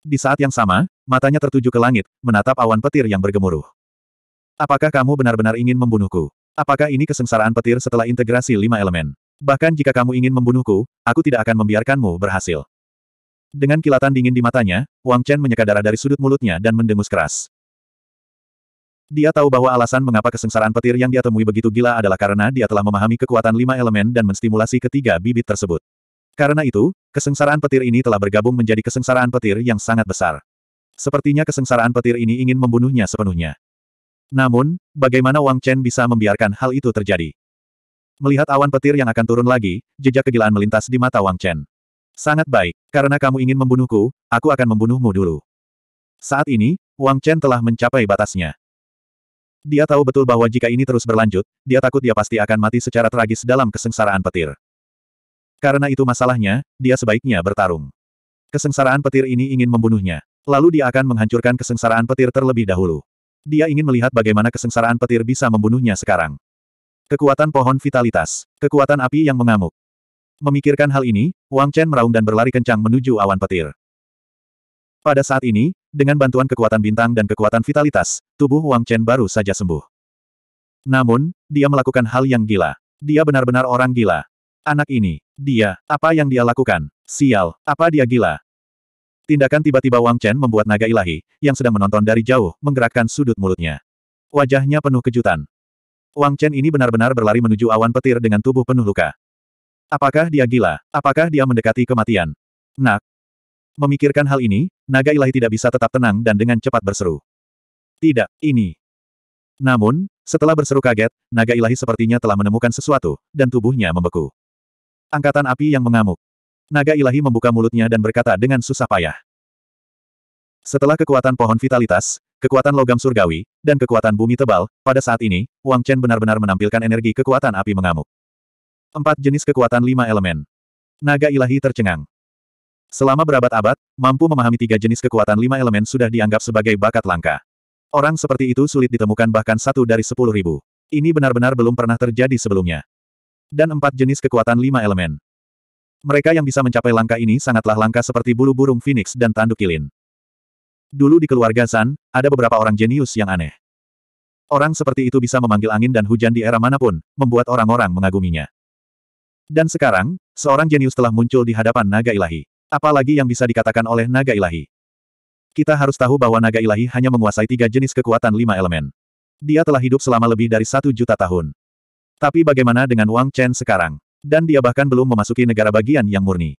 Di saat yang sama, matanya tertuju ke langit, menatap awan petir yang bergemuruh. Apakah kamu benar-benar ingin membunuhku? Apakah ini kesengsaraan petir setelah integrasi lima elemen? Bahkan jika kamu ingin membunuhku, aku tidak akan membiarkanmu berhasil. Dengan kilatan dingin di matanya, Wang Chen menyeka darah dari sudut mulutnya dan mendengus keras. Dia tahu bahwa alasan mengapa kesengsaraan petir yang dia temui begitu gila adalah karena dia telah memahami kekuatan lima elemen dan menstimulasi ketiga bibit tersebut. Karena itu, kesengsaraan petir ini telah bergabung menjadi kesengsaraan petir yang sangat besar. Sepertinya kesengsaraan petir ini ingin membunuhnya sepenuhnya. Namun, bagaimana Wang Chen bisa membiarkan hal itu terjadi? Melihat awan petir yang akan turun lagi, jejak kegilaan melintas di mata Wang Chen. Sangat baik, karena kamu ingin membunuhku, aku akan membunuhmu dulu. Saat ini, Wang Chen telah mencapai batasnya. Dia tahu betul bahwa jika ini terus berlanjut, dia takut dia pasti akan mati secara tragis dalam kesengsaraan petir. Karena itu masalahnya, dia sebaiknya bertarung. Kesengsaraan petir ini ingin membunuhnya. Lalu dia akan menghancurkan kesengsaraan petir terlebih dahulu. Dia ingin melihat bagaimana kesengsaraan petir bisa membunuhnya sekarang. Kekuatan pohon vitalitas. Kekuatan api yang mengamuk. Memikirkan hal ini, Wang Chen meraung dan berlari kencang menuju awan petir. Pada saat ini, dengan bantuan kekuatan bintang dan kekuatan vitalitas, tubuh Wang Chen baru saja sembuh. Namun, dia melakukan hal yang gila. Dia benar-benar orang gila. Anak ini, dia, apa yang dia lakukan? Sial, apa dia gila? Tindakan tiba-tiba Wang Chen membuat naga ilahi, yang sedang menonton dari jauh, menggerakkan sudut mulutnya. Wajahnya penuh kejutan. Wang Chen ini benar-benar berlari menuju awan petir dengan tubuh penuh luka. Apakah dia gila? Apakah dia mendekati kematian? Nak. Memikirkan hal ini, naga ilahi tidak bisa tetap tenang dan dengan cepat berseru. Tidak, ini. Namun, setelah berseru kaget, naga ilahi sepertinya telah menemukan sesuatu, dan tubuhnya membeku. Angkatan api yang mengamuk naga ilahi membuka mulutnya dan berkata dengan susah payah. Setelah kekuatan pohon vitalitas, kekuatan logam surgawi, dan kekuatan bumi tebal, pada saat ini, Wang Chen benar-benar menampilkan energi kekuatan api mengamuk. Empat jenis kekuatan lima elemen. Naga ilahi tercengang. Selama berabad-abad, mampu memahami tiga jenis kekuatan lima elemen sudah dianggap sebagai bakat langka. Orang seperti itu sulit ditemukan bahkan satu dari sepuluh ribu. Ini benar-benar belum pernah terjadi sebelumnya. Dan empat jenis kekuatan lima elemen. Mereka yang bisa mencapai langkah ini sangatlah langka seperti bulu burung phoenix dan tanduk kilin. Dulu di keluarga San ada beberapa orang jenius yang aneh. Orang seperti itu bisa memanggil angin dan hujan di era manapun, membuat orang-orang mengaguminya. Dan sekarang, seorang jenius telah muncul di hadapan naga ilahi. Apalagi yang bisa dikatakan oleh naga ilahi. Kita harus tahu bahwa naga ilahi hanya menguasai tiga jenis kekuatan lima elemen. Dia telah hidup selama lebih dari satu juta tahun. Tapi bagaimana dengan Wang Chen sekarang? Dan dia bahkan belum memasuki negara bagian yang murni.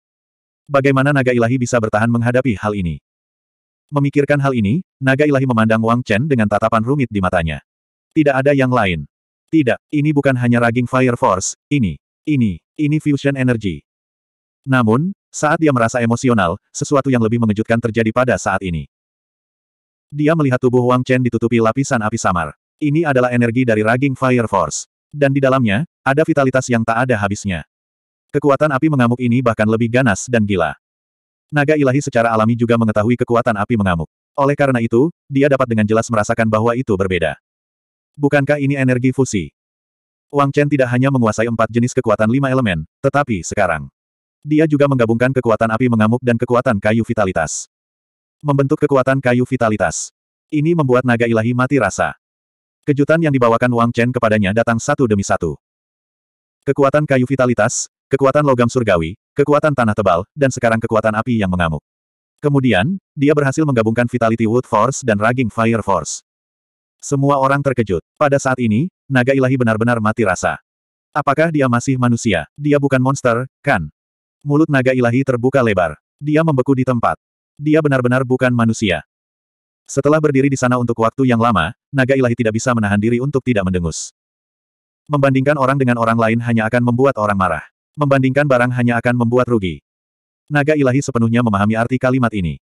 Bagaimana naga ilahi bisa bertahan menghadapi hal ini? Memikirkan hal ini, naga ilahi memandang Wang Chen dengan tatapan rumit di matanya. Tidak ada yang lain. Tidak, ini bukan hanya raging Fire Force, ini, ini, ini Fusion Energy. Namun, saat dia merasa emosional, sesuatu yang lebih mengejutkan terjadi pada saat ini. Dia melihat tubuh Wang Chen ditutupi lapisan api samar. Ini adalah energi dari raging Fire Force. Dan di dalamnya, ada vitalitas yang tak ada habisnya. Kekuatan api mengamuk ini bahkan lebih ganas dan gila. Naga ilahi secara alami juga mengetahui kekuatan api mengamuk. Oleh karena itu, dia dapat dengan jelas merasakan bahwa itu berbeda. Bukankah ini energi fusi? Wang Chen tidak hanya menguasai empat jenis kekuatan lima elemen, tetapi sekarang. Dia juga menggabungkan kekuatan api mengamuk dan kekuatan kayu vitalitas. Membentuk kekuatan kayu vitalitas. Ini membuat naga ilahi mati rasa. Kejutan yang dibawakan Wang Chen kepadanya datang satu demi satu. Kekuatan kayu vitalitas, kekuatan logam surgawi, kekuatan tanah tebal, dan sekarang kekuatan api yang mengamuk. Kemudian, dia berhasil menggabungkan Vitality Wood Force dan Raging Fire Force. Semua orang terkejut. Pada saat ini, naga ilahi benar-benar mati rasa. Apakah dia masih manusia? Dia bukan monster, kan? Mulut naga ilahi terbuka lebar. Dia membeku di tempat. Dia benar-benar bukan manusia. Setelah berdiri di sana untuk waktu yang lama, naga ilahi tidak bisa menahan diri untuk tidak mendengus. Membandingkan orang dengan orang lain hanya akan membuat orang marah. Membandingkan barang hanya akan membuat rugi. Naga ilahi sepenuhnya memahami arti kalimat ini.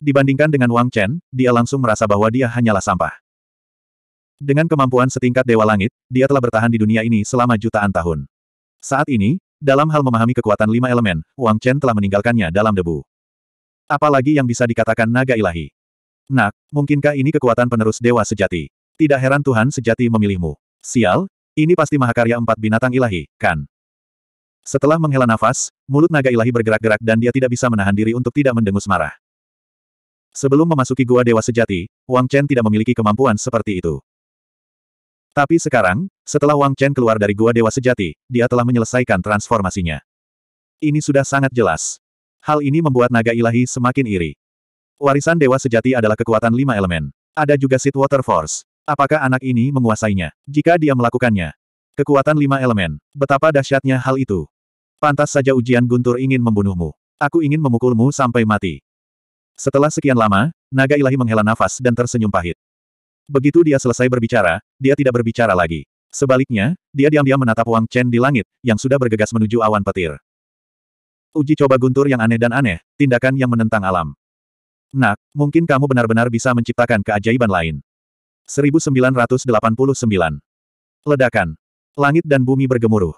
Dibandingkan dengan Wang Chen, dia langsung merasa bahwa dia hanyalah sampah. Dengan kemampuan setingkat Dewa Langit, dia telah bertahan di dunia ini selama jutaan tahun. Saat ini, dalam hal memahami kekuatan lima elemen, Wang Chen telah meninggalkannya dalam debu. Apalagi yang bisa dikatakan naga ilahi. Nak, mungkinkah ini kekuatan penerus dewa sejati? Tidak heran Tuhan sejati memilihmu. Sial, ini pasti mahakarya empat binatang ilahi, kan? Setelah menghela nafas, mulut naga ilahi bergerak-gerak dan dia tidak bisa menahan diri untuk tidak mendengus marah. Sebelum memasuki gua dewa sejati, Wang Chen tidak memiliki kemampuan seperti itu. Tapi sekarang, setelah Wang Chen keluar dari gua dewa sejati, dia telah menyelesaikan transformasinya. Ini sudah sangat jelas. Hal ini membuat naga ilahi semakin iri. Warisan Dewa Sejati adalah kekuatan lima elemen. Ada juga Seed Water Force. Apakah anak ini menguasainya? Jika dia melakukannya. Kekuatan lima elemen. Betapa dahsyatnya hal itu. Pantas saja ujian Guntur ingin membunuhmu. Aku ingin memukulmu sampai mati. Setelah sekian lama, naga ilahi menghela nafas dan tersenyum pahit. Begitu dia selesai berbicara, dia tidak berbicara lagi. Sebaliknya, dia diam-diam menatap Wang Chen di langit, yang sudah bergegas menuju awan petir. Uji coba guntur yang aneh dan aneh, tindakan yang menentang alam. Nak, mungkin kamu benar-benar bisa menciptakan keajaiban lain. 1989. Ledakan. Langit dan bumi bergemuruh.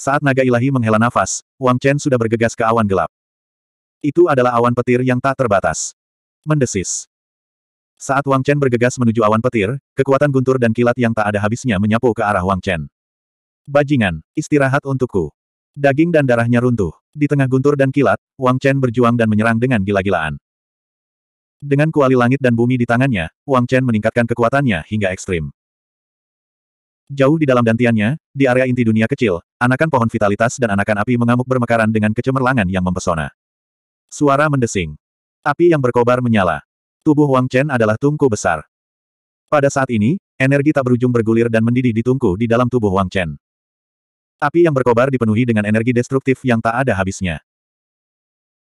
Saat naga ilahi menghela nafas, Wang Chen sudah bergegas ke awan gelap. Itu adalah awan petir yang tak terbatas. Mendesis. Saat Wang Chen bergegas menuju awan petir, kekuatan guntur dan kilat yang tak ada habisnya menyapu ke arah Wang Chen. Bajingan, istirahat untukku. Daging dan darahnya runtuh. Di tengah guntur dan kilat, Wang Chen berjuang dan menyerang dengan gila-gilaan. Dengan kuali langit dan bumi di tangannya, Wang Chen meningkatkan kekuatannya hingga ekstrim. Jauh di dalam dantiannya, di area inti dunia kecil, anakan pohon vitalitas dan anakan api mengamuk bermekaran dengan kecemerlangan yang mempesona. Suara mendesing. Api yang berkobar menyala. Tubuh Wang Chen adalah tungku besar. Pada saat ini, energi tak berujung bergulir dan mendidih di tungku di dalam tubuh Wang Chen. Api yang berkobar dipenuhi dengan energi destruktif yang tak ada habisnya.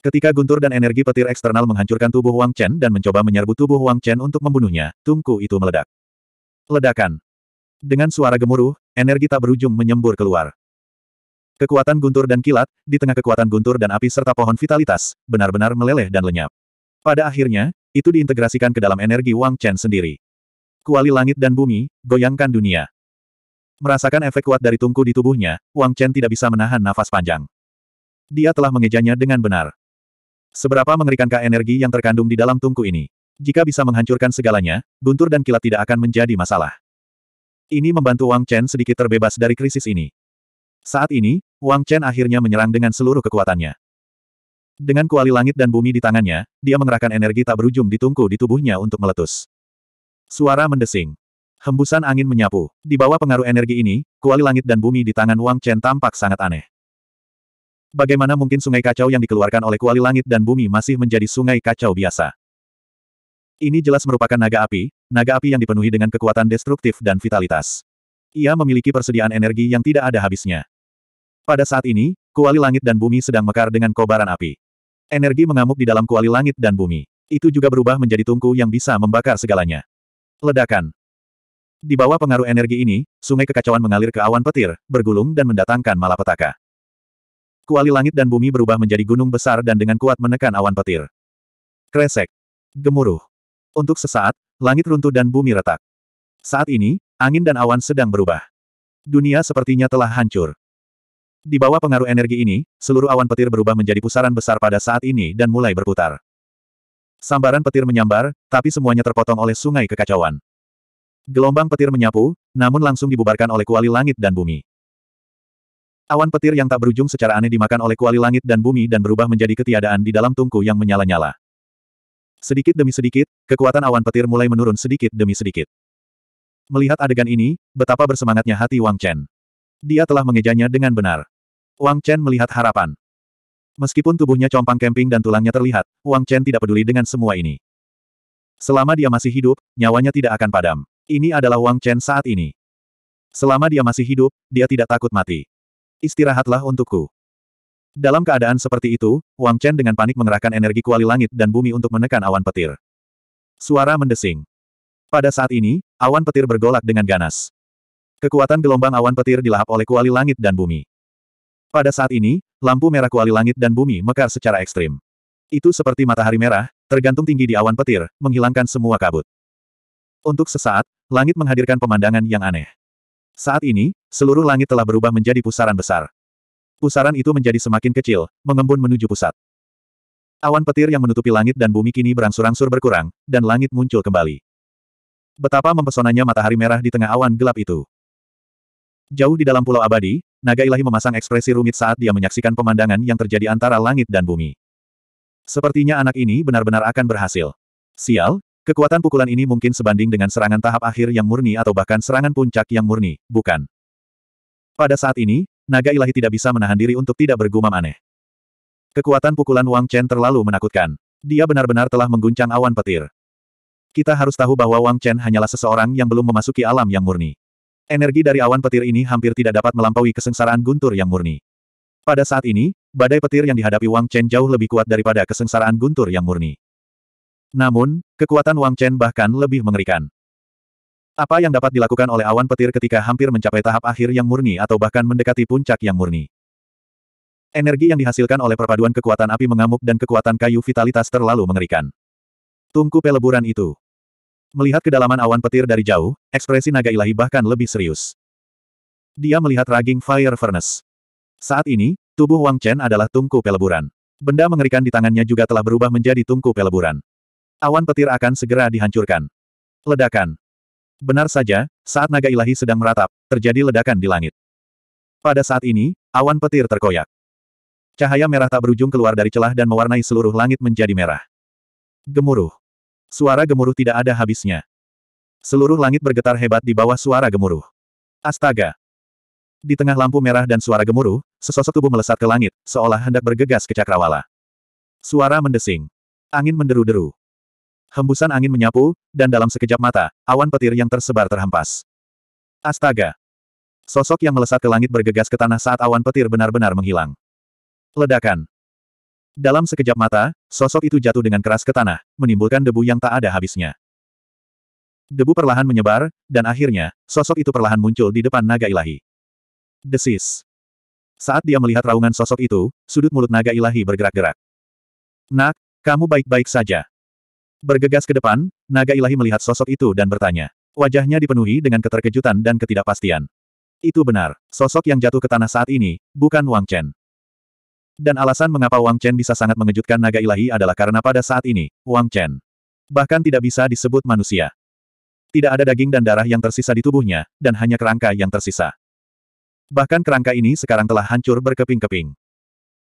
Ketika guntur dan energi petir eksternal menghancurkan tubuh Wang Chen dan mencoba menyerbu tubuh Wang Chen untuk membunuhnya, tungku itu meledak. Ledakan. Dengan suara gemuruh, energi tak berujung menyembur keluar. Kekuatan guntur dan kilat, di tengah kekuatan guntur dan api serta pohon vitalitas, benar-benar meleleh dan lenyap. Pada akhirnya, itu diintegrasikan ke dalam energi Wang Chen sendiri. Kuali langit dan bumi, goyangkan dunia. Merasakan efek kuat dari tungku di tubuhnya, Wang Chen tidak bisa menahan nafas panjang. Dia telah mengejanya dengan benar. Seberapa mengerikankah energi yang terkandung di dalam tungku ini? Jika bisa menghancurkan segalanya, guntur dan kilat tidak akan menjadi masalah. Ini membantu Wang Chen sedikit terbebas dari krisis ini. Saat ini, Wang Chen akhirnya menyerang dengan seluruh kekuatannya. Dengan kuali langit dan bumi di tangannya, dia mengerahkan energi tak berujung di tungku di tubuhnya untuk meletus. Suara mendesing. Hembusan angin menyapu. Di bawah pengaruh energi ini, kuali langit dan bumi di tangan Wang Chen tampak sangat aneh. Bagaimana mungkin sungai kacau yang dikeluarkan oleh kuali langit dan bumi masih menjadi sungai kacau biasa? Ini jelas merupakan naga api, naga api yang dipenuhi dengan kekuatan destruktif dan vitalitas. Ia memiliki persediaan energi yang tidak ada habisnya. Pada saat ini, kuali langit dan bumi sedang mekar dengan kobaran api. Energi mengamuk di dalam kuali langit dan bumi. Itu juga berubah menjadi tungku yang bisa membakar segalanya. Ledakan. Di bawah pengaruh energi ini, sungai kekacauan mengalir ke awan petir, bergulung dan mendatangkan malapetaka. Kuali langit dan bumi berubah menjadi gunung besar dan dengan kuat menekan awan petir. Kresek. Gemuruh. Untuk sesaat, langit runtuh dan bumi retak. Saat ini, angin dan awan sedang berubah. Dunia sepertinya telah hancur. Di bawah pengaruh energi ini, seluruh awan petir berubah menjadi pusaran besar pada saat ini dan mulai berputar. Sambaran petir menyambar, tapi semuanya terpotong oleh sungai kekacauan. Gelombang petir menyapu, namun langsung dibubarkan oleh kuali langit dan bumi. Awan petir yang tak berujung secara aneh dimakan oleh kuali langit dan bumi dan berubah menjadi ketiadaan di dalam tungku yang menyala-nyala. Sedikit demi sedikit, kekuatan awan petir mulai menurun sedikit demi sedikit. Melihat adegan ini, betapa bersemangatnya hati Wang Chen. Dia telah mengejanya dengan benar. Wang Chen melihat harapan. Meskipun tubuhnya compang kemping dan tulangnya terlihat, Wang Chen tidak peduli dengan semua ini. Selama dia masih hidup, nyawanya tidak akan padam. Ini adalah Wang Chen saat ini. Selama dia masih hidup, dia tidak takut mati. Istirahatlah untukku. Dalam keadaan seperti itu, Wang Chen dengan panik mengerahkan energi kuali langit dan bumi untuk menekan awan petir. Suara mendesing. Pada saat ini, awan petir bergolak dengan ganas. Kekuatan gelombang awan petir dilahap oleh kuali langit dan bumi. Pada saat ini, lampu merah kuali langit dan bumi mekar secara ekstrim. Itu seperti matahari merah, tergantung tinggi di awan petir, menghilangkan semua kabut. Untuk sesaat, langit menghadirkan pemandangan yang aneh. Saat ini, seluruh langit telah berubah menjadi pusaran besar. Pusaran itu menjadi semakin kecil, mengembun menuju pusat. Awan petir yang menutupi langit dan bumi kini berangsur-angsur berkurang, dan langit muncul kembali. Betapa mempesonanya matahari merah di tengah awan gelap itu. Jauh di dalam pulau abadi, naga ilahi memasang ekspresi rumit saat dia menyaksikan pemandangan yang terjadi antara langit dan bumi. Sepertinya anak ini benar-benar akan berhasil. Sial, Kekuatan pukulan ini mungkin sebanding dengan serangan tahap akhir yang murni atau bahkan serangan puncak yang murni, bukan? Pada saat ini, naga ilahi tidak bisa menahan diri untuk tidak bergumam aneh. Kekuatan pukulan Wang Chen terlalu menakutkan. Dia benar-benar telah mengguncang awan petir. Kita harus tahu bahwa Wang Chen hanyalah seseorang yang belum memasuki alam yang murni. Energi dari awan petir ini hampir tidak dapat melampaui kesengsaraan guntur yang murni. Pada saat ini, badai petir yang dihadapi Wang Chen jauh lebih kuat daripada kesengsaraan guntur yang murni. Namun, kekuatan Wang Chen bahkan lebih mengerikan. Apa yang dapat dilakukan oleh awan petir ketika hampir mencapai tahap akhir yang murni atau bahkan mendekati puncak yang murni? Energi yang dihasilkan oleh perpaduan kekuatan api mengamuk dan kekuatan kayu vitalitas terlalu mengerikan. Tungku peleburan itu. Melihat kedalaman awan petir dari jauh, ekspresi naga ilahi bahkan lebih serius. Dia melihat raging fire furnace. Saat ini, tubuh Wang Chen adalah tungku peleburan. Benda mengerikan di tangannya juga telah berubah menjadi tungku peleburan awan petir akan segera dihancurkan. Ledakan. Benar saja, saat naga ilahi sedang meratap, terjadi ledakan di langit. Pada saat ini, awan petir terkoyak. Cahaya merah tak berujung keluar dari celah dan mewarnai seluruh langit menjadi merah. Gemuruh. Suara gemuruh tidak ada habisnya. Seluruh langit bergetar hebat di bawah suara gemuruh. Astaga! Di tengah lampu merah dan suara gemuruh, sesosok tubuh melesat ke langit, seolah hendak bergegas ke cakrawala. Suara mendesing. Angin menderu-deru. Hembusan angin menyapu, dan dalam sekejap mata, awan petir yang tersebar terhempas. Astaga! Sosok yang melesat ke langit bergegas ke tanah saat awan petir benar-benar menghilang. Ledakan! Dalam sekejap mata, sosok itu jatuh dengan keras ke tanah, menimbulkan debu yang tak ada habisnya. Debu perlahan menyebar, dan akhirnya, sosok itu perlahan muncul di depan naga ilahi. Desis! Saat dia melihat raungan sosok itu, sudut mulut naga ilahi bergerak-gerak. Nak, kamu baik-baik saja. Bergegas ke depan, naga ilahi melihat sosok itu dan bertanya. Wajahnya dipenuhi dengan keterkejutan dan ketidakpastian. Itu benar, sosok yang jatuh ke tanah saat ini, bukan Wang Chen. Dan alasan mengapa Wang Chen bisa sangat mengejutkan naga ilahi adalah karena pada saat ini, Wang Chen bahkan tidak bisa disebut manusia. Tidak ada daging dan darah yang tersisa di tubuhnya, dan hanya kerangka yang tersisa. Bahkan kerangka ini sekarang telah hancur berkeping-keping.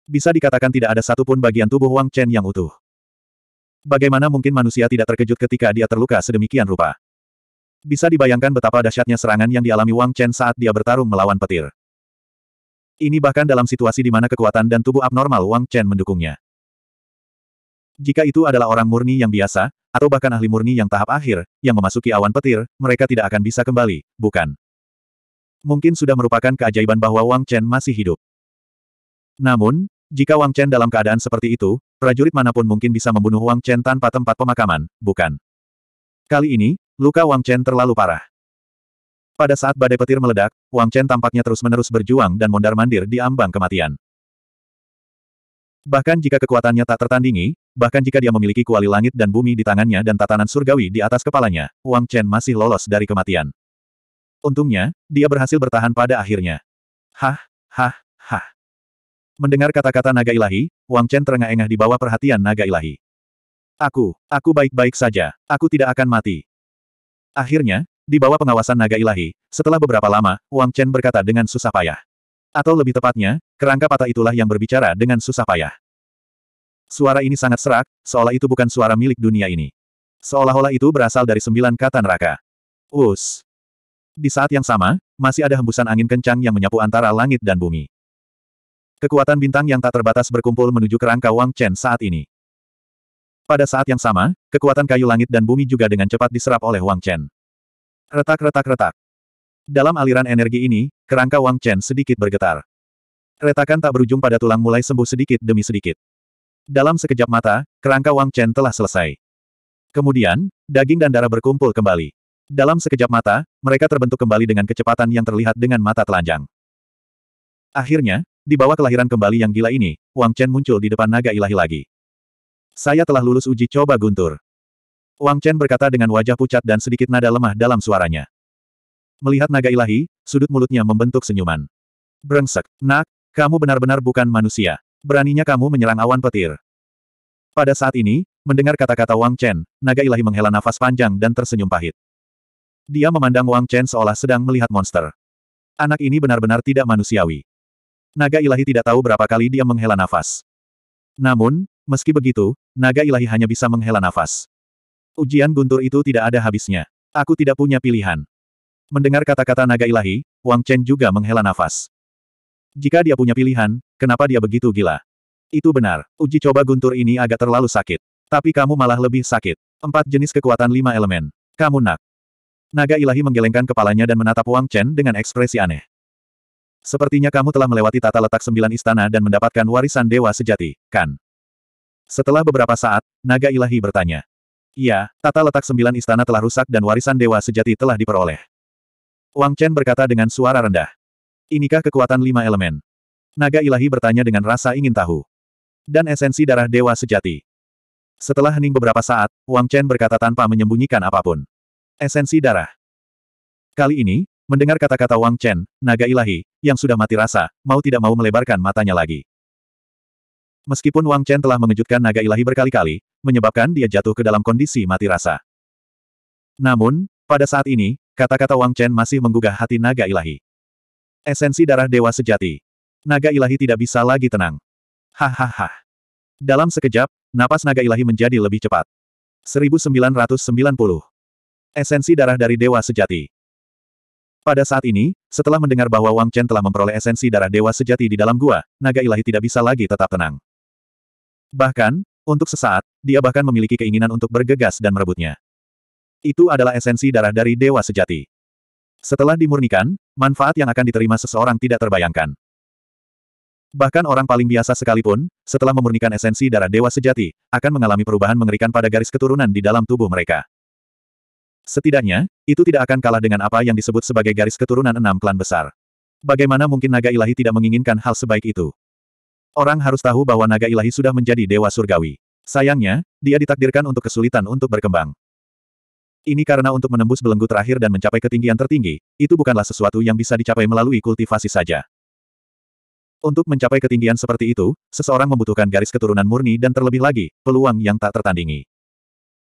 Bisa dikatakan tidak ada satupun bagian tubuh Wang Chen yang utuh. Bagaimana mungkin manusia tidak terkejut ketika dia terluka sedemikian rupa? Bisa dibayangkan betapa dahsyatnya serangan yang dialami Wang Chen saat dia bertarung melawan petir. Ini bahkan dalam situasi di mana kekuatan dan tubuh abnormal Wang Chen mendukungnya. Jika itu adalah orang murni yang biasa, atau bahkan ahli murni yang tahap akhir, yang memasuki awan petir, mereka tidak akan bisa kembali, bukan? Mungkin sudah merupakan keajaiban bahwa Wang Chen masih hidup. Namun, jika Wang Chen dalam keadaan seperti itu, Prajurit manapun mungkin bisa membunuh Wang Chen tanpa tempat pemakaman, bukan? Kali ini, luka Wang Chen terlalu parah. Pada saat badai petir meledak, Wang Chen tampaknya terus-menerus berjuang dan mondar-mandir di ambang kematian. Bahkan jika kekuatannya tak tertandingi, bahkan jika dia memiliki kuali langit dan bumi di tangannya dan tatanan surgawi di atas kepalanya, Wang Chen masih lolos dari kematian. Untungnya, dia berhasil bertahan pada akhirnya. Hah, hah, hah. Mendengar kata-kata naga ilahi, Wang Chen terengah-engah di bawah perhatian naga ilahi. Aku, aku baik-baik saja, aku tidak akan mati. Akhirnya, di bawah pengawasan naga ilahi, setelah beberapa lama, Wang Chen berkata dengan susah payah. Atau lebih tepatnya, kerangka patah itulah yang berbicara dengan susah payah. Suara ini sangat serak, seolah itu bukan suara milik dunia ini. Seolah-olah itu berasal dari sembilan kata neraka. Us. Di saat yang sama, masih ada hembusan angin kencang yang menyapu antara langit dan bumi. Kekuatan bintang yang tak terbatas berkumpul menuju kerangka Wang Chen saat ini. Pada saat yang sama, kekuatan kayu langit dan bumi juga dengan cepat diserap oleh Wang Chen. Retak-retak-retak. Dalam aliran energi ini, kerangka Wang Chen sedikit bergetar. Retakan tak berujung pada tulang mulai sembuh sedikit demi sedikit. Dalam sekejap mata, kerangka Wang Chen telah selesai. Kemudian, daging dan darah berkumpul kembali. Dalam sekejap mata, mereka terbentuk kembali dengan kecepatan yang terlihat dengan mata telanjang. Akhirnya, di bawah kelahiran kembali yang gila ini, Wang Chen muncul di depan naga ilahi lagi. Saya telah lulus uji coba guntur. Wang Chen berkata dengan wajah pucat dan sedikit nada lemah dalam suaranya. Melihat naga ilahi, sudut mulutnya membentuk senyuman. Brengsek, nak, kamu benar-benar bukan manusia. Beraninya kamu menyerang awan petir. Pada saat ini, mendengar kata-kata Wang Chen, naga ilahi menghela nafas panjang dan tersenyum pahit. Dia memandang Wang Chen seolah sedang melihat monster. Anak ini benar-benar tidak manusiawi. Naga ilahi tidak tahu berapa kali dia menghela nafas. Namun, meski begitu, naga ilahi hanya bisa menghela nafas. Ujian guntur itu tidak ada habisnya. Aku tidak punya pilihan. Mendengar kata-kata naga ilahi, Wang Chen juga menghela nafas. Jika dia punya pilihan, kenapa dia begitu gila? Itu benar, uji coba guntur ini agak terlalu sakit. Tapi kamu malah lebih sakit. Empat jenis kekuatan lima elemen. Kamu nak. Naga ilahi menggelengkan kepalanya dan menatap Wang Chen dengan ekspresi aneh. Sepertinya kamu telah melewati tata letak sembilan istana dan mendapatkan warisan dewa sejati, kan? Setelah beberapa saat, naga ilahi bertanya. Iya, tata letak sembilan istana telah rusak dan warisan dewa sejati telah diperoleh. Wang Chen berkata dengan suara rendah. Inikah kekuatan lima elemen? Naga ilahi bertanya dengan rasa ingin tahu. Dan esensi darah dewa sejati. Setelah hening beberapa saat, Wang Chen berkata tanpa menyembunyikan apapun. Esensi darah. Kali ini, Mendengar kata-kata Wang Chen, naga ilahi, yang sudah mati rasa, mau tidak mau melebarkan matanya lagi. Meskipun Wang Chen telah mengejutkan naga ilahi berkali-kali, menyebabkan dia jatuh ke dalam kondisi mati rasa. Namun, pada saat ini, kata-kata Wang Chen masih menggugah hati naga ilahi. Esensi darah dewa sejati. Naga ilahi tidak bisa lagi tenang. Hahaha. Dalam sekejap, napas naga ilahi menjadi lebih cepat. 1990. Esensi darah dari dewa sejati. Pada saat ini, setelah mendengar bahwa Wang Chen telah memperoleh esensi darah dewa sejati di dalam gua, naga ilahi tidak bisa lagi tetap tenang. Bahkan, untuk sesaat, dia bahkan memiliki keinginan untuk bergegas dan merebutnya. Itu adalah esensi darah dari dewa sejati. Setelah dimurnikan, manfaat yang akan diterima seseorang tidak terbayangkan. Bahkan orang paling biasa sekalipun, setelah memurnikan esensi darah dewa sejati, akan mengalami perubahan mengerikan pada garis keturunan di dalam tubuh mereka. Setidaknya, itu tidak akan kalah dengan apa yang disebut sebagai garis keturunan enam klan besar. Bagaimana mungkin naga ilahi tidak menginginkan hal sebaik itu? Orang harus tahu bahwa naga ilahi sudah menjadi dewa surgawi. Sayangnya, dia ditakdirkan untuk kesulitan untuk berkembang. Ini karena untuk menembus belenggu terakhir dan mencapai ketinggian tertinggi, itu bukanlah sesuatu yang bisa dicapai melalui kultivasi saja. Untuk mencapai ketinggian seperti itu, seseorang membutuhkan garis keturunan murni dan terlebih lagi, peluang yang tak tertandingi.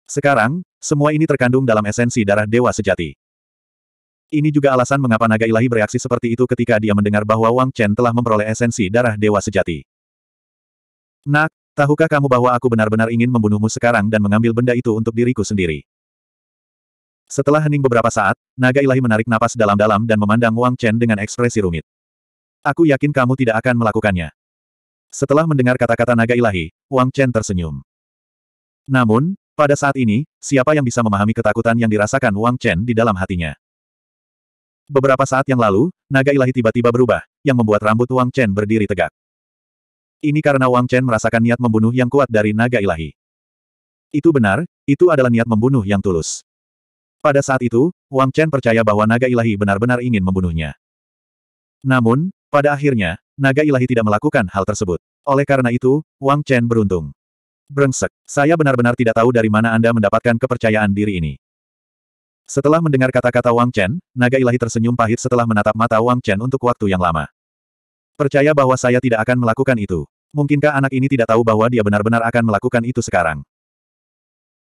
Sekarang, semua ini terkandung dalam esensi darah dewa sejati. Ini juga alasan mengapa naga ilahi bereaksi seperti itu ketika dia mendengar bahwa Wang Chen telah memperoleh esensi darah dewa sejati. Nak, tahukah kamu bahwa aku benar-benar ingin membunuhmu sekarang dan mengambil benda itu untuk diriku sendiri? Setelah hening beberapa saat, naga ilahi menarik napas dalam-dalam dan memandang Wang Chen dengan ekspresi rumit. Aku yakin kamu tidak akan melakukannya. Setelah mendengar kata-kata naga ilahi, Wang Chen tersenyum. Namun, pada saat ini, siapa yang bisa memahami ketakutan yang dirasakan Wang Chen di dalam hatinya? Beberapa saat yang lalu, naga ilahi tiba-tiba berubah, yang membuat rambut Wang Chen berdiri tegak. Ini karena Wang Chen merasakan niat membunuh yang kuat dari naga ilahi. Itu benar, itu adalah niat membunuh yang tulus. Pada saat itu, Wang Chen percaya bahwa naga ilahi benar-benar ingin membunuhnya. Namun, pada akhirnya, naga ilahi tidak melakukan hal tersebut. Oleh karena itu, Wang Chen beruntung. Brengsek, saya benar-benar tidak tahu dari mana Anda mendapatkan kepercayaan diri ini. Setelah mendengar kata-kata Wang Chen, naga ilahi tersenyum pahit setelah menatap mata Wang Chen untuk waktu yang lama. Percaya bahwa saya tidak akan melakukan itu. Mungkinkah anak ini tidak tahu bahwa dia benar-benar akan melakukan itu sekarang?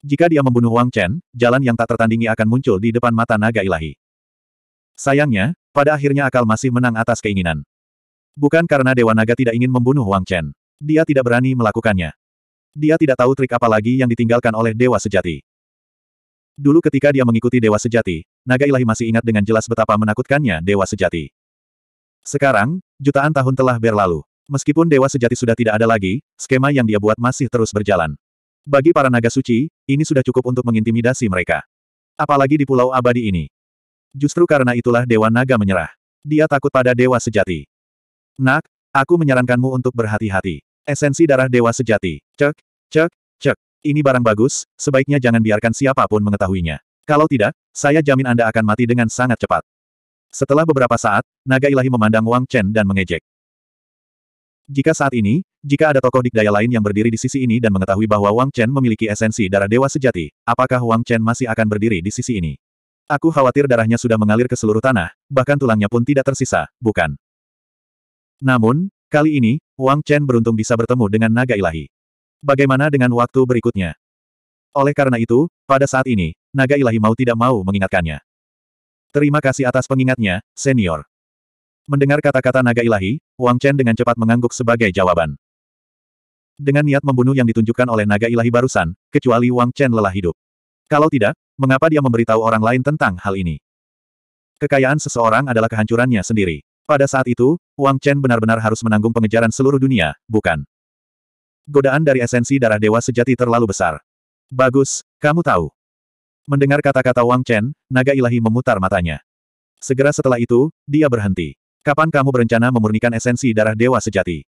Jika dia membunuh Wang Chen, jalan yang tak tertandingi akan muncul di depan mata naga ilahi. Sayangnya, pada akhirnya akal masih menang atas keinginan. Bukan karena Dewa Naga tidak ingin membunuh Wang Chen. Dia tidak berani melakukannya. Dia tidak tahu trik apa lagi yang ditinggalkan oleh Dewa Sejati. Dulu ketika dia mengikuti Dewa Sejati, naga ilahi masih ingat dengan jelas betapa menakutkannya Dewa Sejati. Sekarang, jutaan tahun telah berlalu. Meskipun Dewa Sejati sudah tidak ada lagi, skema yang dia buat masih terus berjalan. Bagi para naga suci, ini sudah cukup untuk mengintimidasi mereka. Apalagi di Pulau Abadi ini. Justru karena itulah Dewa Naga menyerah. Dia takut pada Dewa Sejati. Nak, aku menyarankanmu untuk berhati-hati. Esensi darah Dewa Sejati, cek, Cek, cek, ini barang bagus, sebaiknya jangan biarkan siapapun mengetahuinya. Kalau tidak, saya jamin Anda akan mati dengan sangat cepat. Setelah beberapa saat, naga ilahi memandang Wang Chen dan mengejek. Jika saat ini, jika ada tokoh dikdaya lain yang berdiri di sisi ini dan mengetahui bahwa Wang Chen memiliki esensi darah dewa sejati, apakah Wang Chen masih akan berdiri di sisi ini? Aku khawatir darahnya sudah mengalir ke seluruh tanah, bahkan tulangnya pun tidak tersisa, bukan? Namun, kali ini, Wang Chen beruntung bisa bertemu dengan naga ilahi. Bagaimana dengan waktu berikutnya? Oleh karena itu, pada saat ini, naga ilahi mau tidak mau mengingatkannya. Terima kasih atas pengingatnya, senior. Mendengar kata-kata naga ilahi, Wang Chen dengan cepat mengangguk sebagai jawaban. Dengan niat membunuh yang ditunjukkan oleh naga ilahi barusan, kecuali Wang Chen lelah hidup. Kalau tidak, mengapa dia memberitahu orang lain tentang hal ini? Kekayaan seseorang adalah kehancurannya sendiri. Pada saat itu, Wang Chen benar-benar harus menanggung pengejaran seluruh dunia, bukan? Godaan dari esensi darah dewa sejati terlalu besar. Bagus, kamu tahu. Mendengar kata-kata Wang Chen, naga ilahi memutar matanya. Segera setelah itu, dia berhenti. Kapan kamu berencana memurnikan esensi darah dewa sejati?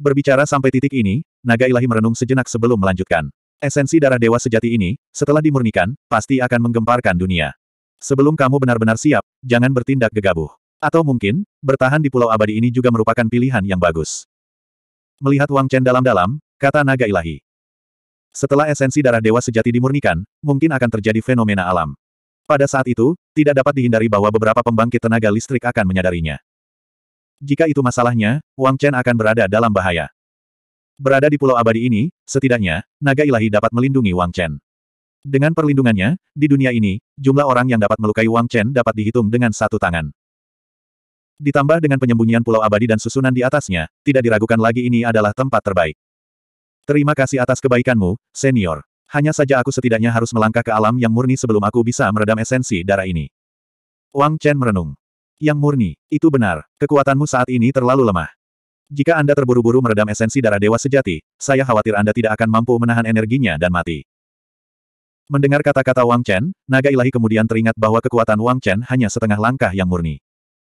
Berbicara sampai titik ini, naga ilahi merenung sejenak sebelum melanjutkan. Esensi darah dewa sejati ini, setelah dimurnikan, pasti akan menggemparkan dunia. Sebelum kamu benar-benar siap, jangan bertindak gegabah. Atau mungkin, bertahan di pulau abadi ini juga merupakan pilihan yang bagus. Melihat Wang Chen dalam-dalam, kata naga ilahi. Setelah esensi darah dewa sejati dimurnikan, mungkin akan terjadi fenomena alam. Pada saat itu, tidak dapat dihindari bahwa beberapa pembangkit tenaga listrik akan menyadarinya. Jika itu masalahnya, Wang Chen akan berada dalam bahaya. Berada di pulau abadi ini, setidaknya, naga ilahi dapat melindungi Wang Chen. Dengan perlindungannya, di dunia ini, jumlah orang yang dapat melukai Wang Chen dapat dihitung dengan satu tangan. Ditambah dengan penyembunyian pulau abadi dan susunan di atasnya, tidak diragukan lagi ini adalah tempat terbaik. Terima kasih atas kebaikanmu, senior. Hanya saja aku setidaknya harus melangkah ke alam yang murni sebelum aku bisa meredam esensi darah ini. Wang Chen merenung. Yang murni, itu benar, kekuatanmu saat ini terlalu lemah. Jika Anda terburu-buru meredam esensi darah dewa sejati, saya khawatir Anda tidak akan mampu menahan energinya dan mati. Mendengar kata-kata Wang Chen, naga ilahi kemudian teringat bahwa kekuatan Wang Chen hanya setengah langkah yang murni.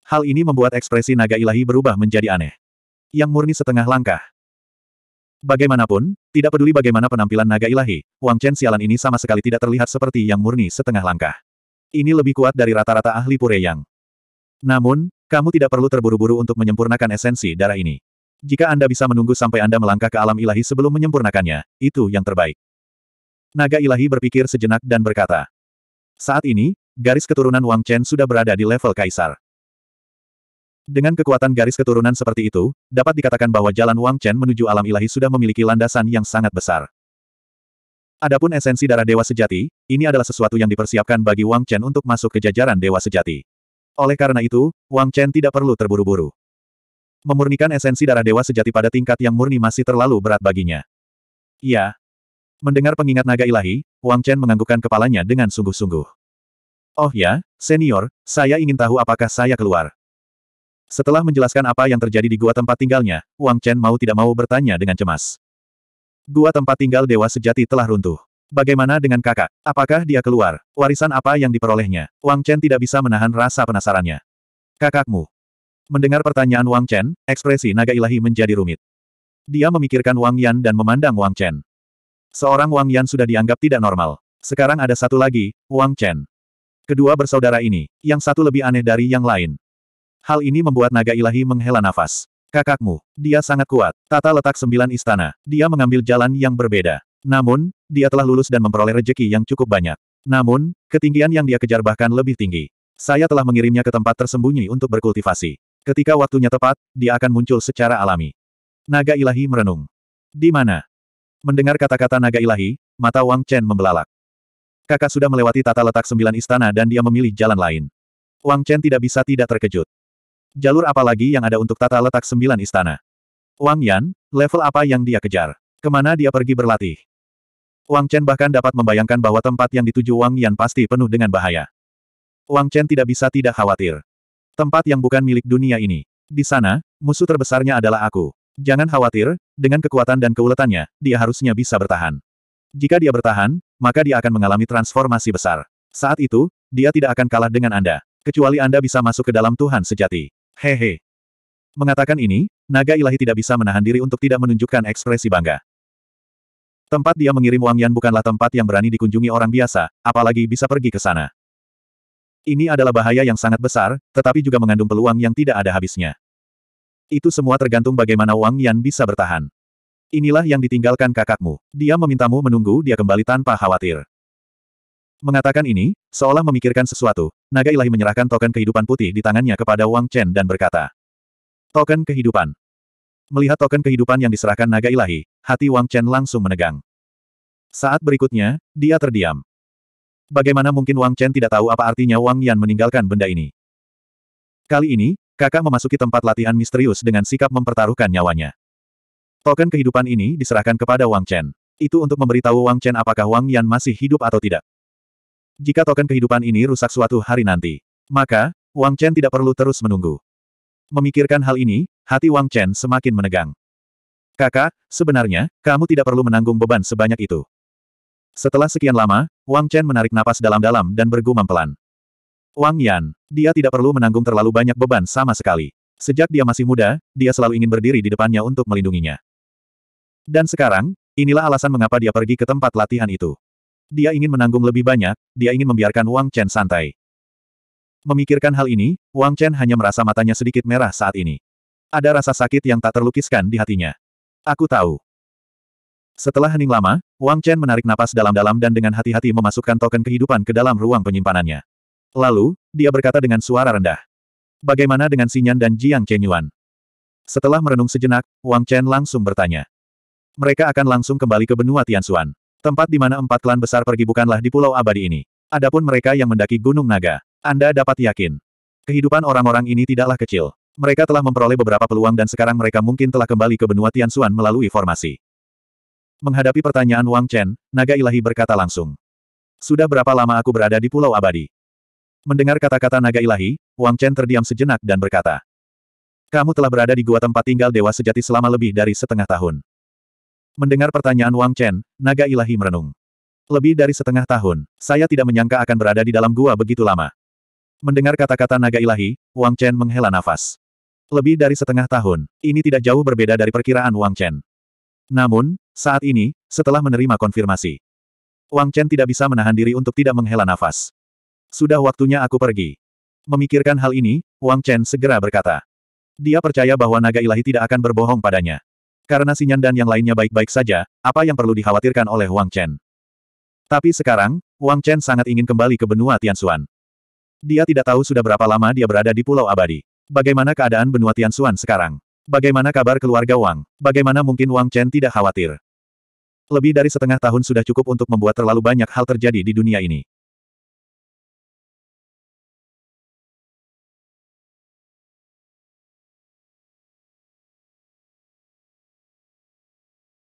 Hal ini membuat ekspresi naga ilahi berubah menjadi aneh. Yang murni setengah langkah. Bagaimanapun, tidak peduli bagaimana penampilan naga ilahi, Wang Chen sialan ini sama sekali tidak terlihat seperti yang murni setengah langkah. Ini lebih kuat dari rata-rata ahli pure yang. Namun, kamu tidak perlu terburu-buru untuk menyempurnakan esensi darah ini. Jika Anda bisa menunggu sampai Anda melangkah ke alam ilahi sebelum menyempurnakannya, itu yang terbaik. Naga ilahi berpikir sejenak dan berkata, Saat ini, garis keturunan Wang Chen sudah berada di level kaisar. Dengan kekuatan garis keturunan seperti itu, dapat dikatakan bahwa jalan Wang Chen menuju alam ilahi sudah memiliki landasan yang sangat besar. Adapun esensi darah dewa sejati, ini adalah sesuatu yang dipersiapkan bagi Wang Chen untuk masuk ke jajaran dewa sejati. Oleh karena itu, Wang Chen tidak perlu terburu-buru. Memurnikan esensi darah dewa sejati pada tingkat yang murni masih terlalu berat baginya. Ya. Mendengar pengingat naga ilahi, Wang Chen menganggukkan kepalanya dengan sungguh-sungguh. Oh ya, senior, saya ingin tahu apakah saya keluar. Setelah menjelaskan apa yang terjadi di gua tempat tinggalnya, Wang Chen mau tidak mau bertanya dengan cemas. Gua tempat tinggal dewa sejati telah runtuh. Bagaimana dengan kakak? Apakah dia keluar? Warisan apa yang diperolehnya? Wang Chen tidak bisa menahan rasa penasarannya. Kakakmu. Mendengar pertanyaan Wang Chen, ekspresi naga ilahi menjadi rumit. Dia memikirkan Wang Yan dan memandang Wang Chen. Seorang Wang Yan sudah dianggap tidak normal. Sekarang ada satu lagi, Wang Chen. Kedua bersaudara ini, yang satu lebih aneh dari yang lain, Hal ini membuat naga ilahi menghela nafas. Kakakmu, dia sangat kuat. Tata letak sembilan istana. Dia mengambil jalan yang berbeda. Namun, dia telah lulus dan memperoleh rejeki yang cukup banyak. Namun, ketinggian yang dia kejar bahkan lebih tinggi. Saya telah mengirimnya ke tempat tersembunyi untuk berkultivasi. Ketika waktunya tepat, dia akan muncul secara alami. Naga ilahi merenung. Di mana? Mendengar kata-kata naga ilahi, mata Wang Chen membelalak. Kakak sudah melewati tata letak sembilan istana dan dia memilih jalan lain. Wang Chen tidak bisa tidak terkejut. Jalur apa lagi yang ada untuk tata letak sembilan istana? Wang Yan, level apa yang dia kejar? Kemana dia pergi berlatih? Wang Chen bahkan dapat membayangkan bahwa tempat yang dituju Wang Yan pasti penuh dengan bahaya. Wang Chen tidak bisa tidak khawatir. Tempat yang bukan milik dunia ini. Di sana, musuh terbesarnya adalah aku. Jangan khawatir, dengan kekuatan dan keuletannya, dia harusnya bisa bertahan. Jika dia bertahan, maka dia akan mengalami transformasi besar. Saat itu, dia tidak akan kalah dengan Anda, kecuali Anda bisa masuk ke dalam Tuhan sejati. Hehe. Mengatakan ini, naga ilahi tidak bisa menahan diri untuk tidak menunjukkan ekspresi bangga. Tempat dia mengirim Wang Yan bukanlah tempat yang berani dikunjungi orang biasa, apalagi bisa pergi ke sana. Ini adalah bahaya yang sangat besar, tetapi juga mengandung peluang yang tidak ada habisnya. Itu semua tergantung bagaimana Wang Yan bisa bertahan. Inilah yang ditinggalkan kakakmu. Dia memintamu menunggu dia kembali tanpa khawatir. Mengatakan ini, seolah memikirkan sesuatu, naga ilahi menyerahkan token kehidupan putih di tangannya kepada Wang Chen dan berkata, Token kehidupan. Melihat token kehidupan yang diserahkan naga ilahi, hati Wang Chen langsung menegang. Saat berikutnya, dia terdiam. Bagaimana mungkin Wang Chen tidak tahu apa artinya Wang Yan meninggalkan benda ini? Kali ini, kakak memasuki tempat latihan misterius dengan sikap mempertaruhkan nyawanya. Token kehidupan ini diserahkan kepada Wang Chen. Itu untuk memberitahu Wang Chen apakah Wang Yan masih hidup atau tidak. Jika token kehidupan ini rusak suatu hari nanti, maka, Wang Chen tidak perlu terus menunggu. Memikirkan hal ini, hati Wang Chen semakin menegang. Kakak, sebenarnya, kamu tidak perlu menanggung beban sebanyak itu. Setelah sekian lama, Wang Chen menarik napas dalam-dalam dan bergumam pelan. Wang Yan, dia tidak perlu menanggung terlalu banyak beban sama sekali. Sejak dia masih muda, dia selalu ingin berdiri di depannya untuk melindunginya. Dan sekarang, inilah alasan mengapa dia pergi ke tempat latihan itu. Dia ingin menanggung lebih banyak, dia ingin membiarkan Wang Chen santai. Memikirkan hal ini, Wang Chen hanya merasa matanya sedikit merah saat ini. Ada rasa sakit yang tak terlukiskan di hatinya. Aku tahu. Setelah hening lama, Wang Chen menarik napas dalam-dalam dan dengan hati-hati memasukkan token kehidupan ke dalam ruang penyimpanannya. Lalu, dia berkata dengan suara rendah. Bagaimana dengan Sinyan dan Jiang Chen Yuan? Setelah merenung sejenak, Wang Chen langsung bertanya. Mereka akan langsung kembali ke benua Tianxuan. Tempat di mana empat klan besar pergi bukanlah di Pulau Abadi ini. Adapun mereka yang mendaki Gunung Naga. Anda dapat yakin. Kehidupan orang-orang ini tidaklah kecil. Mereka telah memperoleh beberapa peluang dan sekarang mereka mungkin telah kembali ke benua Tian Xuan melalui formasi. Menghadapi pertanyaan Wang Chen, Naga Ilahi berkata langsung. Sudah berapa lama aku berada di Pulau Abadi? Mendengar kata-kata Naga Ilahi, Wang Chen terdiam sejenak dan berkata. Kamu telah berada di gua tempat tinggal dewa sejati selama lebih dari setengah tahun. Mendengar pertanyaan Wang Chen, naga ilahi merenung. Lebih dari setengah tahun, saya tidak menyangka akan berada di dalam gua begitu lama. Mendengar kata-kata naga ilahi, Wang Chen menghela nafas. Lebih dari setengah tahun, ini tidak jauh berbeda dari perkiraan Wang Chen. Namun, saat ini, setelah menerima konfirmasi, Wang Chen tidak bisa menahan diri untuk tidak menghela nafas. Sudah waktunya aku pergi. Memikirkan hal ini, Wang Chen segera berkata. Dia percaya bahwa naga ilahi tidak akan berbohong padanya. Karena Sinyan dan yang lainnya baik-baik saja, apa yang perlu dikhawatirkan oleh Wang Chen? Tapi sekarang, Wang Chen sangat ingin kembali ke benua Tianxuan. Dia tidak tahu sudah berapa lama dia berada di Pulau Abadi. Bagaimana keadaan benua Tianxuan sekarang? Bagaimana kabar keluarga Wang? Bagaimana mungkin Wang Chen tidak khawatir? Lebih dari setengah tahun sudah cukup untuk membuat terlalu banyak hal terjadi di dunia ini.